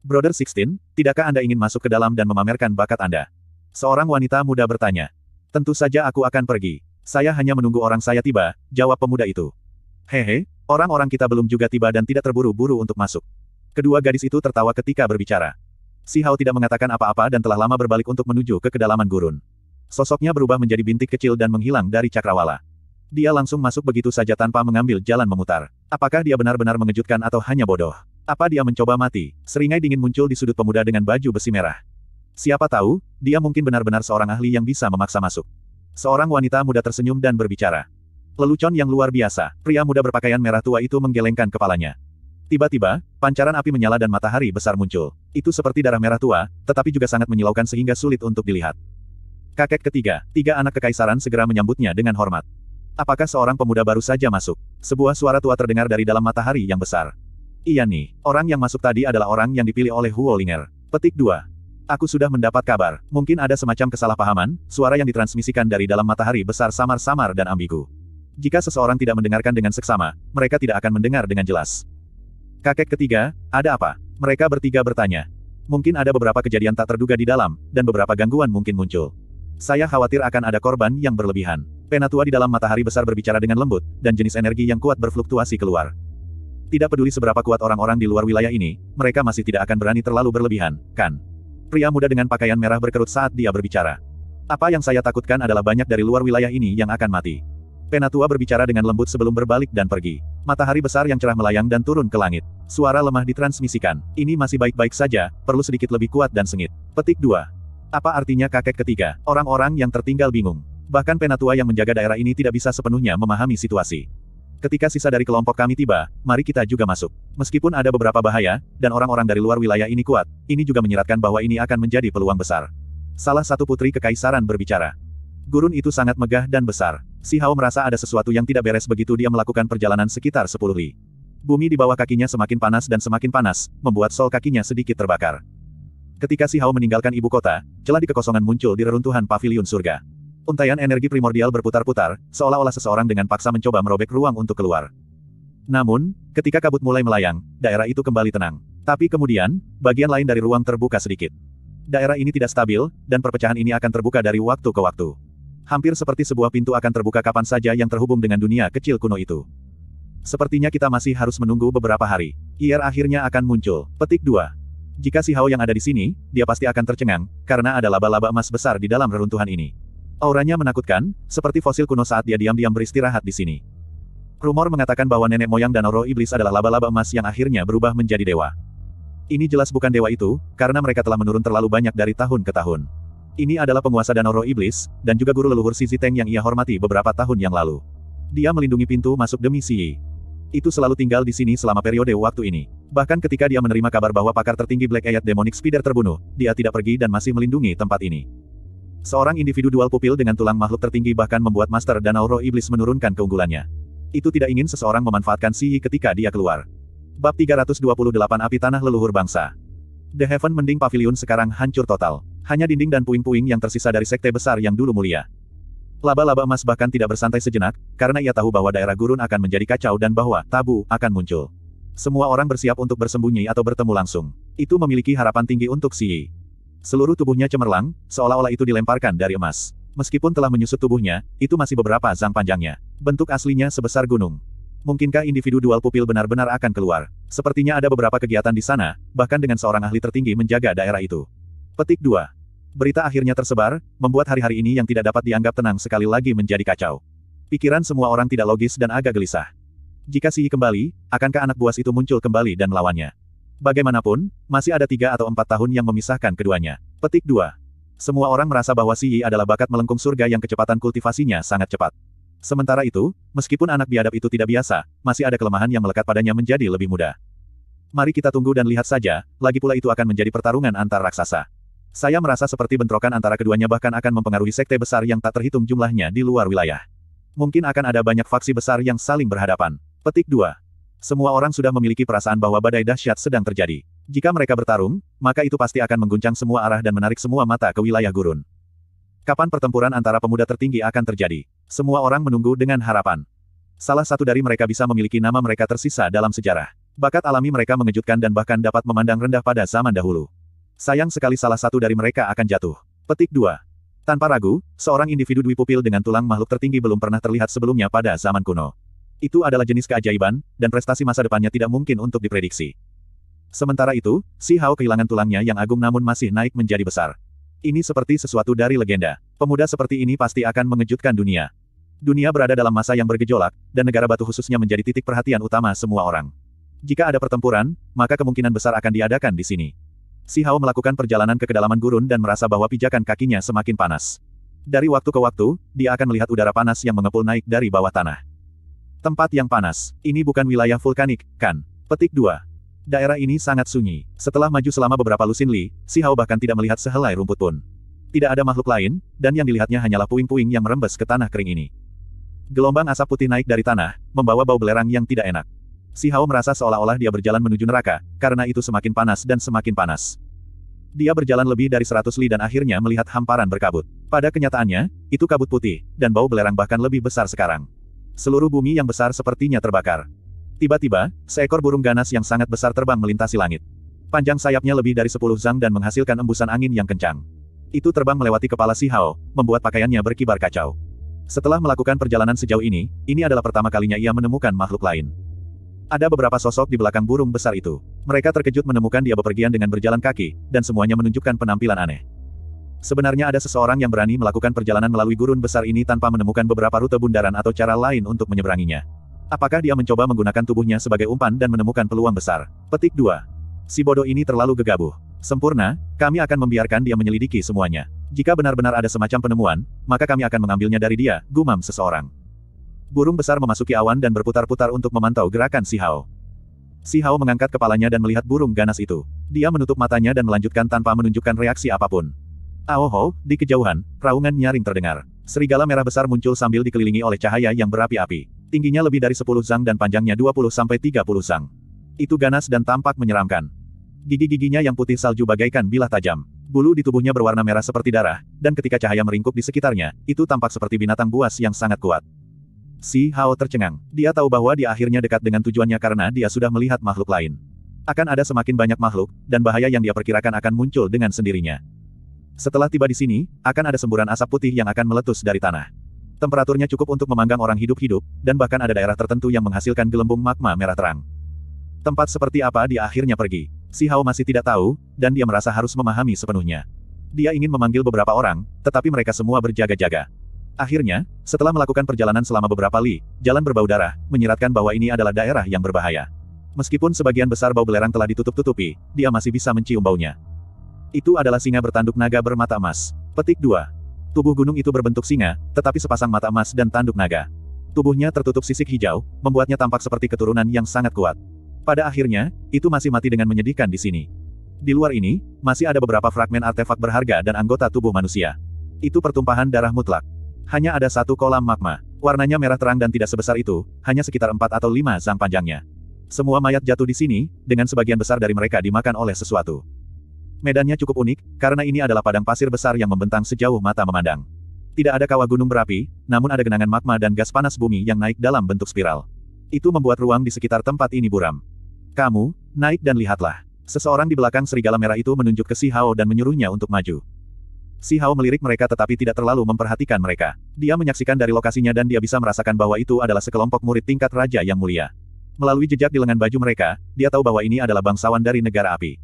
Brother Sixteen, tidakkah Anda ingin masuk ke dalam dan memamerkan bakat Anda? Seorang wanita muda bertanya. Tentu saja aku akan pergi. Saya hanya menunggu orang saya tiba, jawab pemuda itu. Hehe, orang-orang kita belum juga tiba dan tidak terburu-buru untuk masuk. Kedua gadis itu tertawa ketika berbicara. Si Hao tidak mengatakan apa-apa dan telah lama berbalik untuk menuju ke kedalaman gurun. Sosoknya berubah menjadi bintik kecil dan menghilang dari cakrawala. Dia langsung masuk begitu saja tanpa mengambil jalan memutar. Apakah dia benar-benar mengejutkan atau hanya bodoh? Apa dia mencoba mati? Seringai dingin muncul di sudut pemuda dengan baju besi merah. Siapa tahu, dia mungkin benar-benar seorang ahli yang bisa memaksa masuk. Seorang wanita muda tersenyum dan berbicara. Lelucon yang luar biasa, pria muda berpakaian merah tua itu menggelengkan kepalanya. Tiba-tiba, pancaran api menyala dan matahari besar muncul. Itu seperti darah merah tua, tetapi juga sangat menyilaukan sehingga sulit untuk dilihat. Kakek ketiga, tiga anak kekaisaran segera menyambutnya dengan hormat. Apakah seorang pemuda baru saja masuk? Sebuah suara tua terdengar dari dalam matahari yang besar. Iya nih, orang yang masuk tadi adalah orang yang dipilih oleh Huolinger. Petik 2. Aku sudah mendapat kabar, mungkin ada semacam kesalahpahaman, suara yang ditransmisikan dari dalam matahari besar samar-samar dan ambigu. Jika seseorang tidak mendengarkan dengan seksama, mereka tidak akan mendengar dengan jelas. Kakek ketiga, ada apa? Mereka bertiga bertanya. Mungkin ada beberapa kejadian tak terduga di dalam, dan beberapa gangguan mungkin muncul. Saya khawatir akan ada korban yang berlebihan. Penatua di dalam matahari besar berbicara dengan lembut, dan jenis energi yang kuat berfluktuasi keluar. Tidak peduli seberapa kuat orang-orang di luar wilayah ini, mereka masih tidak akan berani terlalu berlebihan, kan? Pria muda dengan pakaian merah berkerut saat dia berbicara. Apa yang saya takutkan adalah banyak dari luar wilayah ini yang akan mati. Penatua berbicara dengan lembut sebelum berbalik dan pergi. Matahari besar yang cerah melayang dan turun ke langit. Suara lemah ditransmisikan. Ini masih baik-baik saja, perlu sedikit lebih kuat dan sengit. Petik 2. Apa artinya kakek ketiga? Orang-orang yang tertinggal bingung. Bahkan penatua yang menjaga daerah ini tidak bisa sepenuhnya memahami situasi. Ketika sisa dari kelompok kami tiba, mari kita juga masuk. Meskipun ada beberapa bahaya, dan orang-orang dari luar wilayah ini kuat, ini juga menyiratkan bahwa ini akan menjadi peluang besar. Salah satu putri kekaisaran berbicara. Gurun itu sangat megah dan besar. Si Hao merasa ada sesuatu yang tidak beres begitu dia melakukan perjalanan sekitar 10 li. Bumi di bawah kakinya semakin panas dan semakin panas, membuat sol kakinya sedikit terbakar. Ketika Si Hao meninggalkan ibu kota, celah di kekosongan muncul di reruntuhan pavilion surga. Untaian energi primordial berputar-putar, seolah-olah seseorang dengan paksa mencoba merobek ruang untuk keluar. Namun, ketika kabut mulai melayang, daerah itu kembali tenang. Tapi kemudian, bagian lain dari ruang terbuka sedikit. Daerah ini tidak stabil, dan perpecahan ini akan terbuka dari waktu ke waktu. Hampir seperti sebuah pintu akan terbuka kapan saja yang terhubung dengan dunia kecil kuno itu. Sepertinya kita masih harus menunggu beberapa hari. IR akhirnya akan muncul. Petik 2. Jika si Hao yang ada di sini, dia pasti akan tercengang, karena ada laba-laba emas besar di dalam reruntuhan ini. Auranya menakutkan, seperti fosil kuno saat dia diam-diam beristirahat di sini. Rumor mengatakan bahwa nenek moyang dan roh iblis adalah laba-laba emas yang akhirnya berubah menjadi dewa. Ini jelas bukan dewa itu, karena mereka telah menurun terlalu banyak dari tahun ke tahun. Ini adalah penguasa Danoro iblis, dan juga guru leluhur Sisi Teng yang ia hormati beberapa tahun yang lalu. Dia melindungi pintu masuk demi Si Yi. itu selalu tinggal di sini selama periode waktu ini. Bahkan ketika dia menerima kabar bahwa pakar tertinggi Black Ayat Demonic Spider terbunuh, dia tidak pergi dan masih melindungi tempat ini. Seorang individu dual pupil dengan tulang makhluk tertinggi bahkan membuat Master Danau Roh Iblis menurunkan keunggulannya. Itu tidak ingin seseorang memanfaatkan Si Yi ketika dia keluar. Bab 328 Api Tanah Leluhur Bangsa The Heaven Mending Pavilion sekarang hancur total. Hanya dinding dan puing-puing yang tersisa dari sekte besar yang dulu mulia. Laba-laba emas bahkan tidak bersantai sejenak, karena ia tahu bahwa daerah gurun akan menjadi kacau dan bahwa tabu akan muncul. Semua orang bersiap untuk bersembunyi atau bertemu langsung. Itu memiliki harapan tinggi untuk Si Yi. Seluruh tubuhnya cemerlang, seolah-olah itu dilemparkan dari emas. Meskipun telah menyusut tubuhnya, itu masih beberapa zang panjangnya. Bentuk aslinya sebesar gunung. Mungkinkah individu dual pupil benar-benar akan keluar? Sepertinya ada beberapa kegiatan di sana, bahkan dengan seorang ahli tertinggi menjaga daerah itu. Petik 2. Berita akhirnya tersebar, membuat hari-hari ini yang tidak dapat dianggap tenang sekali lagi menjadi kacau. Pikiran semua orang tidak logis dan agak gelisah. Jika Sihi kembali, akankah anak buas itu muncul kembali dan melawannya? Bagaimanapun, masih ada tiga atau empat tahun yang memisahkan keduanya. Petik 2. Semua orang merasa bahwa Si Yi adalah bakat melengkung surga yang kecepatan kultivasinya sangat cepat. Sementara itu, meskipun anak biadab itu tidak biasa, masih ada kelemahan yang melekat padanya menjadi lebih mudah. Mari kita tunggu dan lihat saja, lagi pula itu akan menjadi pertarungan antar raksasa. Saya merasa seperti bentrokan antara keduanya bahkan akan mempengaruhi sekte besar yang tak terhitung jumlahnya di luar wilayah. Mungkin akan ada banyak faksi besar yang saling berhadapan. Petik 2. Semua orang sudah memiliki perasaan bahwa badai dahsyat sedang terjadi. Jika mereka bertarung, maka itu pasti akan mengguncang semua arah dan menarik semua mata ke wilayah gurun. Kapan pertempuran antara pemuda tertinggi akan terjadi? Semua orang menunggu dengan harapan. Salah satu dari mereka bisa memiliki nama mereka tersisa dalam sejarah. Bakat alami mereka mengejutkan dan bahkan dapat memandang rendah pada zaman dahulu. Sayang sekali salah satu dari mereka akan jatuh. Petik 2. Tanpa ragu, seorang individu dwi pupil dengan tulang makhluk tertinggi belum pernah terlihat sebelumnya pada zaman kuno. Itu adalah jenis keajaiban, dan prestasi masa depannya tidak mungkin untuk diprediksi. Sementara itu, Si Hao kehilangan tulangnya yang agung namun masih naik menjadi besar. Ini seperti sesuatu dari legenda. Pemuda seperti ini pasti akan mengejutkan dunia. Dunia berada dalam masa yang bergejolak, dan negara batu khususnya menjadi titik perhatian utama semua orang. Jika ada pertempuran, maka kemungkinan besar akan diadakan di sini. Si Hao melakukan perjalanan ke kedalaman gurun dan merasa bahwa pijakan kakinya semakin panas. Dari waktu ke waktu, dia akan melihat udara panas yang mengepul naik dari bawah tanah. Tempat yang panas. Ini bukan wilayah vulkanik, kan? Petik 2. Daerah ini sangat sunyi. Setelah maju selama beberapa lusin li, si Hao bahkan tidak melihat sehelai rumput pun. Tidak ada makhluk lain, dan yang dilihatnya hanyalah puing-puing yang merembes ke tanah kering ini. Gelombang asap putih naik dari tanah, membawa bau belerang yang tidak enak. Si Hao merasa seolah-olah dia berjalan menuju neraka, karena itu semakin panas dan semakin panas. Dia berjalan lebih dari seratus li dan akhirnya melihat hamparan berkabut. Pada kenyataannya, itu kabut putih, dan bau belerang bahkan lebih besar sekarang. Seluruh bumi yang besar sepertinya terbakar. Tiba-tiba, seekor burung ganas yang sangat besar terbang melintasi langit. Panjang sayapnya lebih dari sepuluh zang dan menghasilkan embusan angin yang kencang. Itu terbang melewati kepala Si Hao, membuat pakaiannya berkibar kacau. Setelah melakukan perjalanan sejauh ini, ini adalah pertama kalinya ia menemukan makhluk lain. Ada beberapa sosok di belakang burung besar itu. Mereka terkejut menemukan dia bepergian dengan berjalan kaki, dan semuanya menunjukkan penampilan aneh. Sebenarnya ada seseorang yang berani melakukan perjalanan melalui gurun besar ini tanpa menemukan beberapa rute bundaran atau cara lain untuk menyeberanginya. Apakah dia mencoba menggunakan tubuhnya sebagai umpan dan menemukan peluang besar? Petik 2. Si bodoh ini terlalu gegabah. Sempurna, kami akan membiarkan dia menyelidiki semuanya. Jika benar-benar ada semacam penemuan, maka kami akan mengambilnya dari dia, gumam seseorang. Burung besar memasuki awan dan berputar-putar untuk memantau gerakan si Hao. Si Hao mengangkat kepalanya dan melihat burung ganas itu. Dia menutup matanya dan melanjutkan tanpa menunjukkan reaksi apapun. Aoho, di kejauhan, raungan nyaring terdengar. Serigala merah besar muncul sambil dikelilingi oleh cahaya yang berapi-api. Tingginya lebih dari 10 zang dan panjangnya 20-30 zang. Itu ganas dan tampak menyeramkan. Gigi-giginya yang putih salju bagaikan bilah tajam. Bulu di tubuhnya berwarna merah seperti darah, dan ketika cahaya meringkup di sekitarnya, itu tampak seperti binatang buas yang sangat kuat. Si Hao tercengang. Dia tahu bahwa dia akhirnya dekat dengan tujuannya karena dia sudah melihat makhluk lain. Akan ada semakin banyak makhluk, dan bahaya yang dia perkirakan akan muncul dengan sendirinya. Setelah tiba di sini, akan ada semburan asap putih yang akan meletus dari tanah. Temperaturnya cukup untuk memanggang orang hidup-hidup, dan bahkan ada daerah tertentu yang menghasilkan gelembung magma merah terang. Tempat seperti apa dia akhirnya pergi. Si Hao masih tidak tahu, dan dia merasa harus memahami sepenuhnya. Dia ingin memanggil beberapa orang, tetapi mereka semua berjaga-jaga. Akhirnya, setelah melakukan perjalanan selama beberapa li, jalan berbau darah, menyiratkan bahwa ini adalah daerah yang berbahaya. Meskipun sebagian besar bau belerang telah ditutup-tutupi, dia masih bisa mencium baunya. Itu adalah singa bertanduk naga bermata emas. Petik 2. Tubuh gunung itu berbentuk singa, tetapi sepasang mata emas dan tanduk naga. Tubuhnya tertutup sisik hijau, membuatnya tampak seperti keturunan yang sangat kuat. Pada akhirnya, itu masih mati dengan menyedihkan di sini. Di luar ini, masih ada beberapa fragmen artefak berharga dan anggota tubuh manusia. Itu pertumpahan darah mutlak. Hanya ada satu kolam magma. Warnanya merah terang dan tidak sebesar itu, hanya sekitar 4 atau 5 zang panjangnya. Semua mayat jatuh di sini, dengan sebagian besar dari mereka dimakan oleh sesuatu. Medannya cukup unik, karena ini adalah padang pasir besar yang membentang sejauh mata memandang. Tidak ada kawah gunung berapi, namun ada genangan magma dan gas panas bumi yang naik dalam bentuk spiral. Itu membuat ruang di sekitar tempat ini buram. Kamu, naik dan lihatlah. Seseorang di belakang serigala merah itu menunjuk ke Si Hao dan menyuruhnya untuk maju. Si Hao melirik mereka tetapi tidak terlalu memperhatikan mereka. Dia menyaksikan dari lokasinya dan dia bisa merasakan bahwa itu adalah sekelompok murid tingkat raja yang mulia. Melalui jejak di lengan baju mereka, dia tahu bahwa ini adalah bangsawan dari negara api.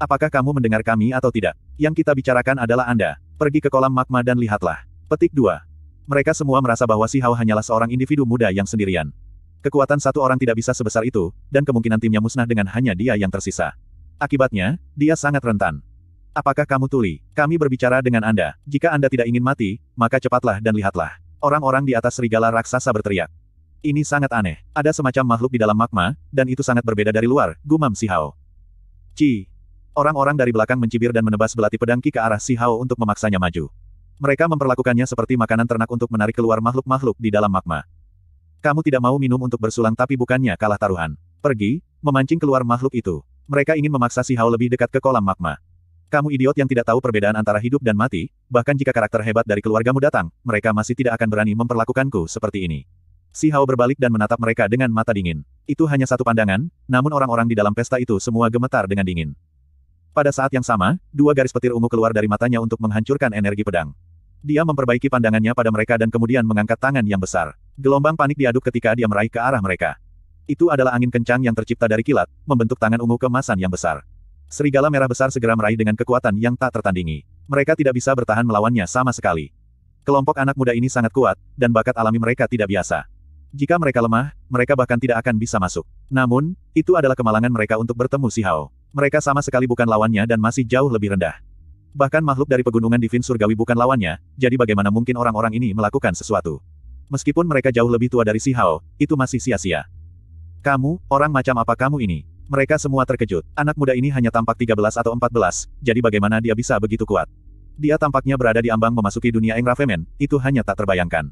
Apakah kamu mendengar kami atau tidak? Yang kita bicarakan adalah Anda. Pergi ke kolam magma dan lihatlah. Petik 2. Mereka semua merasa bahwa si Hao hanyalah seorang individu muda yang sendirian. Kekuatan satu orang tidak bisa sebesar itu, dan kemungkinan timnya musnah dengan hanya dia yang tersisa. Akibatnya, dia sangat rentan. Apakah kamu tuli? Kami berbicara dengan Anda. Jika Anda tidak ingin mati, maka cepatlah dan lihatlah. Orang-orang di atas serigala raksasa berteriak. Ini sangat aneh. Ada semacam makhluk di dalam magma, dan itu sangat berbeda dari luar, gumam si Hao. Ci, Orang-orang dari belakang mencibir dan menebas belati pedang Ki ke arah Si Hao untuk memaksanya maju. Mereka memperlakukannya seperti makanan ternak untuk menarik keluar makhluk-makhluk di dalam magma. Kamu tidak mau minum untuk bersulang tapi bukannya kalah taruhan. Pergi, memancing keluar makhluk itu. Mereka ingin memaksa Si Hao lebih dekat ke kolam magma. Kamu idiot yang tidak tahu perbedaan antara hidup dan mati, bahkan jika karakter hebat dari keluargamu datang, mereka masih tidak akan berani memperlakukanku seperti ini. Si Hao berbalik dan menatap mereka dengan mata dingin. Itu hanya satu pandangan, namun orang-orang di dalam pesta itu semua gemetar dengan dingin. Pada saat yang sama, dua garis petir ungu keluar dari matanya untuk menghancurkan energi pedang. Dia memperbaiki pandangannya pada mereka dan kemudian mengangkat tangan yang besar. Gelombang panik diaduk ketika dia meraih ke arah mereka. Itu adalah angin kencang yang tercipta dari kilat, membentuk tangan ungu kemasan yang besar. Serigala merah besar segera meraih dengan kekuatan yang tak tertandingi. Mereka tidak bisa bertahan melawannya sama sekali. Kelompok anak muda ini sangat kuat, dan bakat alami mereka tidak biasa. Jika mereka lemah, mereka bahkan tidak akan bisa masuk. Namun, itu adalah kemalangan mereka untuk bertemu si Hao. Mereka sama sekali bukan lawannya dan masih jauh lebih rendah. Bahkan makhluk dari pegunungan divin surgawi bukan lawannya, jadi bagaimana mungkin orang-orang ini melakukan sesuatu. Meskipun mereka jauh lebih tua dari si Hao, itu masih sia-sia. Kamu, orang macam apa kamu ini? Mereka semua terkejut. Anak muda ini hanya tampak 13 atau 14, jadi bagaimana dia bisa begitu kuat? Dia tampaknya berada di ambang memasuki dunia Engrafemen, itu hanya tak terbayangkan.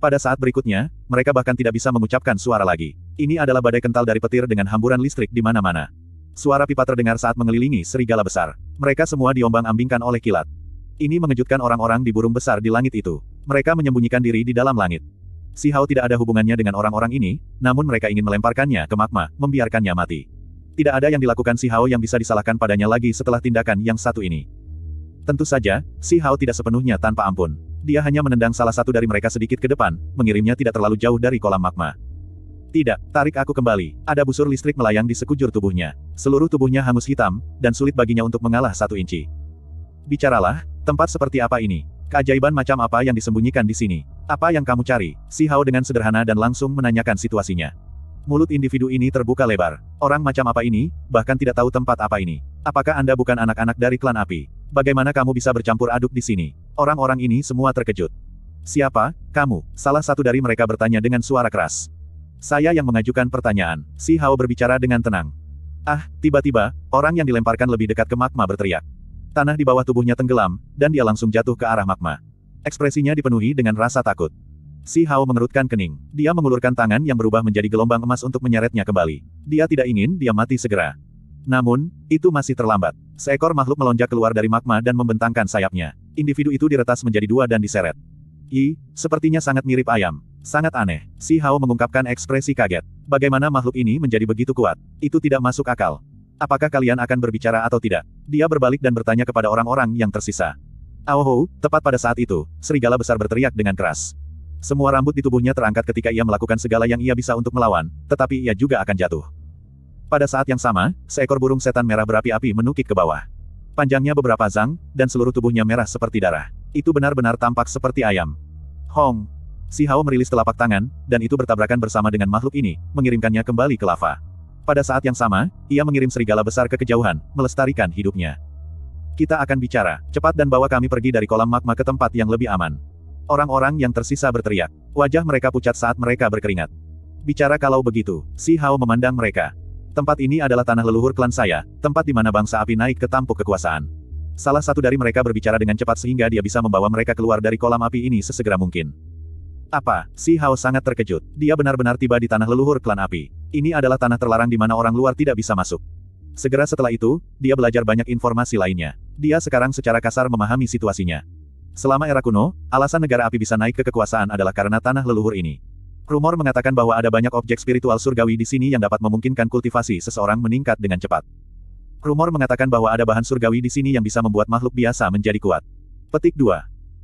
Pada saat berikutnya, mereka bahkan tidak bisa mengucapkan suara lagi. Ini adalah badai kental dari petir dengan hamburan listrik di mana-mana. Suara pipa terdengar saat mengelilingi serigala besar. Mereka semua diombang-ambingkan oleh kilat. Ini mengejutkan orang-orang di burung besar di langit itu. Mereka menyembunyikan diri di dalam langit. Si Hao tidak ada hubungannya dengan orang-orang ini, namun mereka ingin melemparkannya ke magma, membiarkannya mati. Tidak ada yang dilakukan si Hao yang bisa disalahkan padanya lagi setelah tindakan yang satu ini. Tentu saja, si Hao tidak sepenuhnya tanpa ampun. Dia hanya menendang salah satu dari mereka sedikit ke depan, mengirimnya tidak terlalu jauh dari kolam magma. Tidak, tarik aku kembali. Ada busur listrik melayang di sekujur tubuhnya. Seluruh tubuhnya hangus hitam, dan sulit baginya untuk mengalah satu inci. Bicaralah, tempat seperti apa ini? Keajaiban macam apa yang disembunyikan di sini? Apa yang kamu cari? Si Hao dengan sederhana dan langsung menanyakan situasinya. Mulut individu ini terbuka lebar. Orang macam apa ini, bahkan tidak tahu tempat apa ini. Apakah Anda bukan anak-anak dari klan api? Bagaimana kamu bisa bercampur aduk di sini? Orang-orang ini semua terkejut. Siapa, kamu? Salah satu dari mereka bertanya dengan suara keras. Saya yang mengajukan pertanyaan, si Hao berbicara dengan tenang. Ah, tiba-tiba, orang yang dilemparkan lebih dekat ke magma berteriak. Tanah di bawah tubuhnya tenggelam, dan dia langsung jatuh ke arah magma. Ekspresinya dipenuhi dengan rasa takut. Si Hao mengerutkan kening. Dia mengulurkan tangan yang berubah menjadi gelombang emas untuk menyeretnya kembali. Dia tidak ingin dia mati segera. Namun, itu masih terlambat. Seekor makhluk melonjak keluar dari magma dan membentangkan sayapnya. Individu itu diretas menjadi dua dan diseret. I, sepertinya sangat mirip ayam. Sangat aneh. Si Hao mengungkapkan ekspresi kaget. Bagaimana makhluk ini menjadi begitu kuat? Itu tidak masuk akal. Apakah kalian akan berbicara atau tidak? Dia berbalik dan bertanya kepada orang-orang yang tersisa. Aoho, tepat pada saat itu, serigala besar berteriak dengan keras. Semua rambut di tubuhnya terangkat ketika ia melakukan segala yang ia bisa untuk melawan, tetapi ia juga akan jatuh. Pada saat yang sama, seekor burung setan merah berapi-api menukik ke bawah. Panjangnya beberapa zang, dan seluruh tubuhnya merah seperti darah. Itu benar-benar tampak seperti ayam. Hong. Si Hao merilis telapak tangan, dan itu bertabrakan bersama dengan makhluk ini, mengirimkannya kembali ke lava. Pada saat yang sama, ia mengirim serigala besar ke kejauhan, melestarikan hidupnya. Kita akan bicara, cepat dan bawa kami pergi dari kolam magma ke tempat yang lebih aman. Orang-orang yang tersisa berteriak. Wajah mereka pucat saat mereka berkeringat. Bicara kalau begitu, si Hao memandang mereka. Tempat ini adalah tanah leluhur klan saya, tempat di mana bangsa api naik ke tampuk kekuasaan. Salah satu dari mereka berbicara dengan cepat sehingga dia bisa membawa mereka keluar dari kolam api ini sesegera mungkin. Apa? Si Hao sangat terkejut. Dia benar-benar tiba di tanah leluhur klan api. Ini adalah tanah terlarang di mana orang luar tidak bisa masuk. Segera setelah itu, dia belajar banyak informasi lainnya. Dia sekarang secara kasar memahami situasinya. Selama era kuno, alasan negara api bisa naik ke kekuasaan adalah karena tanah leluhur ini. Rumor mengatakan bahwa ada banyak objek spiritual surgawi di sini yang dapat memungkinkan kultivasi seseorang meningkat dengan cepat. Rumor mengatakan bahwa ada bahan surgawi di sini yang bisa membuat makhluk biasa menjadi kuat. Petik 2.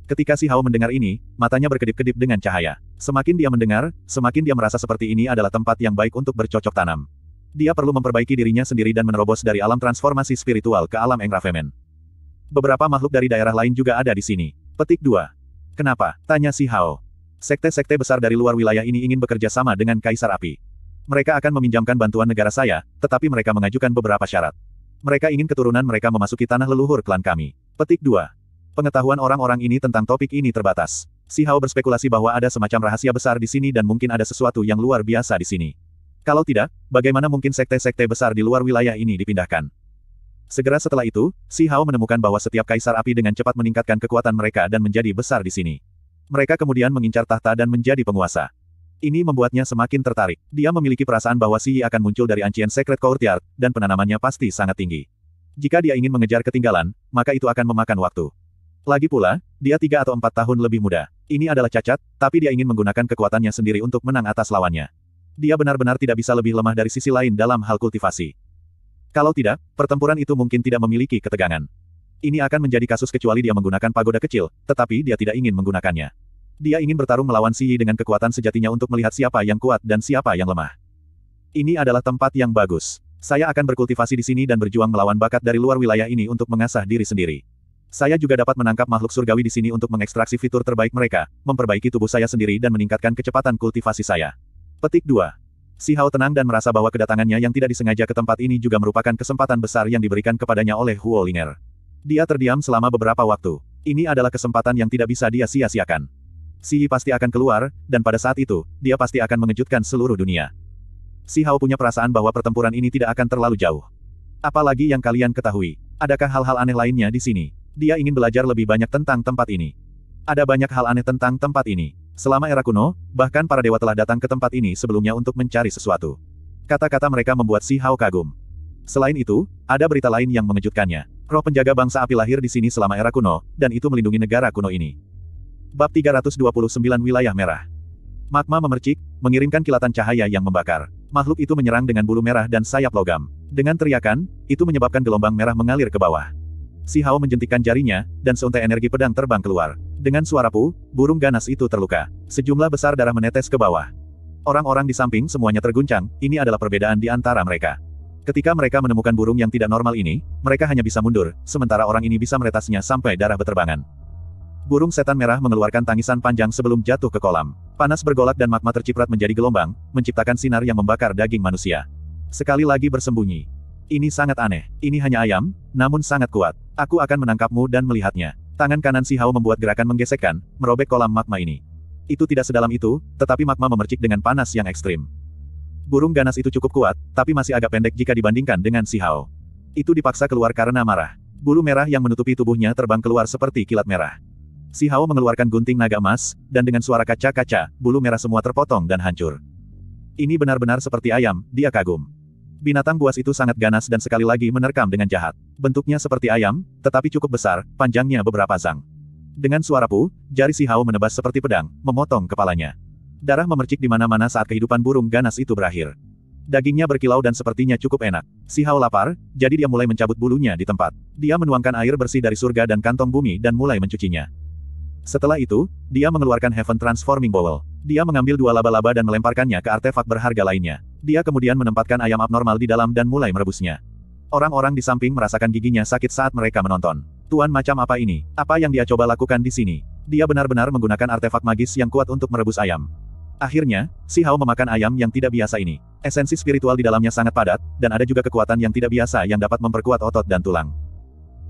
Ketika si Hao mendengar ini, matanya berkedip-kedip dengan cahaya. Semakin dia mendengar, semakin dia merasa seperti ini adalah tempat yang baik untuk bercocok tanam. Dia perlu memperbaiki dirinya sendiri dan menerobos dari alam transformasi spiritual ke alam Engrafemen. Beberapa makhluk dari daerah lain juga ada di sini. Petik 2. Kenapa? Tanya si Hao. Sekte-sekte besar dari luar wilayah ini ingin bekerja sama dengan Kaisar Api. Mereka akan meminjamkan bantuan negara saya, tetapi mereka mengajukan beberapa syarat. Mereka ingin keturunan mereka memasuki tanah leluhur klan kami. Petik 2. Pengetahuan orang-orang ini tentang topik ini terbatas. Si Hao berspekulasi bahwa ada semacam rahasia besar di sini dan mungkin ada sesuatu yang luar biasa di sini. Kalau tidak, bagaimana mungkin sekte-sekte besar di luar wilayah ini dipindahkan? Segera setelah itu, Si Hao menemukan bahwa setiap kaisar api dengan cepat meningkatkan kekuatan mereka dan menjadi besar di sini. Mereka kemudian mengincar tahta dan menjadi penguasa. Ini membuatnya semakin tertarik. Dia memiliki perasaan bahwa Si Yi akan muncul dari Ancient Secret Courtyard, dan penanamannya pasti sangat tinggi. Jika dia ingin mengejar ketinggalan, maka itu akan memakan waktu. Lagi pula, dia tiga atau empat tahun lebih muda. Ini adalah cacat, tapi dia ingin menggunakan kekuatannya sendiri untuk menang atas lawannya. Dia benar-benar tidak bisa lebih lemah dari sisi lain dalam hal kultivasi. Kalau tidak, pertempuran itu mungkin tidak memiliki ketegangan. Ini akan menjadi kasus kecuali dia menggunakan pagoda kecil, tetapi dia tidak ingin menggunakannya. Dia ingin bertarung melawan Si Yi dengan kekuatan sejatinya untuk melihat siapa yang kuat dan siapa yang lemah. Ini adalah tempat yang bagus. Saya akan berkultivasi di sini dan berjuang melawan bakat dari luar wilayah ini untuk mengasah diri sendiri. Saya juga dapat menangkap makhluk surgawi di sini untuk mengekstraksi fitur terbaik mereka, memperbaiki tubuh saya sendiri dan meningkatkan kecepatan kultivasi saya. Petik 2. Si Hao tenang dan merasa bahwa kedatangannya yang tidak disengaja ke tempat ini juga merupakan kesempatan besar yang diberikan kepadanya oleh Huo Linger. Dia terdiam selama beberapa waktu. Ini adalah kesempatan yang tidak bisa dia sia-siakan. Si Yi pasti akan keluar, dan pada saat itu, dia pasti akan mengejutkan seluruh dunia. Si Hao punya perasaan bahwa pertempuran ini tidak akan terlalu jauh. Apalagi yang kalian ketahui. Adakah hal-hal aneh lainnya di sini? Dia ingin belajar lebih banyak tentang tempat ini. Ada banyak hal aneh tentang tempat ini. Selama era kuno, bahkan para dewa telah datang ke tempat ini sebelumnya untuk mencari sesuatu. Kata-kata mereka membuat Si Hao kagum. Selain itu, ada berita lain yang mengejutkannya. Roh penjaga bangsa api lahir di sini selama era kuno, dan itu melindungi negara kuno ini. Bab 329 Wilayah Merah Magma memercik, mengirimkan kilatan cahaya yang membakar. Makhluk itu menyerang dengan bulu merah dan sayap logam. Dengan teriakan, itu menyebabkan gelombang merah mengalir ke bawah. Si Hao menjentikkan jarinya, dan seuntai energi pedang terbang keluar. Dengan suara pu, burung ganas itu terluka. Sejumlah besar darah menetes ke bawah. Orang-orang di samping semuanya terguncang, ini adalah perbedaan di antara mereka. Ketika mereka menemukan burung yang tidak normal ini, mereka hanya bisa mundur, sementara orang ini bisa meretasnya sampai darah beterbangan. Burung setan merah mengeluarkan tangisan panjang sebelum jatuh ke kolam. Panas bergolak dan magma terciprat menjadi gelombang, menciptakan sinar yang membakar daging manusia. Sekali lagi bersembunyi. Ini sangat aneh. Ini hanya ayam, namun sangat kuat. Aku akan menangkapmu dan melihatnya. Tangan kanan si Hao membuat gerakan menggesekkan, merobek kolam magma ini. Itu tidak sedalam itu, tetapi magma memercik dengan panas yang ekstrim. Burung ganas itu cukup kuat, tapi masih agak pendek jika dibandingkan dengan si Hao. Itu dipaksa keluar karena marah. Bulu merah yang menutupi tubuhnya terbang keluar seperti kilat merah. Si Hao mengeluarkan gunting naga emas, dan dengan suara kaca-kaca, bulu merah semua terpotong dan hancur. Ini benar-benar seperti ayam, dia kagum. Binatang buas itu sangat ganas dan sekali lagi menerkam dengan jahat. Bentuknya seperti ayam, tetapi cukup besar, panjangnya beberapa zang. Dengan suara pu, jari si Hao menebas seperti pedang, memotong kepalanya. Darah memercik di mana-mana saat kehidupan burung ganas itu berakhir. Dagingnya berkilau dan sepertinya cukup enak. Si Hao lapar, jadi dia mulai mencabut bulunya di tempat. Dia menuangkan air bersih dari surga dan kantong bumi dan mulai mencucinya. Setelah itu, dia mengeluarkan Heaven Transforming Bowl. Dia mengambil dua laba-laba dan melemparkannya ke artefak berharga lainnya. Dia kemudian menempatkan ayam abnormal di dalam dan mulai merebusnya. Orang-orang di samping merasakan giginya sakit saat mereka menonton. Tuan macam apa ini? Apa yang dia coba lakukan di sini? Dia benar-benar menggunakan artefak magis yang kuat untuk merebus ayam. Akhirnya, si Hao memakan ayam yang tidak biasa ini. Esensi spiritual di dalamnya sangat padat, dan ada juga kekuatan yang tidak biasa yang dapat memperkuat otot dan tulang.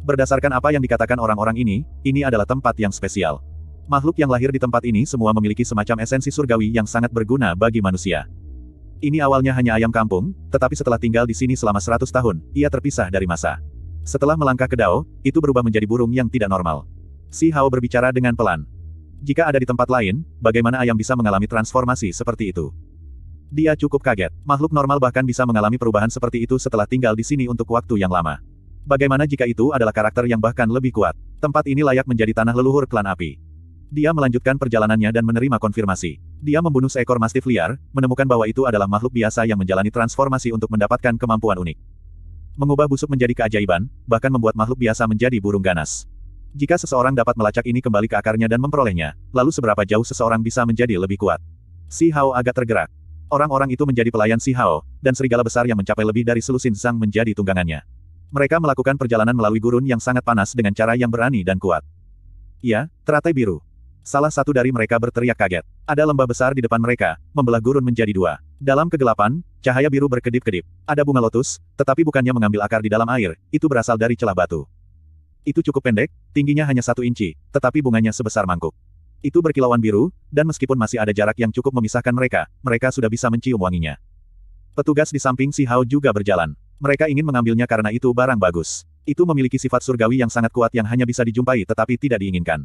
Berdasarkan apa yang dikatakan orang-orang ini, ini adalah tempat yang spesial. Makhluk yang lahir di tempat ini semua memiliki semacam esensi surgawi yang sangat berguna bagi manusia. Ini awalnya hanya ayam kampung, tetapi setelah tinggal di sini selama 100 tahun, ia terpisah dari masa. Setelah melangkah ke Dao, itu berubah menjadi burung yang tidak normal. Si Hao berbicara dengan pelan. Jika ada di tempat lain, bagaimana ayam bisa mengalami transformasi seperti itu? Dia cukup kaget. Makhluk normal bahkan bisa mengalami perubahan seperti itu setelah tinggal di sini untuk waktu yang lama. Bagaimana jika itu adalah karakter yang bahkan lebih kuat? Tempat ini layak menjadi tanah leluhur klan api. Dia melanjutkan perjalanannya dan menerima konfirmasi. Dia membunuh seekor mastif liar, menemukan bahwa itu adalah makhluk biasa yang menjalani transformasi untuk mendapatkan kemampuan unik. Mengubah busuk menjadi keajaiban, bahkan membuat makhluk biasa menjadi burung ganas. Jika seseorang dapat melacak ini kembali ke akarnya dan memperolehnya, lalu seberapa jauh seseorang bisa menjadi lebih kuat. Si Hao agak tergerak. Orang-orang itu menjadi pelayan Si Hao, dan serigala besar yang mencapai lebih dari selusin zang menjadi tunggangannya. Mereka melakukan perjalanan melalui gurun yang sangat panas dengan cara yang berani dan kuat. Iya, teratai biru. Salah satu dari mereka berteriak kaget. Ada lembah besar di depan mereka, membelah gurun menjadi dua. Dalam kegelapan, cahaya biru berkedip-kedip. Ada bunga lotus, tetapi bukannya mengambil akar di dalam air, itu berasal dari celah batu. Itu cukup pendek, tingginya hanya satu inci, tetapi bunganya sebesar mangkuk. Itu berkilauan biru, dan meskipun masih ada jarak yang cukup memisahkan mereka, mereka sudah bisa mencium wanginya. Petugas di samping Si Hao juga berjalan. Mereka ingin mengambilnya karena itu barang bagus. Itu memiliki sifat surgawi yang sangat kuat yang hanya bisa dijumpai tetapi tidak diinginkan.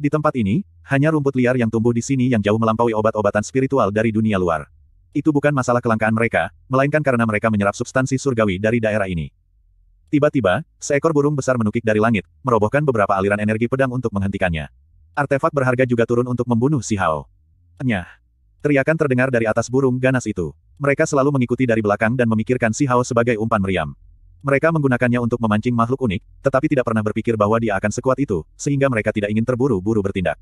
Di tempat ini, hanya rumput liar yang tumbuh di sini yang jauh melampaui obat-obatan spiritual dari dunia luar. Itu bukan masalah kelangkaan mereka, melainkan karena mereka menyerap substansi surgawi dari daerah ini. Tiba-tiba, seekor burung besar menukik dari langit, merobohkan beberapa aliran energi pedang untuk menghentikannya. Artefak berharga juga turun untuk membunuh si Hao. Nyah. Teriakan terdengar dari atas burung ganas itu. Mereka selalu mengikuti dari belakang dan memikirkan si Hao sebagai umpan meriam. Mereka menggunakannya untuk memancing makhluk unik, tetapi tidak pernah berpikir bahwa dia akan sekuat itu, sehingga mereka tidak ingin terburu-buru bertindak.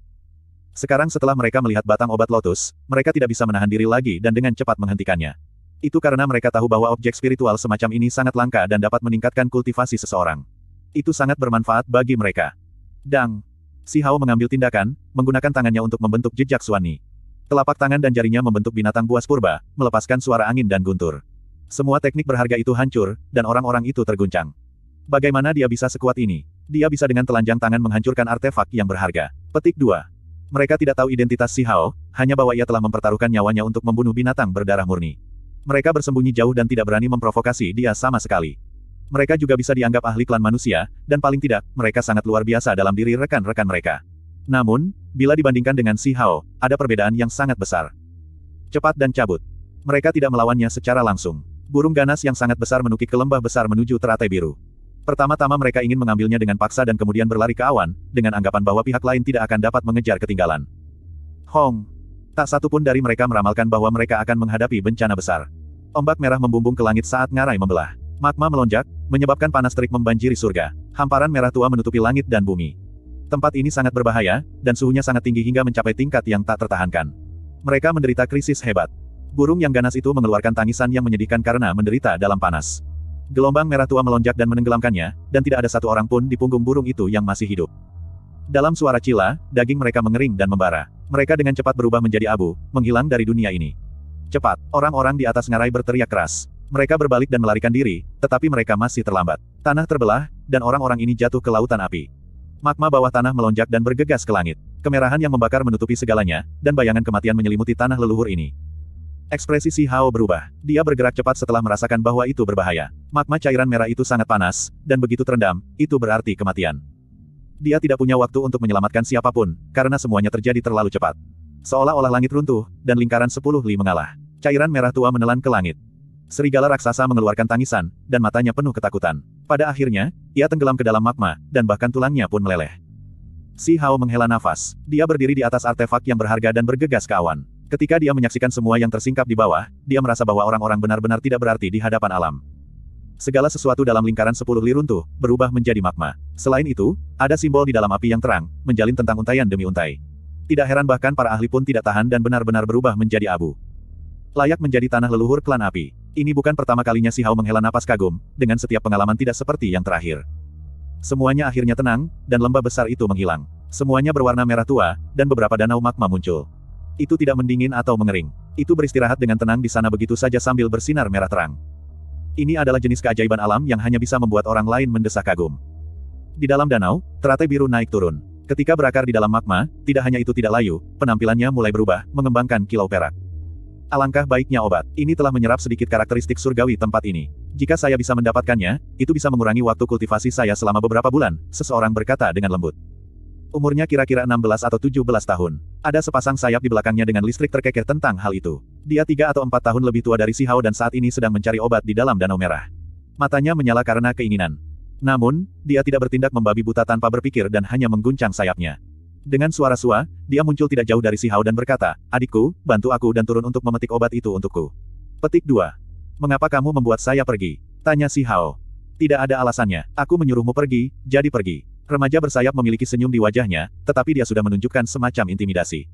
Sekarang setelah mereka melihat batang obat lotus, mereka tidak bisa menahan diri lagi dan dengan cepat menghentikannya. Itu karena mereka tahu bahwa objek spiritual semacam ini sangat langka dan dapat meningkatkan kultivasi seseorang. Itu sangat bermanfaat bagi mereka. Dang! Si Hao mengambil tindakan, menggunakan tangannya untuk membentuk jejak Suani. Telapak tangan dan jarinya membentuk binatang buas purba, melepaskan suara angin dan guntur. Semua teknik berharga itu hancur, dan orang-orang itu terguncang. Bagaimana dia bisa sekuat ini? Dia bisa dengan telanjang tangan menghancurkan artefak yang berharga. Petik 2. Mereka tidak tahu identitas Si Hao, hanya bahwa ia telah mempertaruhkan nyawanya untuk membunuh binatang berdarah murni. Mereka bersembunyi jauh dan tidak berani memprovokasi dia sama sekali. Mereka juga bisa dianggap ahli klan manusia, dan paling tidak, mereka sangat luar biasa dalam diri rekan-rekan mereka. Namun, bila dibandingkan dengan Si Hao, ada perbedaan yang sangat besar. Cepat dan cabut. Mereka tidak melawannya secara langsung. Burung ganas yang sangat besar menukik ke lembah besar menuju teratai biru. Pertama-tama mereka ingin mengambilnya dengan paksa dan kemudian berlari ke awan, dengan anggapan bahwa pihak lain tidak akan dapat mengejar ketinggalan. Hong! Tak satu pun dari mereka meramalkan bahwa mereka akan menghadapi bencana besar. Ombak merah membumbung ke langit saat ngarai membelah. Magma melonjak, menyebabkan panas terik membanjiri surga. Hamparan merah tua menutupi langit dan bumi. Tempat ini sangat berbahaya, dan suhunya sangat tinggi hingga mencapai tingkat yang tak tertahankan. Mereka menderita krisis hebat. Burung yang ganas itu mengeluarkan tangisan yang menyedihkan karena menderita dalam panas. Gelombang merah tua melonjak dan menenggelamkannya, dan tidak ada satu orang pun di punggung burung itu yang masih hidup. Dalam suara cila, daging mereka mengering dan membara. Mereka dengan cepat berubah menjadi abu, menghilang dari dunia ini. Cepat, orang-orang di atas ngarai berteriak keras. Mereka berbalik dan melarikan diri, tetapi mereka masih terlambat. Tanah terbelah, dan orang-orang ini jatuh ke lautan api. Magma bawah tanah melonjak dan bergegas ke langit. Kemerahan yang membakar menutupi segalanya, dan bayangan kematian menyelimuti tanah leluhur ini. Ekspresi Si Hao berubah. Dia bergerak cepat setelah merasakan bahwa itu berbahaya. Magma cairan merah itu sangat panas, dan begitu terendam, itu berarti kematian. Dia tidak punya waktu untuk menyelamatkan siapapun, karena semuanya terjadi terlalu cepat. Seolah-olah langit runtuh, dan lingkaran sepuluh li mengalah. Cairan merah tua menelan ke langit. Serigala raksasa mengeluarkan tangisan, dan matanya penuh ketakutan. Pada akhirnya, ia tenggelam ke dalam magma, dan bahkan tulangnya pun meleleh. Si Hao menghela nafas. Dia berdiri di atas artefak yang berharga dan bergegas ke awan. Ketika dia menyaksikan semua yang tersingkap di bawah, dia merasa bahwa orang-orang benar-benar tidak berarti di hadapan alam. Segala sesuatu dalam lingkaran sepuluh li runtuh, berubah menjadi magma. Selain itu, ada simbol di dalam api yang terang, menjalin tentang untayan demi untai. Tidak heran bahkan para ahli pun tidak tahan dan benar-benar berubah menjadi abu. Layak menjadi tanah leluhur klan api. Ini bukan pertama kalinya si Hao menghela napas kagum, dengan setiap pengalaman tidak seperti yang terakhir. Semuanya akhirnya tenang, dan lembah besar itu menghilang. Semuanya berwarna merah tua, dan beberapa danau magma muncul. Itu tidak mendingin atau mengering. Itu beristirahat dengan tenang di sana begitu saja sambil bersinar merah terang. Ini adalah jenis keajaiban alam yang hanya bisa membuat orang lain mendesak kagum. Di dalam danau, teratai biru naik turun. Ketika berakar di dalam magma, tidak hanya itu tidak layu, penampilannya mulai berubah, mengembangkan kilau perak. Alangkah baiknya obat, ini telah menyerap sedikit karakteristik surgawi tempat ini. Jika saya bisa mendapatkannya, itu bisa mengurangi waktu kultivasi saya selama beberapa bulan, seseorang berkata dengan lembut. Umurnya kira-kira 16 atau 17 tahun. Ada sepasang sayap di belakangnya dengan listrik terkekeh tentang hal itu. Dia tiga atau empat tahun lebih tua dari si Hao dan saat ini sedang mencari obat di dalam Danau Merah. Matanya menyala karena keinginan. Namun, dia tidak bertindak membabi buta tanpa berpikir dan hanya mengguncang sayapnya. Dengan suara sua, dia muncul tidak jauh dari si Hao dan berkata, Adikku, bantu aku dan turun untuk memetik obat itu untukku. Petik 2. Mengapa kamu membuat saya pergi? Tanya si Hao. Tidak ada alasannya, aku menyuruhmu pergi, jadi pergi. Remaja bersayap memiliki senyum di wajahnya, tetapi dia sudah menunjukkan semacam intimidasi.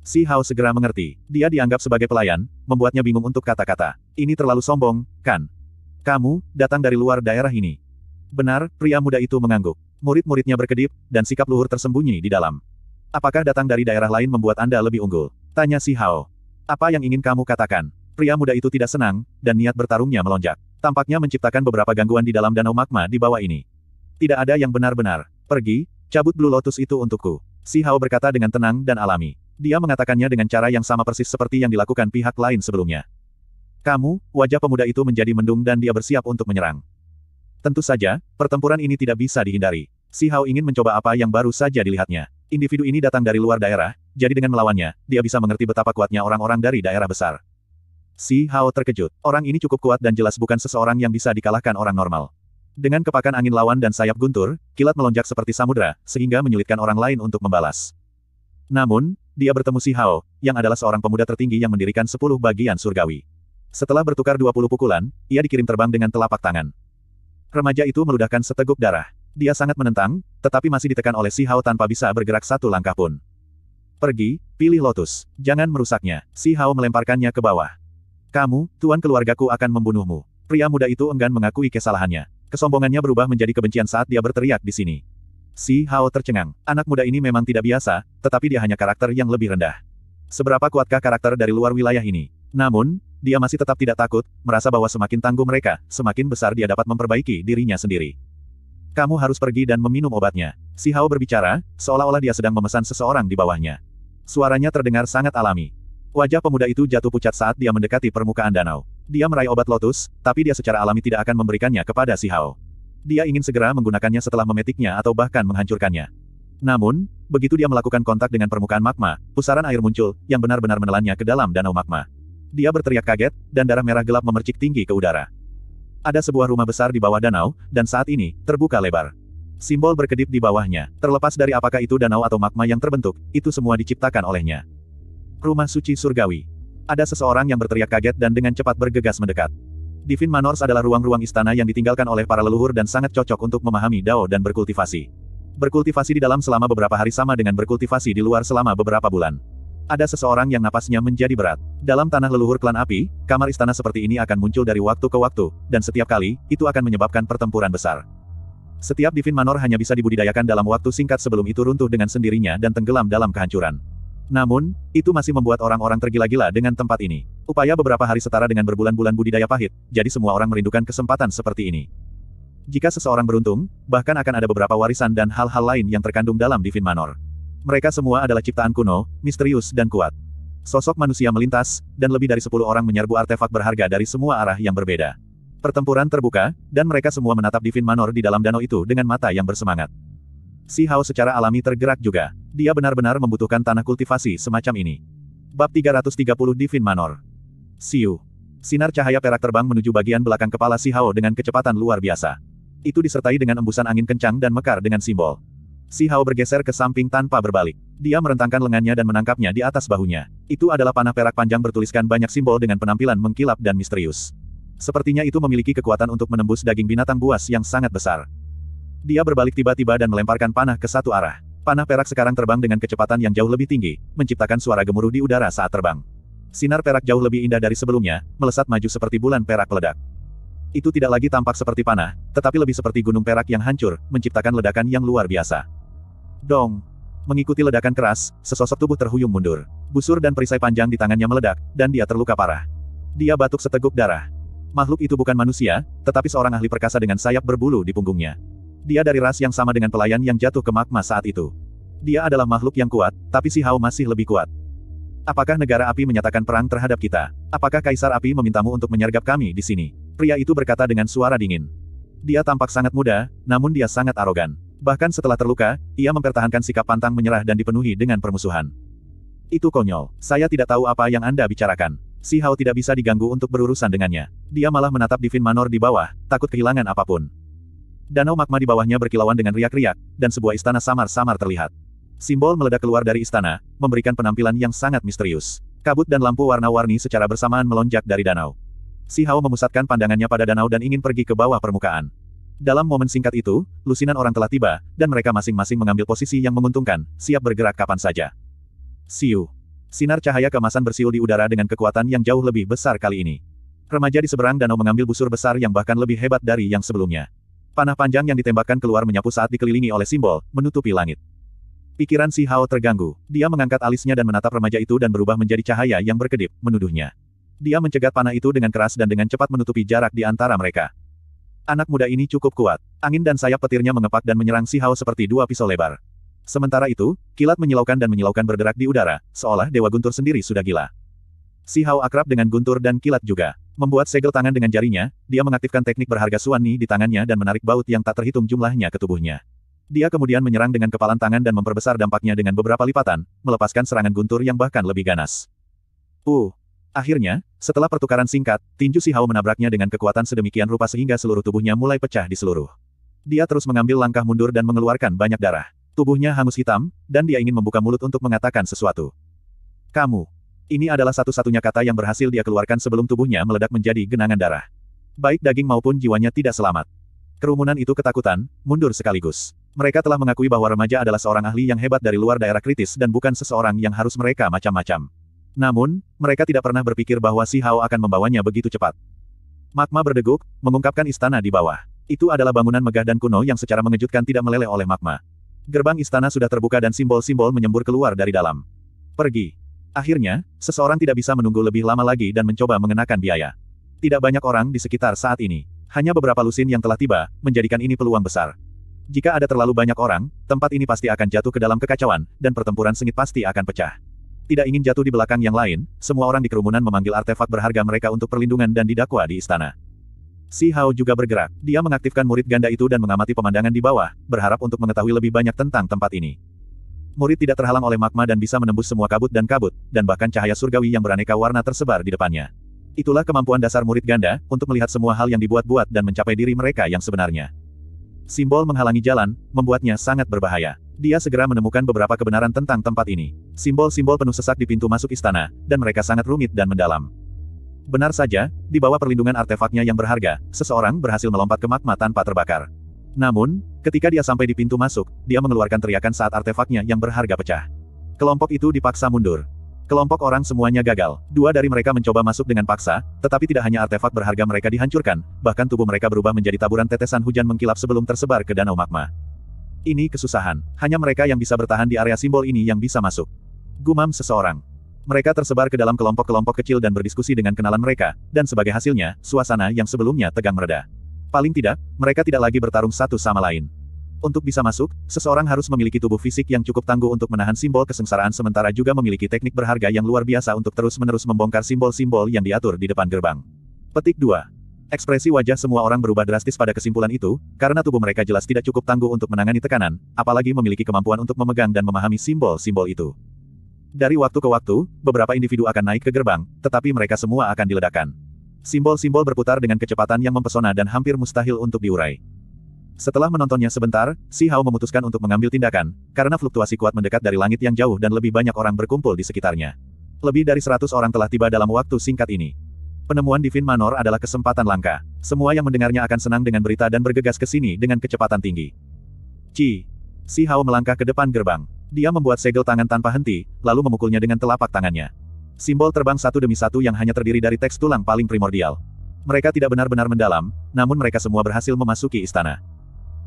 Si Hao segera mengerti. Dia dianggap sebagai pelayan, membuatnya bingung untuk kata-kata. Ini terlalu sombong, kan? Kamu, datang dari luar daerah ini. Benar, pria muda itu mengangguk. Murid-muridnya berkedip, dan sikap luhur tersembunyi di dalam. Apakah datang dari daerah lain membuat Anda lebih unggul? Tanya si Hao. Apa yang ingin kamu katakan? Pria muda itu tidak senang, dan niat bertarungnya melonjak. Tampaknya menciptakan beberapa gangguan di dalam danau magma di bawah ini. Tidak ada yang benar-benar. Pergi, cabut Blue Lotus itu untukku. Si Hao berkata dengan tenang dan alami. Dia mengatakannya dengan cara yang sama persis seperti yang dilakukan pihak lain sebelumnya. Kamu, wajah pemuda itu menjadi mendung dan dia bersiap untuk menyerang. Tentu saja, pertempuran ini tidak bisa dihindari. Si Hao ingin mencoba apa yang baru saja dilihatnya. Individu ini datang dari luar daerah, jadi dengan melawannya, dia bisa mengerti betapa kuatnya orang-orang dari daerah besar. Si Hao terkejut. Orang ini cukup kuat dan jelas bukan seseorang yang bisa dikalahkan orang normal. Dengan kepakan angin lawan dan sayap guntur, kilat melonjak seperti samudra, sehingga menyulitkan orang lain untuk membalas. Namun, dia bertemu Si Hao, yang adalah seorang pemuda tertinggi yang mendirikan sepuluh bagian surgawi. Setelah bertukar dua puluh pukulan, ia dikirim terbang dengan telapak tangan. Remaja itu meludahkan seteguk darah. Dia sangat menentang, tetapi masih ditekan oleh Si Hao tanpa bisa bergerak satu langkah pun. Pergi, pilih Lotus. Jangan merusaknya. Si Hao melemparkannya ke bawah. Kamu, tuan keluargaku akan membunuhmu. Pria muda itu enggan mengakui kesalahannya. Kesombongannya berubah menjadi kebencian saat dia berteriak di sini. Si Hao tercengang. Anak muda ini memang tidak biasa, tetapi dia hanya karakter yang lebih rendah. Seberapa kuatkah karakter dari luar wilayah ini? Namun, dia masih tetap tidak takut, merasa bahwa semakin tangguh mereka, semakin besar dia dapat memperbaiki dirinya sendiri. Kamu harus pergi dan meminum obatnya. Si Hao berbicara, seolah-olah dia sedang memesan seseorang di bawahnya. Suaranya terdengar sangat alami. Wajah pemuda itu jatuh pucat saat dia mendekati permukaan danau. Dia meraih obat lotus, tapi dia secara alami tidak akan memberikannya kepada si Hao. Dia ingin segera menggunakannya setelah memetiknya atau bahkan menghancurkannya. Namun, begitu dia melakukan kontak dengan permukaan magma, pusaran air muncul, yang benar-benar menelannya ke dalam danau magma. Dia berteriak kaget, dan darah merah gelap memercik tinggi ke udara. Ada sebuah rumah besar di bawah danau, dan saat ini, terbuka lebar. Simbol berkedip di bawahnya, terlepas dari apakah itu danau atau magma yang terbentuk, itu semua diciptakan olehnya. Rumah Suci Surgawi ada seseorang yang berteriak kaget dan dengan cepat bergegas mendekat. Divin Manors adalah ruang-ruang istana yang ditinggalkan oleh para leluhur dan sangat cocok untuk memahami Dao dan berkultivasi. Berkultivasi di dalam selama beberapa hari sama dengan berkultivasi di luar selama beberapa bulan. Ada seseorang yang napasnya menjadi berat. Dalam tanah leluhur klan api, kamar istana seperti ini akan muncul dari waktu ke waktu, dan setiap kali, itu akan menyebabkan pertempuran besar. Setiap Divin Manor hanya bisa dibudidayakan dalam waktu singkat sebelum itu runtuh dengan sendirinya dan tenggelam dalam kehancuran. Namun, itu masih membuat orang-orang tergila-gila dengan tempat ini. Upaya beberapa hari setara dengan berbulan-bulan budidaya pahit, jadi semua orang merindukan kesempatan seperti ini. Jika seseorang beruntung, bahkan akan ada beberapa warisan dan hal-hal lain yang terkandung dalam Divin Manor. Mereka semua adalah ciptaan kuno, misterius dan kuat. Sosok manusia melintas, dan lebih dari 10 orang menyerbu artefak berharga dari semua arah yang berbeda. Pertempuran terbuka, dan mereka semua menatap Divin Manor di dalam danau itu dengan mata yang bersemangat. Si Hao secara alami tergerak juga. Dia benar-benar membutuhkan tanah kultivasi semacam ini. Bab 330 Divin Manor. Siu. Sinar cahaya perak terbang menuju bagian belakang kepala Si Hao dengan kecepatan luar biasa. Itu disertai dengan embusan angin kencang dan mekar dengan simbol. Si Hao bergeser ke samping tanpa berbalik. Dia merentangkan lengannya dan menangkapnya di atas bahunya. Itu adalah panah perak panjang bertuliskan banyak simbol dengan penampilan mengkilap dan misterius. Sepertinya itu memiliki kekuatan untuk menembus daging binatang buas yang sangat besar. Dia berbalik tiba-tiba dan melemparkan panah ke satu arah. Panah perak sekarang terbang dengan kecepatan yang jauh lebih tinggi, menciptakan suara gemuruh di udara saat terbang. Sinar perak jauh lebih indah dari sebelumnya, melesat maju seperti bulan perak ledak. Itu tidak lagi tampak seperti panah, tetapi lebih seperti gunung perak yang hancur, menciptakan ledakan yang luar biasa. Dong! Mengikuti ledakan keras, sesosok tubuh terhuyung mundur. Busur dan perisai panjang di tangannya meledak, dan dia terluka parah. Dia batuk seteguk darah. Makhluk itu bukan manusia, tetapi seorang ahli perkasa dengan sayap berbulu di punggungnya. Dia dari ras yang sama dengan pelayan yang jatuh ke magma saat itu. Dia adalah makhluk yang kuat, tapi si Hao masih lebih kuat. Apakah negara api menyatakan perang terhadap kita? Apakah kaisar api memintamu untuk menyergap kami di sini? Pria itu berkata dengan suara dingin. Dia tampak sangat muda, namun dia sangat arogan. Bahkan setelah terluka, ia mempertahankan sikap pantang menyerah dan dipenuhi dengan permusuhan. Itu konyol. Saya tidak tahu apa yang Anda bicarakan. Si Hao tidak bisa diganggu untuk berurusan dengannya. Dia malah menatap Divin Manor di bawah, takut kehilangan apapun. Danau magma di bawahnya berkilauan dengan riak-riak, dan sebuah istana samar-samar terlihat. Simbol meledak keluar dari istana, memberikan penampilan yang sangat misterius. Kabut dan lampu warna-warni secara bersamaan melonjak dari danau. Si Hao memusatkan pandangannya pada danau dan ingin pergi ke bawah permukaan. Dalam momen singkat itu, lusinan orang telah tiba, dan mereka masing-masing mengambil posisi yang menguntungkan, siap bergerak kapan saja. Siu. Sinar cahaya kemasan bersiul di udara dengan kekuatan yang jauh lebih besar kali ini. Remaja di seberang danau mengambil busur besar yang bahkan lebih hebat dari yang sebelumnya. Panah panjang yang ditembakkan keluar menyapu saat dikelilingi oleh simbol, menutupi langit. Pikiran si Hao terganggu. Dia mengangkat alisnya dan menatap remaja itu dan berubah menjadi cahaya yang berkedip, menuduhnya. Dia mencegat panah itu dengan keras dan dengan cepat menutupi jarak di antara mereka. Anak muda ini cukup kuat. Angin dan sayap petirnya mengepak dan menyerang si Hao seperti dua pisau lebar. Sementara itu, kilat menyilaukan dan menyilaukan berderak di udara, seolah Dewa Guntur sendiri sudah gila. Si Hao akrab dengan guntur dan kilat juga. Membuat segel tangan dengan jarinya, dia mengaktifkan teknik berharga Suani di tangannya dan menarik baut yang tak terhitung jumlahnya ke tubuhnya. Dia kemudian menyerang dengan kepalan tangan dan memperbesar dampaknya dengan beberapa lipatan, melepaskan serangan guntur yang bahkan lebih ganas. Uh! Akhirnya, setelah pertukaran singkat, tinju Si Hao menabraknya dengan kekuatan sedemikian rupa sehingga seluruh tubuhnya mulai pecah di seluruh. Dia terus mengambil langkah mundur dan mengeluarkan banyak darah. Tubuhnya hangus hitam, dan dia ingin membuka mulut untuk mengatakan sesuatu. Kamu, ini adalah satu-satunya kata yang berhasil dia keluarkan sebelum tubuhnya meledak menjadi genangan darah. Baik daging maupun jiwanya tidak selamat. Kerumunan itu ketakutan, mundur sekaligus. Mereka telah mengakui bahwa remaja adalah seorang ahli yang hebat dari luar daerah kritis dan bukan seseorang yang harus mereka macam-macam. Namun, mereka tidak pernah berpikir bahwa Si Hao akan membawanya begitu cepat. Magma berdeguk, mengungkapkan istana di bawah. Itu adalah bangunan megah dan kuno yang secara mengejutkan tidak meleleh oleh magma. Gerbang istana sudah terbuka dan simbol-simbol menyembur keluar dari dalam. Pergi. Akhirnya, seseorang tidak bisa menunggu lebih lama lagi dan mencoba mengenakan biaya. Tidak banyak orang di sekitar saat ini. Hanya beberapa lusin yang telah tiba, menjadikan ini peluang besar. Jika ada terlalu banyak orang, tempat ini pasti akan jatuh ke dalam kekacauan, dan pertempuran sengit pasti akan pecah. Tidak ingin jatuh di belakang yang lain, semua orang di kerumunan memanggil artefak berharga mereka untuk perlindungan dan didakwa di istana. Si Hao juga bergerak. Dia mengaktifkan murid ganda itu dan mengamati pemandangan di bawah, berharap untuk mengetahui lebih banyak tentang tempat ini. Murid tidak terhalang oleh magma dan bisa menembus semua kabut dan kabut, dan bahkan cahaya surgawi yang beraneka warna tersebar di depannya. Itulah kemampuan dasar murid ganda, untuk melihat semua hal yang dibuat-buat dan mencapai diri mereka yang sebenarnya. Simbol menghalangi jalan, membuatnya sangat berbahaya. Dia segera menemukan beberapa kebenaran tentang tempat ini. Simbol-simbol penuh sesak di pintu masuk istana, dan mereka sangat rumit dan mendalam. Benar saja, di bawah perlindungan artefaknya yang berharga, seseorang berhasil melompat ke magma tanpa terbakar. Namun, ketika dia sampai di pintu masuk, dia mengeluarkan teriakan saat artefaknya yang berharga pecah. Kelompok itu dipaksa mundur. Kelompok orang semuanya gagal. Dua dari mereka mencoba masuk dengan paksa, tetapi tidak hanya artefak berharga mereka dihancurkan, bahkan tubuh mereka berubah menjadi taburan tetesan hujan mengkilap sebelum tersebar ke danau magma. Ini kesusahan. Hanya mereka yang bisa bertahan di area simbol ini yang bisa masuk. Gumam seseorang. Mereka tersebar ke dalam kelompok-kelompok kecil dan berdiskusi dengan kenalan mereka, dan sebagai hasilnya, suasana yang sebelumnya tegang mereda. Paling tidak, mereka tidak lagi bertarung satu sama lain. Untuk bisa masuk, seseorang harus memiliki tubuh fisik yang cukup tangguh untuk menahan simbol kesengsaraan sementara juga memiliki teknik berharga yang luar biasa untuk terus-menerus membongkar simbol-simbol yang diatur di depan gerbang. Petik 2. Ekspresi wajah semua orang berubah drastis pada kesimpulan itu, karena tubuh mereka jelas tidak cukup tangguh untuk menangani tekanan, apalagi memiliki kemampuan untuk memegang dan memahami simbol-simbol itu. Dari waktu ke waktu, beberapa individu akan naik ke gerbang, tetapi mereka semua akan diledakkan. Simbol-simbol berputar dengan kecepatan yang mempesona dan hampir mustahil untuk diurai. Setelah menontonnya sebentar, Si Hao memutuskan untuk mengambil tindakan, karena fluktuasi kuat mendekat dari langit yang jauh dan lebih banyak orang berkumpul di sekitarnya. Lebih dari seratus orang telah tiba dalam waktu singkat ini. Penemuan Divin Manor adalah kesempatan langka. Semua yang mendengarnya akan senang dengan berita dan bergegas ke sini dengan kecepatan tinggi. Ci. Si Hao melangkah ke depan gerbang. Dia membuat segel tangan tanpa henti, lalu memukulnya dengan telapak tangannya. Simbol terbang satu demi satu yang hanya terdiri dari teks tulang paling primordial. Mereka tidak benar-benar mendalam, namun mereka semua berhasil memasuki istana.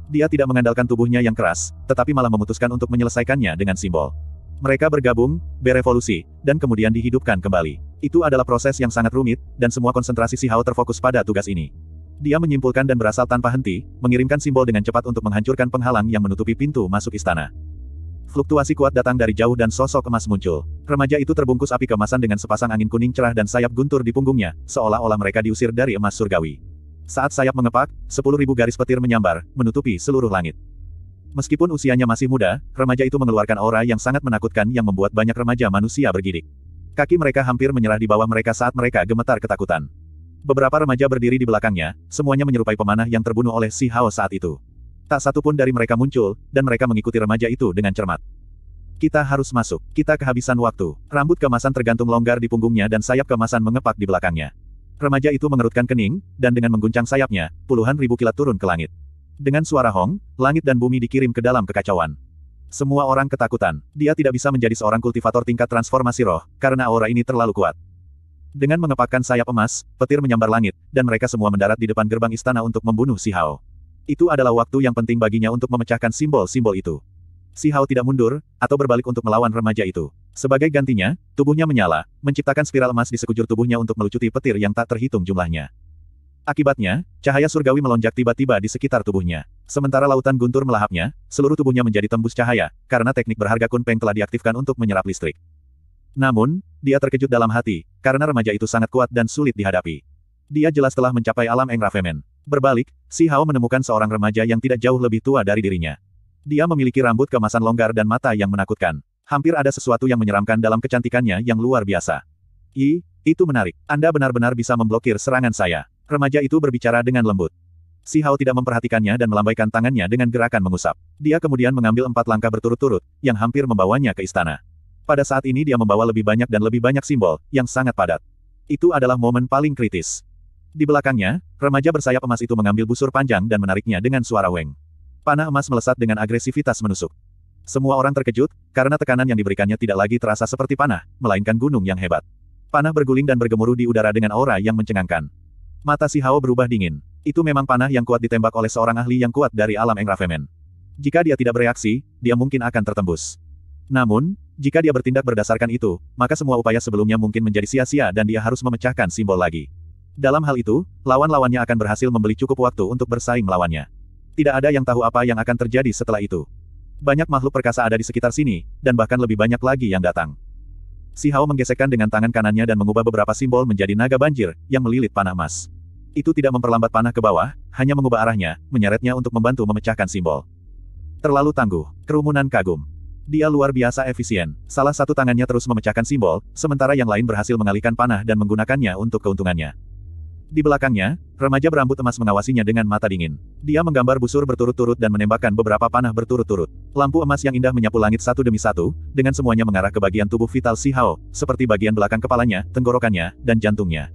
Dia tidak mengandalkan tubuhnya yang keras, tetapi malah memutuskan untuk menyelesaikannya dengan simbol. Mereka bergabung, berevolusi, dan kemudian dihidupkan kembali. Itu adalah proses yang sangat rumit, dan semua konsentrasi si Hao terfokus pada tugas ini. Dia menyimpulkan dan berasal tanpa henti, mengirimkan simbol dengan cepat untuk menghancurkan penghalang yang menutupi pintu masuk istana. Fluktuasi kuat datang dari jauh dan sosok emas muncul. Remaja itu terbungkus api kemasan dengan sepasang angin kuning cerah dan sayap guntur di punggungnya, seolah-olah mereka diusir dari emas surgawi. Saat sayap mengepak, sepuluh ribu garis petir menyambar, menutupi seluruh langit. Meskipun usianya masih muda, remaja itu mengeluarkan aura yang sangat menakutkan yang membuat banyak remaja manusia bergidik. Kaki mereka hampir menyerah di bawah mereka saat mereka gemetar ketakutan. Beberapa remaja berdiri di belakangnya, semuanya menyerupai pemanah yang terbunuh oleh si Hao saat itu. Tak satu pun dari mereka muncul, dan mereka mengikuti remaja itu dengan cermat. Kita harus masuk. Kita kehabisan waktu. Rambut kemasan tergantung longgar di punggungnya dan sayap kemasan mengepak di belakangnya. Remaja itu mengerutkan kening, dan dengan mengguncang sayapnya, puluhan ribu kilat turun ke langit. Dengan suara hong, langit dan bumi dikirim ke dalam kekacauan. Semua orang ketakutan. Dia tidak bisa menjadi seorang kultivator tingkat transformasi roh, karena aura ini terlalu kuat. Dengan mengepakkan sayap emas, petir menyambar langit, dan mereka semua mendarat di depan gerbang istana untuk membunuh si Hao. Itu adalah waktu yang penting baginya untuk memecahkan simbol-simbol itu. Si Hao tidak mundur, atau berbalik untuk melawan remaja itu. Sebagai gantinya, tubuhnya menyala, menciptakan spiral emas di sekujur tubuhnya untuk melucuti petir yang tak terhitung jumlahnya. Akibatnya, cahaya surgawi melonjak tiba-tiba di sekitar tubuhnya. Sementara lautan guntur melahapnya, seluruh tubuhnya menjadi tembus cahaya, karena teknik berharga kunpeng telah diaktifkan untuk menyerap listrik. Namun, dia terkejut dalam hati, karena remaja itu sangat kuat dan sulit dihadapi. Dia jelas telah mencapai alam Engravement. Berbalik, Si Hao menemukan seorang remaja yang tidak jauh lebih tua dari dirinya. Dia memiliki rambut kemasan longgar dan mata yang menakutkan. Hampir ada sesuatu yang menyeramkan dalam kecantikannya yang luar biasa. I, itu menarik. Anda benar-benar bisa memblokir serangan saya. Remaja itu berbicara dengan lembut. Si Hao tidak memperhatikannya dan melambaikan tangannya dengan gerakan mengusap. Dia kemudian mengambil empat langkah berturut-turut, yang hampir membawanya ke istana. Pada saat ini dia membawa lebih banyak dan lebih banyak simbol, yang sangat padat. Itu adalah momen paling kritis. Di belakangnya, remaja bersayap emas itu mengambil busur panjang dan menariknya dengan suara weng. Panah emas melesat dengan agresivitas menusuk. Semua orang terkejut, karena tekanan yang diberikannya tidak lagi terasa seperti panah, melainkan gunung yang hebat. Panah berguling dan bergemuruh di udara dengan aura yang mencengangkan. Mata si Hao berubah dingin. Itu memang panah yang kuat ditembak oleh seorang ahli yang kuat dari alam Engravemen. Jika dia tidak bereaksi, dia mungkin akan tertembus. Namun, jika dia bertindak berdasarkan itu, maka semua upaya sebelumnya mungkin menjadi sia-sia dan dia harus memecahkan simbol lagi. Dalam hal itu, lawan-lawannya akan berhasil membeli cukup waktu untuk bersaing melawannya. Tidak ada yang tahu apa yang akan terjadi setelah itu. Banyak makhluk perkasa ada di sekitar sini, dan bahkan lebih banyak lagi yang datang. Si Hao menggesekkan dengan tangan kanannya dan mengubah beberapa simbol menjadi naga banjir, yang melilit panah emas. Itu tidak memperlambat panah ke bawah, hanya mengubah arahnya, menyeretnya untuk membantu memecahkan simbol. Terlalu tangguh, kerumunan kagum. Dia luar biasa efisien. Salah satu tangannya terus memecahkan simbol, sementara yang lain berhasil mengalihkan panah dan menggunakannya untuk keuntungannya. Di belakangnya, remaja berambut emas mengawasinya dengan mata dingin. Dia menggambar busur berturut-turut dan menembakkan beberapa panah berturut-turut. Lampu emas yang indah menyapu langit satu demi satu, dengan semuanya mengarah ke bagian tubuh vital Si Hao, seperti bagian belakang kepalanya, tenggorokannya, dan jantungnya.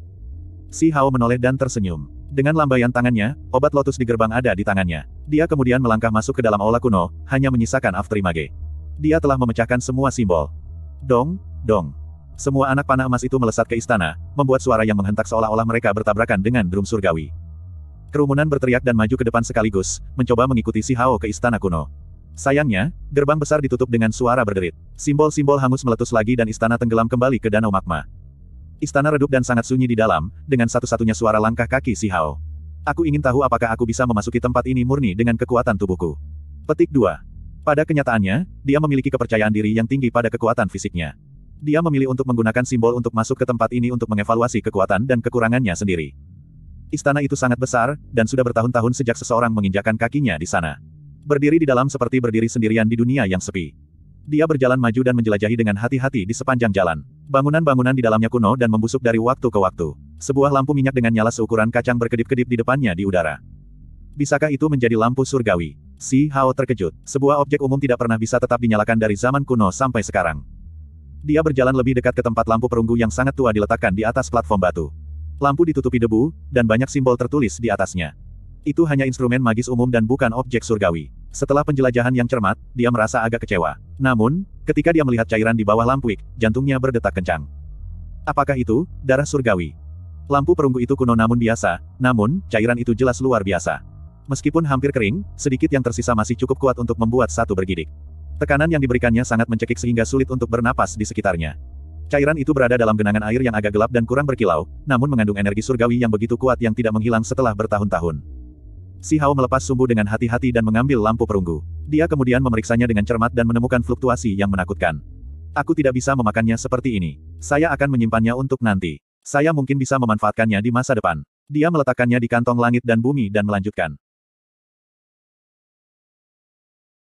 Si Hao menoleh dan tersenyum. Dengan lambaian tangannya, obat lotus di gerbang ada di tangannya. Dia kemudian melangkah masuk ke dalam aula kuno, hanya menyisakan afterimage. Dia telah memecahkan semua simbol. Dong, dong. Semua anak panah emas itu melesat ke istana, membuat suara yang menghentak seolah-olah mereka bertabrakan dengan drum surgawi. Kerumunan berteriak dan maju ke depan sekaligus, mencoba mengikuti si Hao ke istana kuno. Sayangnya, gerbang besar ditutup dengan suara berderit. Simbol-simbol hangus meletus lagi dan istana tenggelam kembali ke danau magma. Istana redup dan sangat sunyi di dalam, dengan satu-satunya suara langkah kaki si Hao. Aku ingin tahu apakah aku bisa memasuki tempat ini murni dengan kekuatan tubuhku. Petik 2. Pada kenyataannya, dia memiliki kepercayaan diri yang tinggi pada kekuatan fisiknya. Dia memilih untuk menggunakan simbol untuk masuk ke tempat ini untuk mengevaluasi kekuatan dan kekurangannya sendiri. Istana itu sangat besar, dan sudah bertahun-tahun sejak seseorang menginjakan kakinya di sana. Berdiri di dalam seperti berdiri sendirian di dunia yang sepi. Dia berjalan maju dan menjelajahi dengan hati-hati di sepanjang jalan. Bangunan-bangunan di dalamnya kuno dan membusuk dari waktu ke waktu. Sebuah lampu minyak dengan nyala seukuran kacang berkedip-kedip di depannya di udara. Bisakah itu menjadi lampu surgawi? Si Hao terkejut. Sebuah objek umum tidak pernah bisa tetap dinyalakan dari zaman kuno sampai sekarang. Dia berjalan lebih dekat ke tempat lampu perunggu yang sangat tua diletakkan di atas platform batu. Lampu ditutupi debu, dan banyak simbol tertulis di atasnya. Itu hanya instrumen magis umum dan bukan objek surgawi. Setelah penjelajahan yang cermat, dia merasa agak kecewa. Namun, ketika dia melihat cairan di bawah lampu, jantungnya berdetak kencang. Apakah itu, darah surgawi? Lampu perunggu itu kuno namun biasa, namun, cairan itu jelas luar biasa. Meskipun hampir kering, sedikit yang tersisa masih cukup kuat untuk membuat satu bergidik. Tekanan yang diberikannya sangat mencekik sehingga sulit untuk bernapas di sekitarnya. Cairan itu berada dalam genangan air yang agak gelap dan kurang berkilau, namun mengandung energi surgawi yang begitu kuat yang tidak menghilang setelah bertahun-tahun. Si Hao melepas sumbu dengan hati-hati dan mengambil lampu perunggu. Dia kemudian memeriksanya dengan cermat dan menemukan fluktuasi yang menakutkan. Aku tidak bisa memakannya seperti ini. Saya akan menyimpannya untuk nanti. Saya mungkin bisa memanfaatkannya di masa depan. Dia meletakkannya di kantong langit dan bumi dan melanjutkan.